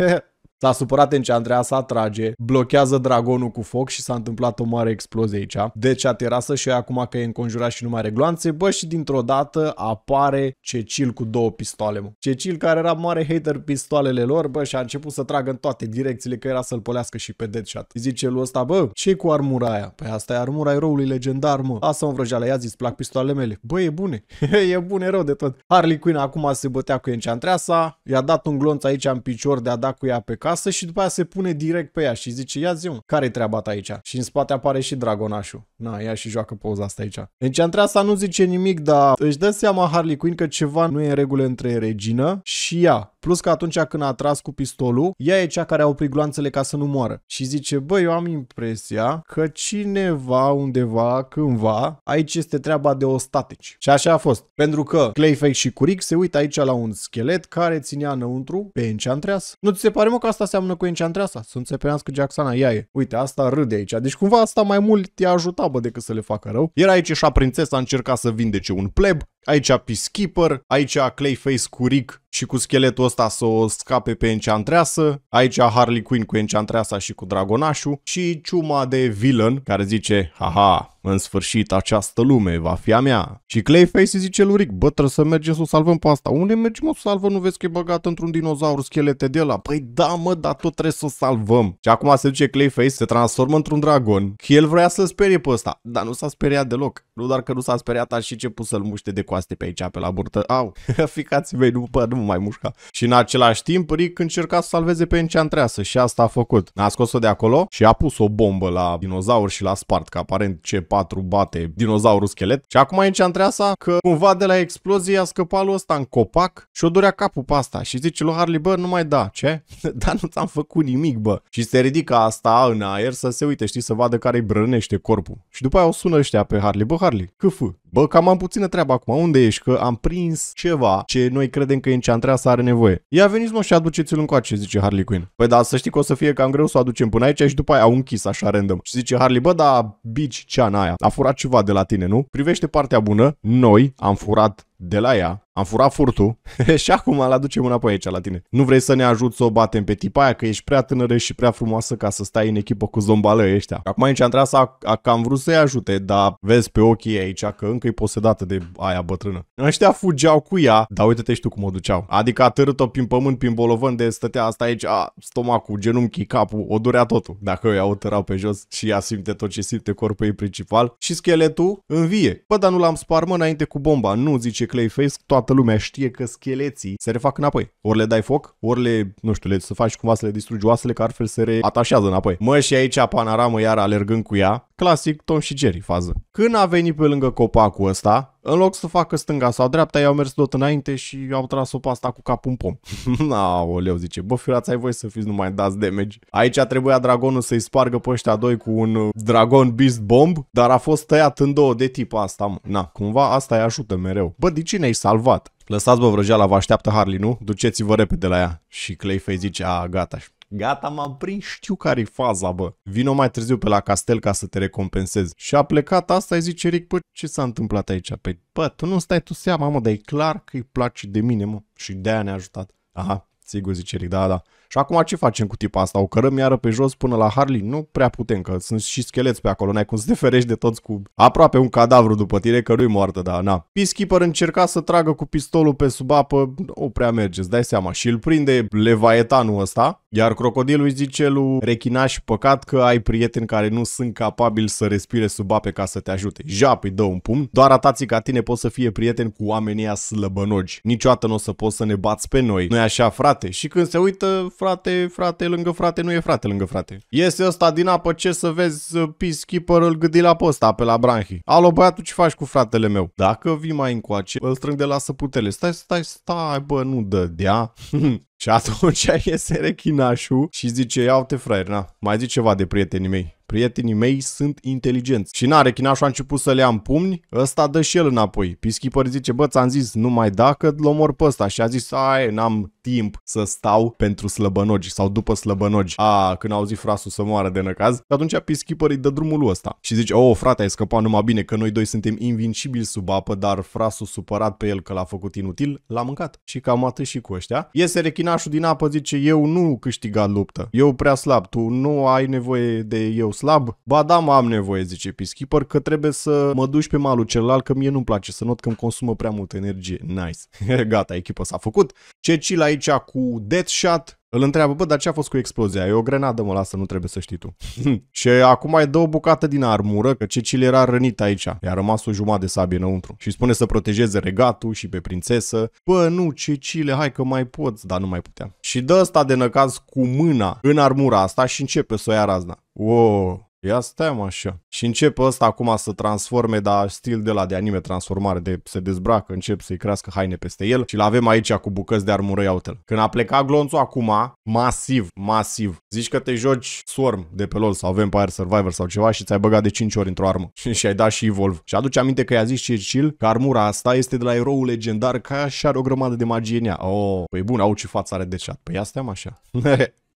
S-a supărat în ce Andreea s atrage, trage, blochează dragonul cu foc și s-a întâmplat o mare explozie aici. Deci terasă și acum că e înconjurat și nu mai are gloanțe, bă, și dintr-o dată apare Cecil cu două pistoale, mă. Cecil care era mare hater pistoalele lor, bă, și a început să tragă în toate direcțiile că era să-l polească și pe Deadshot. Zice lui ăsta, bă, ce cu armura aia? Păi asta e armura eroului legendar, mă. Asta mă vrăjeală, i-a zis, plac pistoalele mele. Bă, e bune. e bune rău de tot. Harley Quinn acum se bătea cu Enchantresa, i-a dat un glonț aici în picior de a da cu ea pe cap acasă și după aia se pune direct pe ea și zice, ia zi care e treaba ta aici? Și în spate apare și Dragonașul. Na, ea și joacă poza asta aici. Deci Andreea asta nu zice nimic, dar își dă seama Harley Quinn că ceva nu e în regulă între regină și ea. Plus că atunci când a tras cu pistolul, ea e cea care a oprit gloanțele ca să nu moară. Și zice, băi, eu am impresia că cineva, undeva, cândva, aici este treaba de ostatici. Și așa a fost. Pentru că Clayface și Curic se uită aici la un schelet care ținea înăuntru pe Enchantreas. Nu ți se pare mă că asta asta seamănă cu Enchantressa, să înțepenească Jacksana, ia e. Uite, asta râde aici. Deci cumva asta mai mult te a ajutat, bă, decât să le facă rău. Era aici și a prințesa încerca să vindece un pleb, aici Peacekeeper, aici Clayface cu Rick și cu scheletul ăsta să o scape pe Enchantreasă, aici Harley Quinn cu Enchantreasa și cu Dragonașul și ciuma de villain care zice, haha, în sfârșit această lume va fi a mea. Și Clayface îi zice lui Rick, bă, trebuie să mergem să o salvăm pe asta. Unde mergem să o salvăm? Nu vezi că e băgat într-un dinozaur schelete de la? Păi da, mă, dar tot trebuie să o salvăm. Și acum se duce Clayface, se transformă într-un dragon. El vrea să-l sperie pe ăsta, dar nu s-a speriat deloc. Nu doar că nu s-a speriat, dar și pus să-l muște de coace proaste pe aici, pe la burtă. Au, ficați mei, nu, bă, nu mă mai mușca. Și în același timp, Rick încerca să salveze pe Enchantreasă și asta a făcut. A scos-o de acolo și a pus o bombă la dinozaur și l-a spart, că aparent C4 bate dinozaurul schelet. Și acum Enchantreasa, că cumva de la explozie a scăpat lui ăsta în copac și o durea capul pe asta și zice lui Harley, bă, nu mai da, ce? Dar nu ți-am făcut nimic, bă. Și se ridică asta în aer să se uite, știi, să vadă care îi brănește corpul. Și după aia o sună ăștia pe Harley, bă, Harley, câfă, Bă, cam am puțină treabă acum, unde ești? Că am prins ceva ce noi credem că în ce enchantrasa are nevoie. Ia veniți mă și aduceți-l încoace, zice Harley Quinn. Păi da, să știi că o să fie cam greu să o aducem până aici și după aia au închis așa random. Și zice Harley, bă, da, bici ce aia, a furat ceva de la tine, nu? Privește partea bună, noi am furat de la ea, am furat furtul și acum îl aducem înapoi aici la tine. Nu vrei să ne ajut să o batem pe tipa aia că ești prea tânără și prea frumoasă ca să stai în echipă cu zombală ăștia. Acum aici am tras a, a, am vrut să-i ajute, dar vezi pe ochii aici că încă e posedată de aia bătrână. Ăștia fugeau cu ea, dar uite-te și tu cum o duceau. Adică a o prin pământ, prin bolovan de stătea asta aici, a, stomacul, genunchii, capul, o durea totul. Dacă eu iau tărau pe jos și ea simte tot ce simte corpul ei principal și scheletul învie. Bă, dar nu l-am spart mă înainte cu bomba, nu zice Clayface, toată lumea știe că scheleții se refac înapoi. Ori le dai foc, ori le, nu știu, le să faci cumva să le distrugi oasele, că altfel se reatașează înapoi. Mă, și aici panoramă iar alergând cu ea, clasic Tom și Jerry fază. Când a venit pe lângă copacul ăsta, în loc să facă stânga sau dreapta, i-au mers tot înainte și au tras-o pe asta cu capul în pom. Aoleu, zice, bă, firați, ai voie să fiți numai dați damage. Aici trebuia dragonul să-i spargă pe ăștia doi cu un uh, dragon beast bomb, dar a fost tăiat în două de tip asta, mă. Na, cumva asta îi ajută mereu. Bă, de cine ai salvat? Lăsați-vă vrăjeala, vă așteaptă Harley, nu? Duceți-vă repede la ea. Și Clayface zice, a, gata, Gata, m-am prins, știu care-i faza, bă. Vino mai târziu pe la castel ca să te recompensez. Și a plecat asta, îi zice Eric, bă, ce s-a întâmplat aici? Pe, păi, bă, tu nu stai tu seama, mă, dar e clar că îi place de mine, mă. Și de-aia ne-a ajutat. Aha, sigur, zice Eric, da, da. Și acum ce facem cu tipa asta? O cărăm iară pe jos până la Harley? Nu prea putem, că sunt și scheleți pe acolo, n-ai cum să te ferești de toți cu aproape un cadavru după tine, că nu-i moartă, da, na. Peacekeeper încerca să tragă cu pistolul pe sub apă, o prea merge, îți dai seama. Și îl prinde levaetanul ăsta, iar crocodilul îi zice lui Rechinaș, păcat că ai prieteni care nu sunt capabili să respire sub ape ca să te ajute. Jap îi dă un pumn, doar atații ca tine pot să fie prieteni cu oamenii aia slăbănogi. Niciodată nu o să poți să ne bați pe noi. Nu-i așa, frate? Și când se uită, frate, frate lângă frate nu e frate lângă frate. Este ăsta din apă, ce să vezi, uh, peacekeeper îl gâdi la posta pe la Branhi. Alo băiatul, ce faci cu fratele meu? Dacă vii mai încoace, îl strâng de la săputele. Stai, stai, stai, bă, nu dădea. și atunci iese rechinașul și zice, iau te fraier, na, mai zici ceva de prietenii mei prietenii mei sunt inteligenți. Și na, rechinașul a început să le am pumni, ăsta dă și el înapoi. Peacekeeper zice, bă, ți-am zis, numai dacă l omor pe ăsta. Și a zis, ai, n-am timp să stau pentru slăbănogi sau după slăbănogi. A, când au zis frasul să moară de năcaz, și atunci peacekeeper îi dă drumul ăsta. Și zice, oh, frate, ai scăpat numai bine că noi doi suntem invincibili sub apă, dar frasul supărat pe el că l-a făcut inutil, l-a mâncat. Și cam atât și cu ăștia. Iese rechinașul din apă, zice, eu nu câștigat luptă. Eu prea slab, tu nu ai nevoie de eu slab. Ba da, mă am nevoie, zice Peacekeeper, că trebuie să mă duci pe malul celălalt, că mie nu-mi place să not că consumă prea multă energie. Nice. Gata, echipa s-a făcut. Cecil aici cu Deathshot, îl întreabă, bă, dar ce a fost cu explozia? E o grenadă, mă lasă, nu trebuie să știi tu. și acum mai dă o bucată din armură, că Cecil era rănit aici. I-a rămas o jumătate de sabie înăuntru. Și spune să protejeze regatul și pe prințesă. Bă, nu, Cecile, hai că mai poți, dar nu mai puteam. Și dă ăsta de năcaz cu mâna în armura asta și începe să o ia razna. Wow, Ia stai mă așa. Și începe ăsta acum să transforme, dar stil de la de anime transformare, de se dezbracă, încep să-i crească haine peste el și l-avem aici cu bucăți de armurăi l Când a plecat glonțul acum, masiv, masiv, zici că te joci Swarm de pe LoL sau Vampire Survivor sau ceva și ți-ai băgat de 5 ori într-o armă și ai dat și Evolve. Și aduce aminte că i-a zis Churchill că armura asta este de la eroul legendar ca și are o grămadă de magie în ea. Oh, păi bun, au ce față are de chat. Păi asta am așa.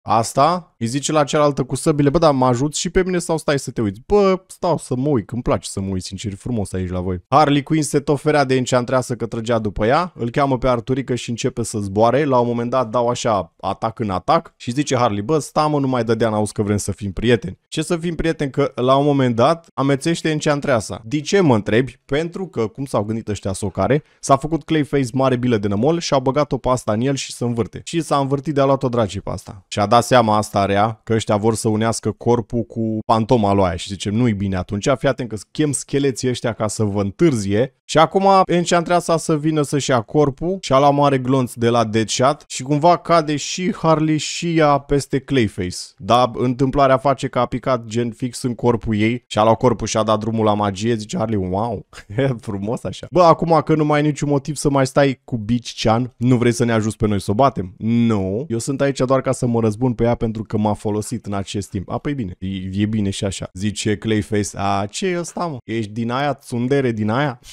Asta îi zice la cealaltă cu săbile, bă, da, mă ajut și pe mine sau stai să te uiți? Bă, stau să mă uit, îmi place să mă uit, sincer, frumos aici la voi. Harley Quinn se toferea de înceantreasă că trăgea după ea, îl cheamă pe Arturică și începe să zboare. La un moment dat dau așa atac în atac și zice Harley, bă, stai mă, nu mai dădea n că vrem să fim prieteni. Ce să fim prieteni? Că la un moment dat amețește înceantreasa. De ce mă întrebi? Pentru că, cum s-au gândit ăștia socare, s-a făcut Clayface mare bilă de nămol și a băgat-o pe asta în el și să învârte. Și s-a învârtit de a luat-o dragi pe asta. Și a dat seama asta are părerea că ăștia vor să unească corpul cu pantoma lui aia și zicem nu-i bine atunci, fii atent că chem scheleții ăștia ca să vă întârzie și acum Enchantreasa să vină să-și ia corpul și a la mare glonț de la Deadshot și cumva cade și Harley și ea peste Clayface. Dar întâmplarea face că a picat gen fix în corpul ei și a luat corpul și a dat drumul la magie, zice Harley, wow, frumos așa. Bă, acum că nu mai ai niciun motiv să mai stai cu Beach Chan, nu vrei să ne ajuți pe noi să o batem? Nu, no. eu sunt aici doar ca să mă răzbun pe ea pentru că m-a folosit în acest timp. A, păi bine, e, e bine și așa. Zice Clayface, a, ce e ăsta, mă? Ești din aia, țundere din aia?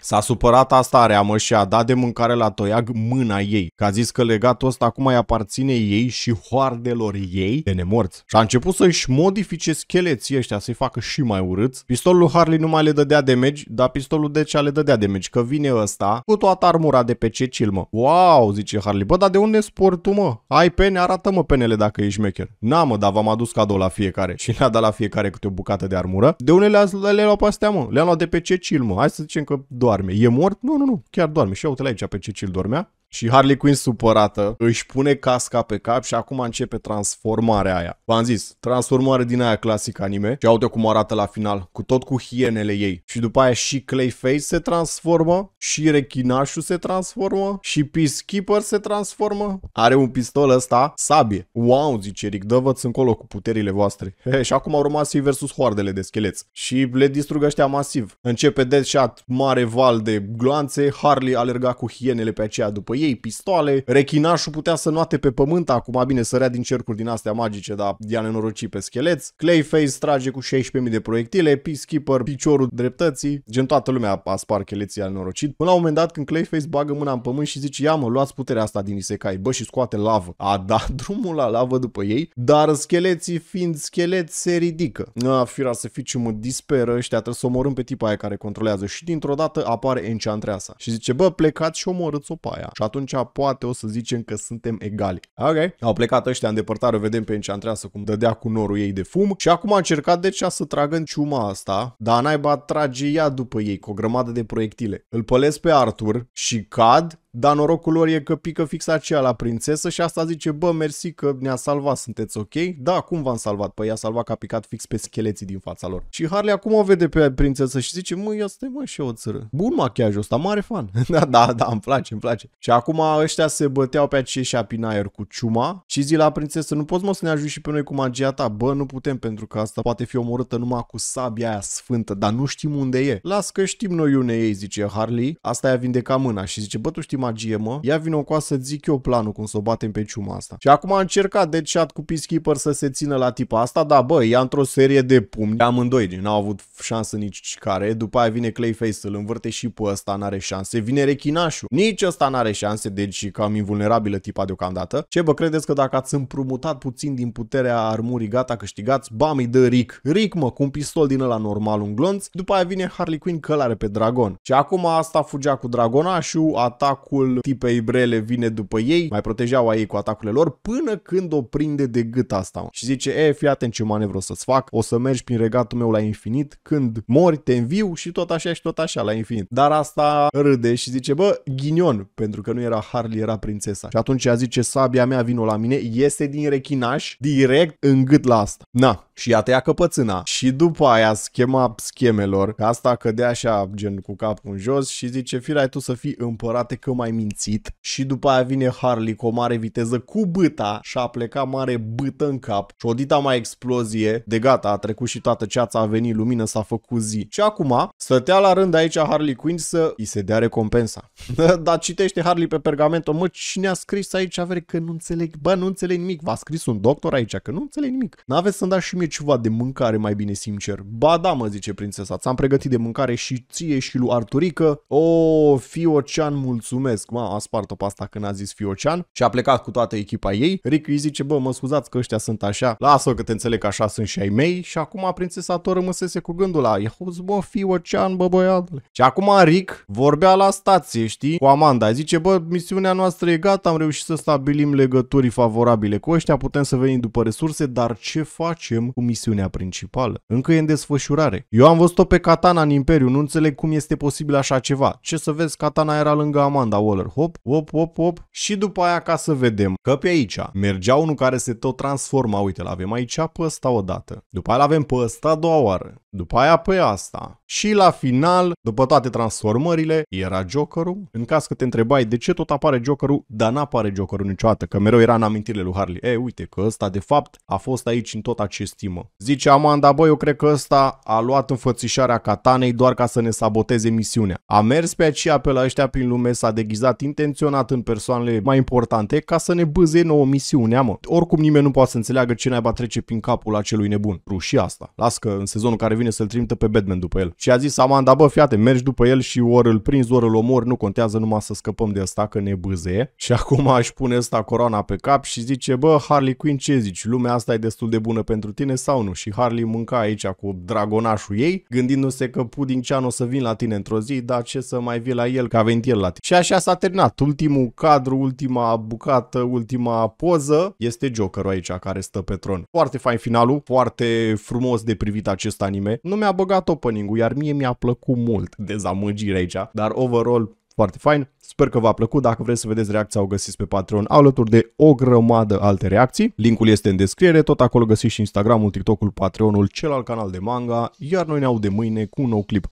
S-a supărat asta rea, mă, și a dat de mâncare la toiag mâna ei, că a zis că legatul ăsta acum îi aparține ei și hoardelor ei de nemorți. Și a început să-și modifice scheleții ăștia, să-i facă și mai urâți. Pistolul lui Harley nu mai le dădea damage, dar pistolul de ce le dădea damage, că vine ăsta cu toată armura de pe Cecil, mă. Wow, zice Harley, bă, dar de unde sport tu, mă? Ai pene, arată-mă penele dacă ești mec n Na, mă, dar v-am adus cadou la fiecare. Și le-a dat la fiecare câte o bucată de armură. De unde le-a, le luat pe astea, mă? Le-a luat de pe Cecil, mă. Hai să zicem că doarme. E mort? Nu, nu, nu. Chiar doarme. Și uite la aici pe Cecil dormea. Și Harley Quinn supărată își pune casca pe cap și acum începe transformarea aia. V-am zis, transformare din aia clasic anime și aude cum arată la final, cu tot cu hienele ei. Și după aia și Clayface se transformă, și Rechinașul se transformă, și Peacekeeper se transformă. Are un pistol ăsta, sabie. Wow, zice Rick, dă vă încolo cu puterile voastre. He, și acum au rămas ei versus hoardele de scheleți. Și le distrug ăștia masiv. Începe Deadshot, mare val de gloanțe, Harley alerga cu hienele pe aceea după ei, pistoale, rechinașul putea să noate pe pământ, acum bine sărea din cercuri din astea magice, dar i-a nenorocit pe scheleți. Clayface trage cu 16.000 de proiectile, Peacekeeper, piciorul dreptății, gen toată lumea a spart cheleții, a nenorocit. Până la un moment dat când Clayface bagă mâna în pământ și zice, ia mă, luați puterea asta din Isekai, bă, și scoate lavă. A dat drumul la lavă după ei, dar scheleții fiind scheleți se ridică. A, fira să ce mă disperă, ăștia trebuie să omorâm pe tipa aia care controlează și dintr-o dată apare Enchantreasa și zice, bă, plecați și omorâți-o pe aia. Și atunci poate o să zicem că suntem egali. Ok? Au plecat ăștia în depărtare, o vedem pe înceantreasă cum dădea cu norul ei de fum și acum a încercat deci să tragă în ciuma asta, dar naiba trage ea după ei cu o grămadă de proiectile. Îl pălesc pe Arthur și cad dar norocul lor e că pică fix aceea la prințesă și asta zice, bă, mersi că ne-a salvat, sunteți ok? Da, cum v-am salvat? Păi i-a salvat că a picat fix pe scheleții din fața lor. Și Harley acum o vede pe prințesă și zice, mă, ia stai mă și o țără. Bun machiajul ăsta, mare fan. da, da, da, îmi place, îmi place. Și acum ăștia se băteau pe și prin aer cu ciuma și zi la prințesă, nu poți mă să ne ajungi și pe noi cu magia ta. Bă, nu putem pentru că asta poate fi omorâtă numai cu sabia aia sfântă, dar nu știm unde e. Las că știm noi unde ei, zice Harley. Asta i-a vindecat mâna și zice, bă, tu știi magie, mă. Ia vino cu să zic eu planul cum să o batem pe ciuma asta. Și acum a încercat de chat cu Peacekeeper să se țină la tipa asta, dar bă, ea într-o serie de pumni, amândoi, n-au avut șansă nici care. După aia vine Clayface, să-l învârte și pe ăsta, n-are șanse. Vine Rechinașul, nici ăsta n-are șanse, deci cam invulnerabilă tipa deocamdată. Ce bă, credeți că dacă ați împrumutat puțin din puterea armurii, gata, câștigați, bam, îi dă Rick. Rick, mă, cu un pistol din ăla normal, un glonț. După aia vine Harley Quinn călare pe Dragon. Și acum asta fugea cu Dragonașul, atacul atacul tipei brele vine după ei, mai protejau a ei cu atacurile lor până când o prinde de gât asta. Și zice, e, fii atent ce manevră o să-ți fac, o să mergi prin regatul meu la infinit, când mori te înviu și tot așa și tot așa la infinit. Dar asta râde și zice, bă, ghinion, pentru că nu era Harley, era prințesa. Și atunci ea zice, sabia mea vino la mine, iese din rechinaș, direct în gât la asta. Na, și a tăiat căpățâna. Și după aia schema schemelor, asta cădea așa gen cu capul în jos și zice firai tu să fii împărate că mai mințit și după aia vine Harley cu o mare viteză cu băta și a plecat mare bătă în cap și odita mai explozie de gata, a trecut și toată ceața, a venit lumină, s-a făcut zi. Și acum stătea la rând aici Harley Quinn să îi se dea recompensa. Dar citește Harley pe pergament, mă, cine a scris aici, avere că nu înțeleg, bă, nu înțeleg nimic, v-a scris un doctor aici, că nu înțeleg nimic. N-aveți să-mi dați și mie ceva de mâncare mai bine sincer. Ba da, mă zice prințesa, ți-am pregătit de mâncare și ție și lui Arturică. O, Fiocean, mulțumesc. Ma, a spart-o pe asta când a zis Fiocean și a plecat cu toată echipa ei. Rick îi zice, bă, mă scuzați că ăștia sunt așa. Lasă-o că te înțeleg că așa sunt și ai mei. Și acum prințesa tot rămăsese cu gândul la, ia uzi, bă, Fiocean, bă, băiatule. Și acum Rick vorbea la stație, știi, cu Amanda. Zice, bă, misiunea noastră e gata, am reușit să stabilim legături favorabile cu ăștia, putem să venim după resurse, dar ce facem cu misiunea principală. Încă e în desfășurare. Eu am văzut-o pe Katana în Imperiu, nu înțeleg cum este posibil așa ceva. Ce să vezi, Katana era lângă Amanda Waller. Hop, hop, hop, hop. Și după aia ca să vedem că pe aici mergea unul care se tot transforma. Uite, l-avem aici pe ăsta odată. După aia l-avem pe ăsta a doua oară. După aia pe asta. Și la final, după toate transformările, era Jokerul. În caz că te întrebai de ce tot apare Jokerul, dar n-apare Jokerul niciodată, că mereu era în amintirile lui Harley. E, uite că ăsta de fapt a fost aici în tot acest timp. Zice Amanda, băi, eu cred că ăsta a luat înfățișarea Catanei doar ca să ne saboteze misiunea. A mers pe aceea pe la ăștia prin lume, s-a deghizat intenționat în persoanele mai importante ca să ne bâze nouă misiunea, mă. Oricum nimeni nu poate să înțeleagă ce naiba trece prin capul acelui nebun. Rușii asta. Las că în sezonul care vine să-l trimită pe Batman după el. Și a zis Amanda, bă, fiate, mergi după el și ori îl prinzi, ori îl omori, nu contează numai să scăpăm de asta că ne bâze. Și acum aș pune asta corona pe cap și zice, bă, Harley Quinn, ce zici? Lumea asta e destul de bună pentru tine sau nu? Și Harley mânca aici cu dragonașul ei, gândindu-se că Pudding Chan o să vin la tine într-o zi, dar ce să mai vii la el, că a venit el la tine. Și așa s-a terminat. Ultimul cadru, ultima bucată, ultima poză este Jokerul aici care stă pe tron. Foarte fain finalul, foarte frumos de privit acest anime filme, nu mi-a băgat opening-ul, iar mie mi-a plăcut mult dezamăgire aici, dar overall foarte fain. Sper că v-a plăcut. Dacă vreți să vedeți reacția, o găsiți pe Patreon alături de o grămadă alte reacții. Linkul este în descriere. Tot acolo găsiți și Instagramul, TikTok-ul, Patreonul, celălalt canal de manga. Iar noi ne audem mâine cu un nou clip.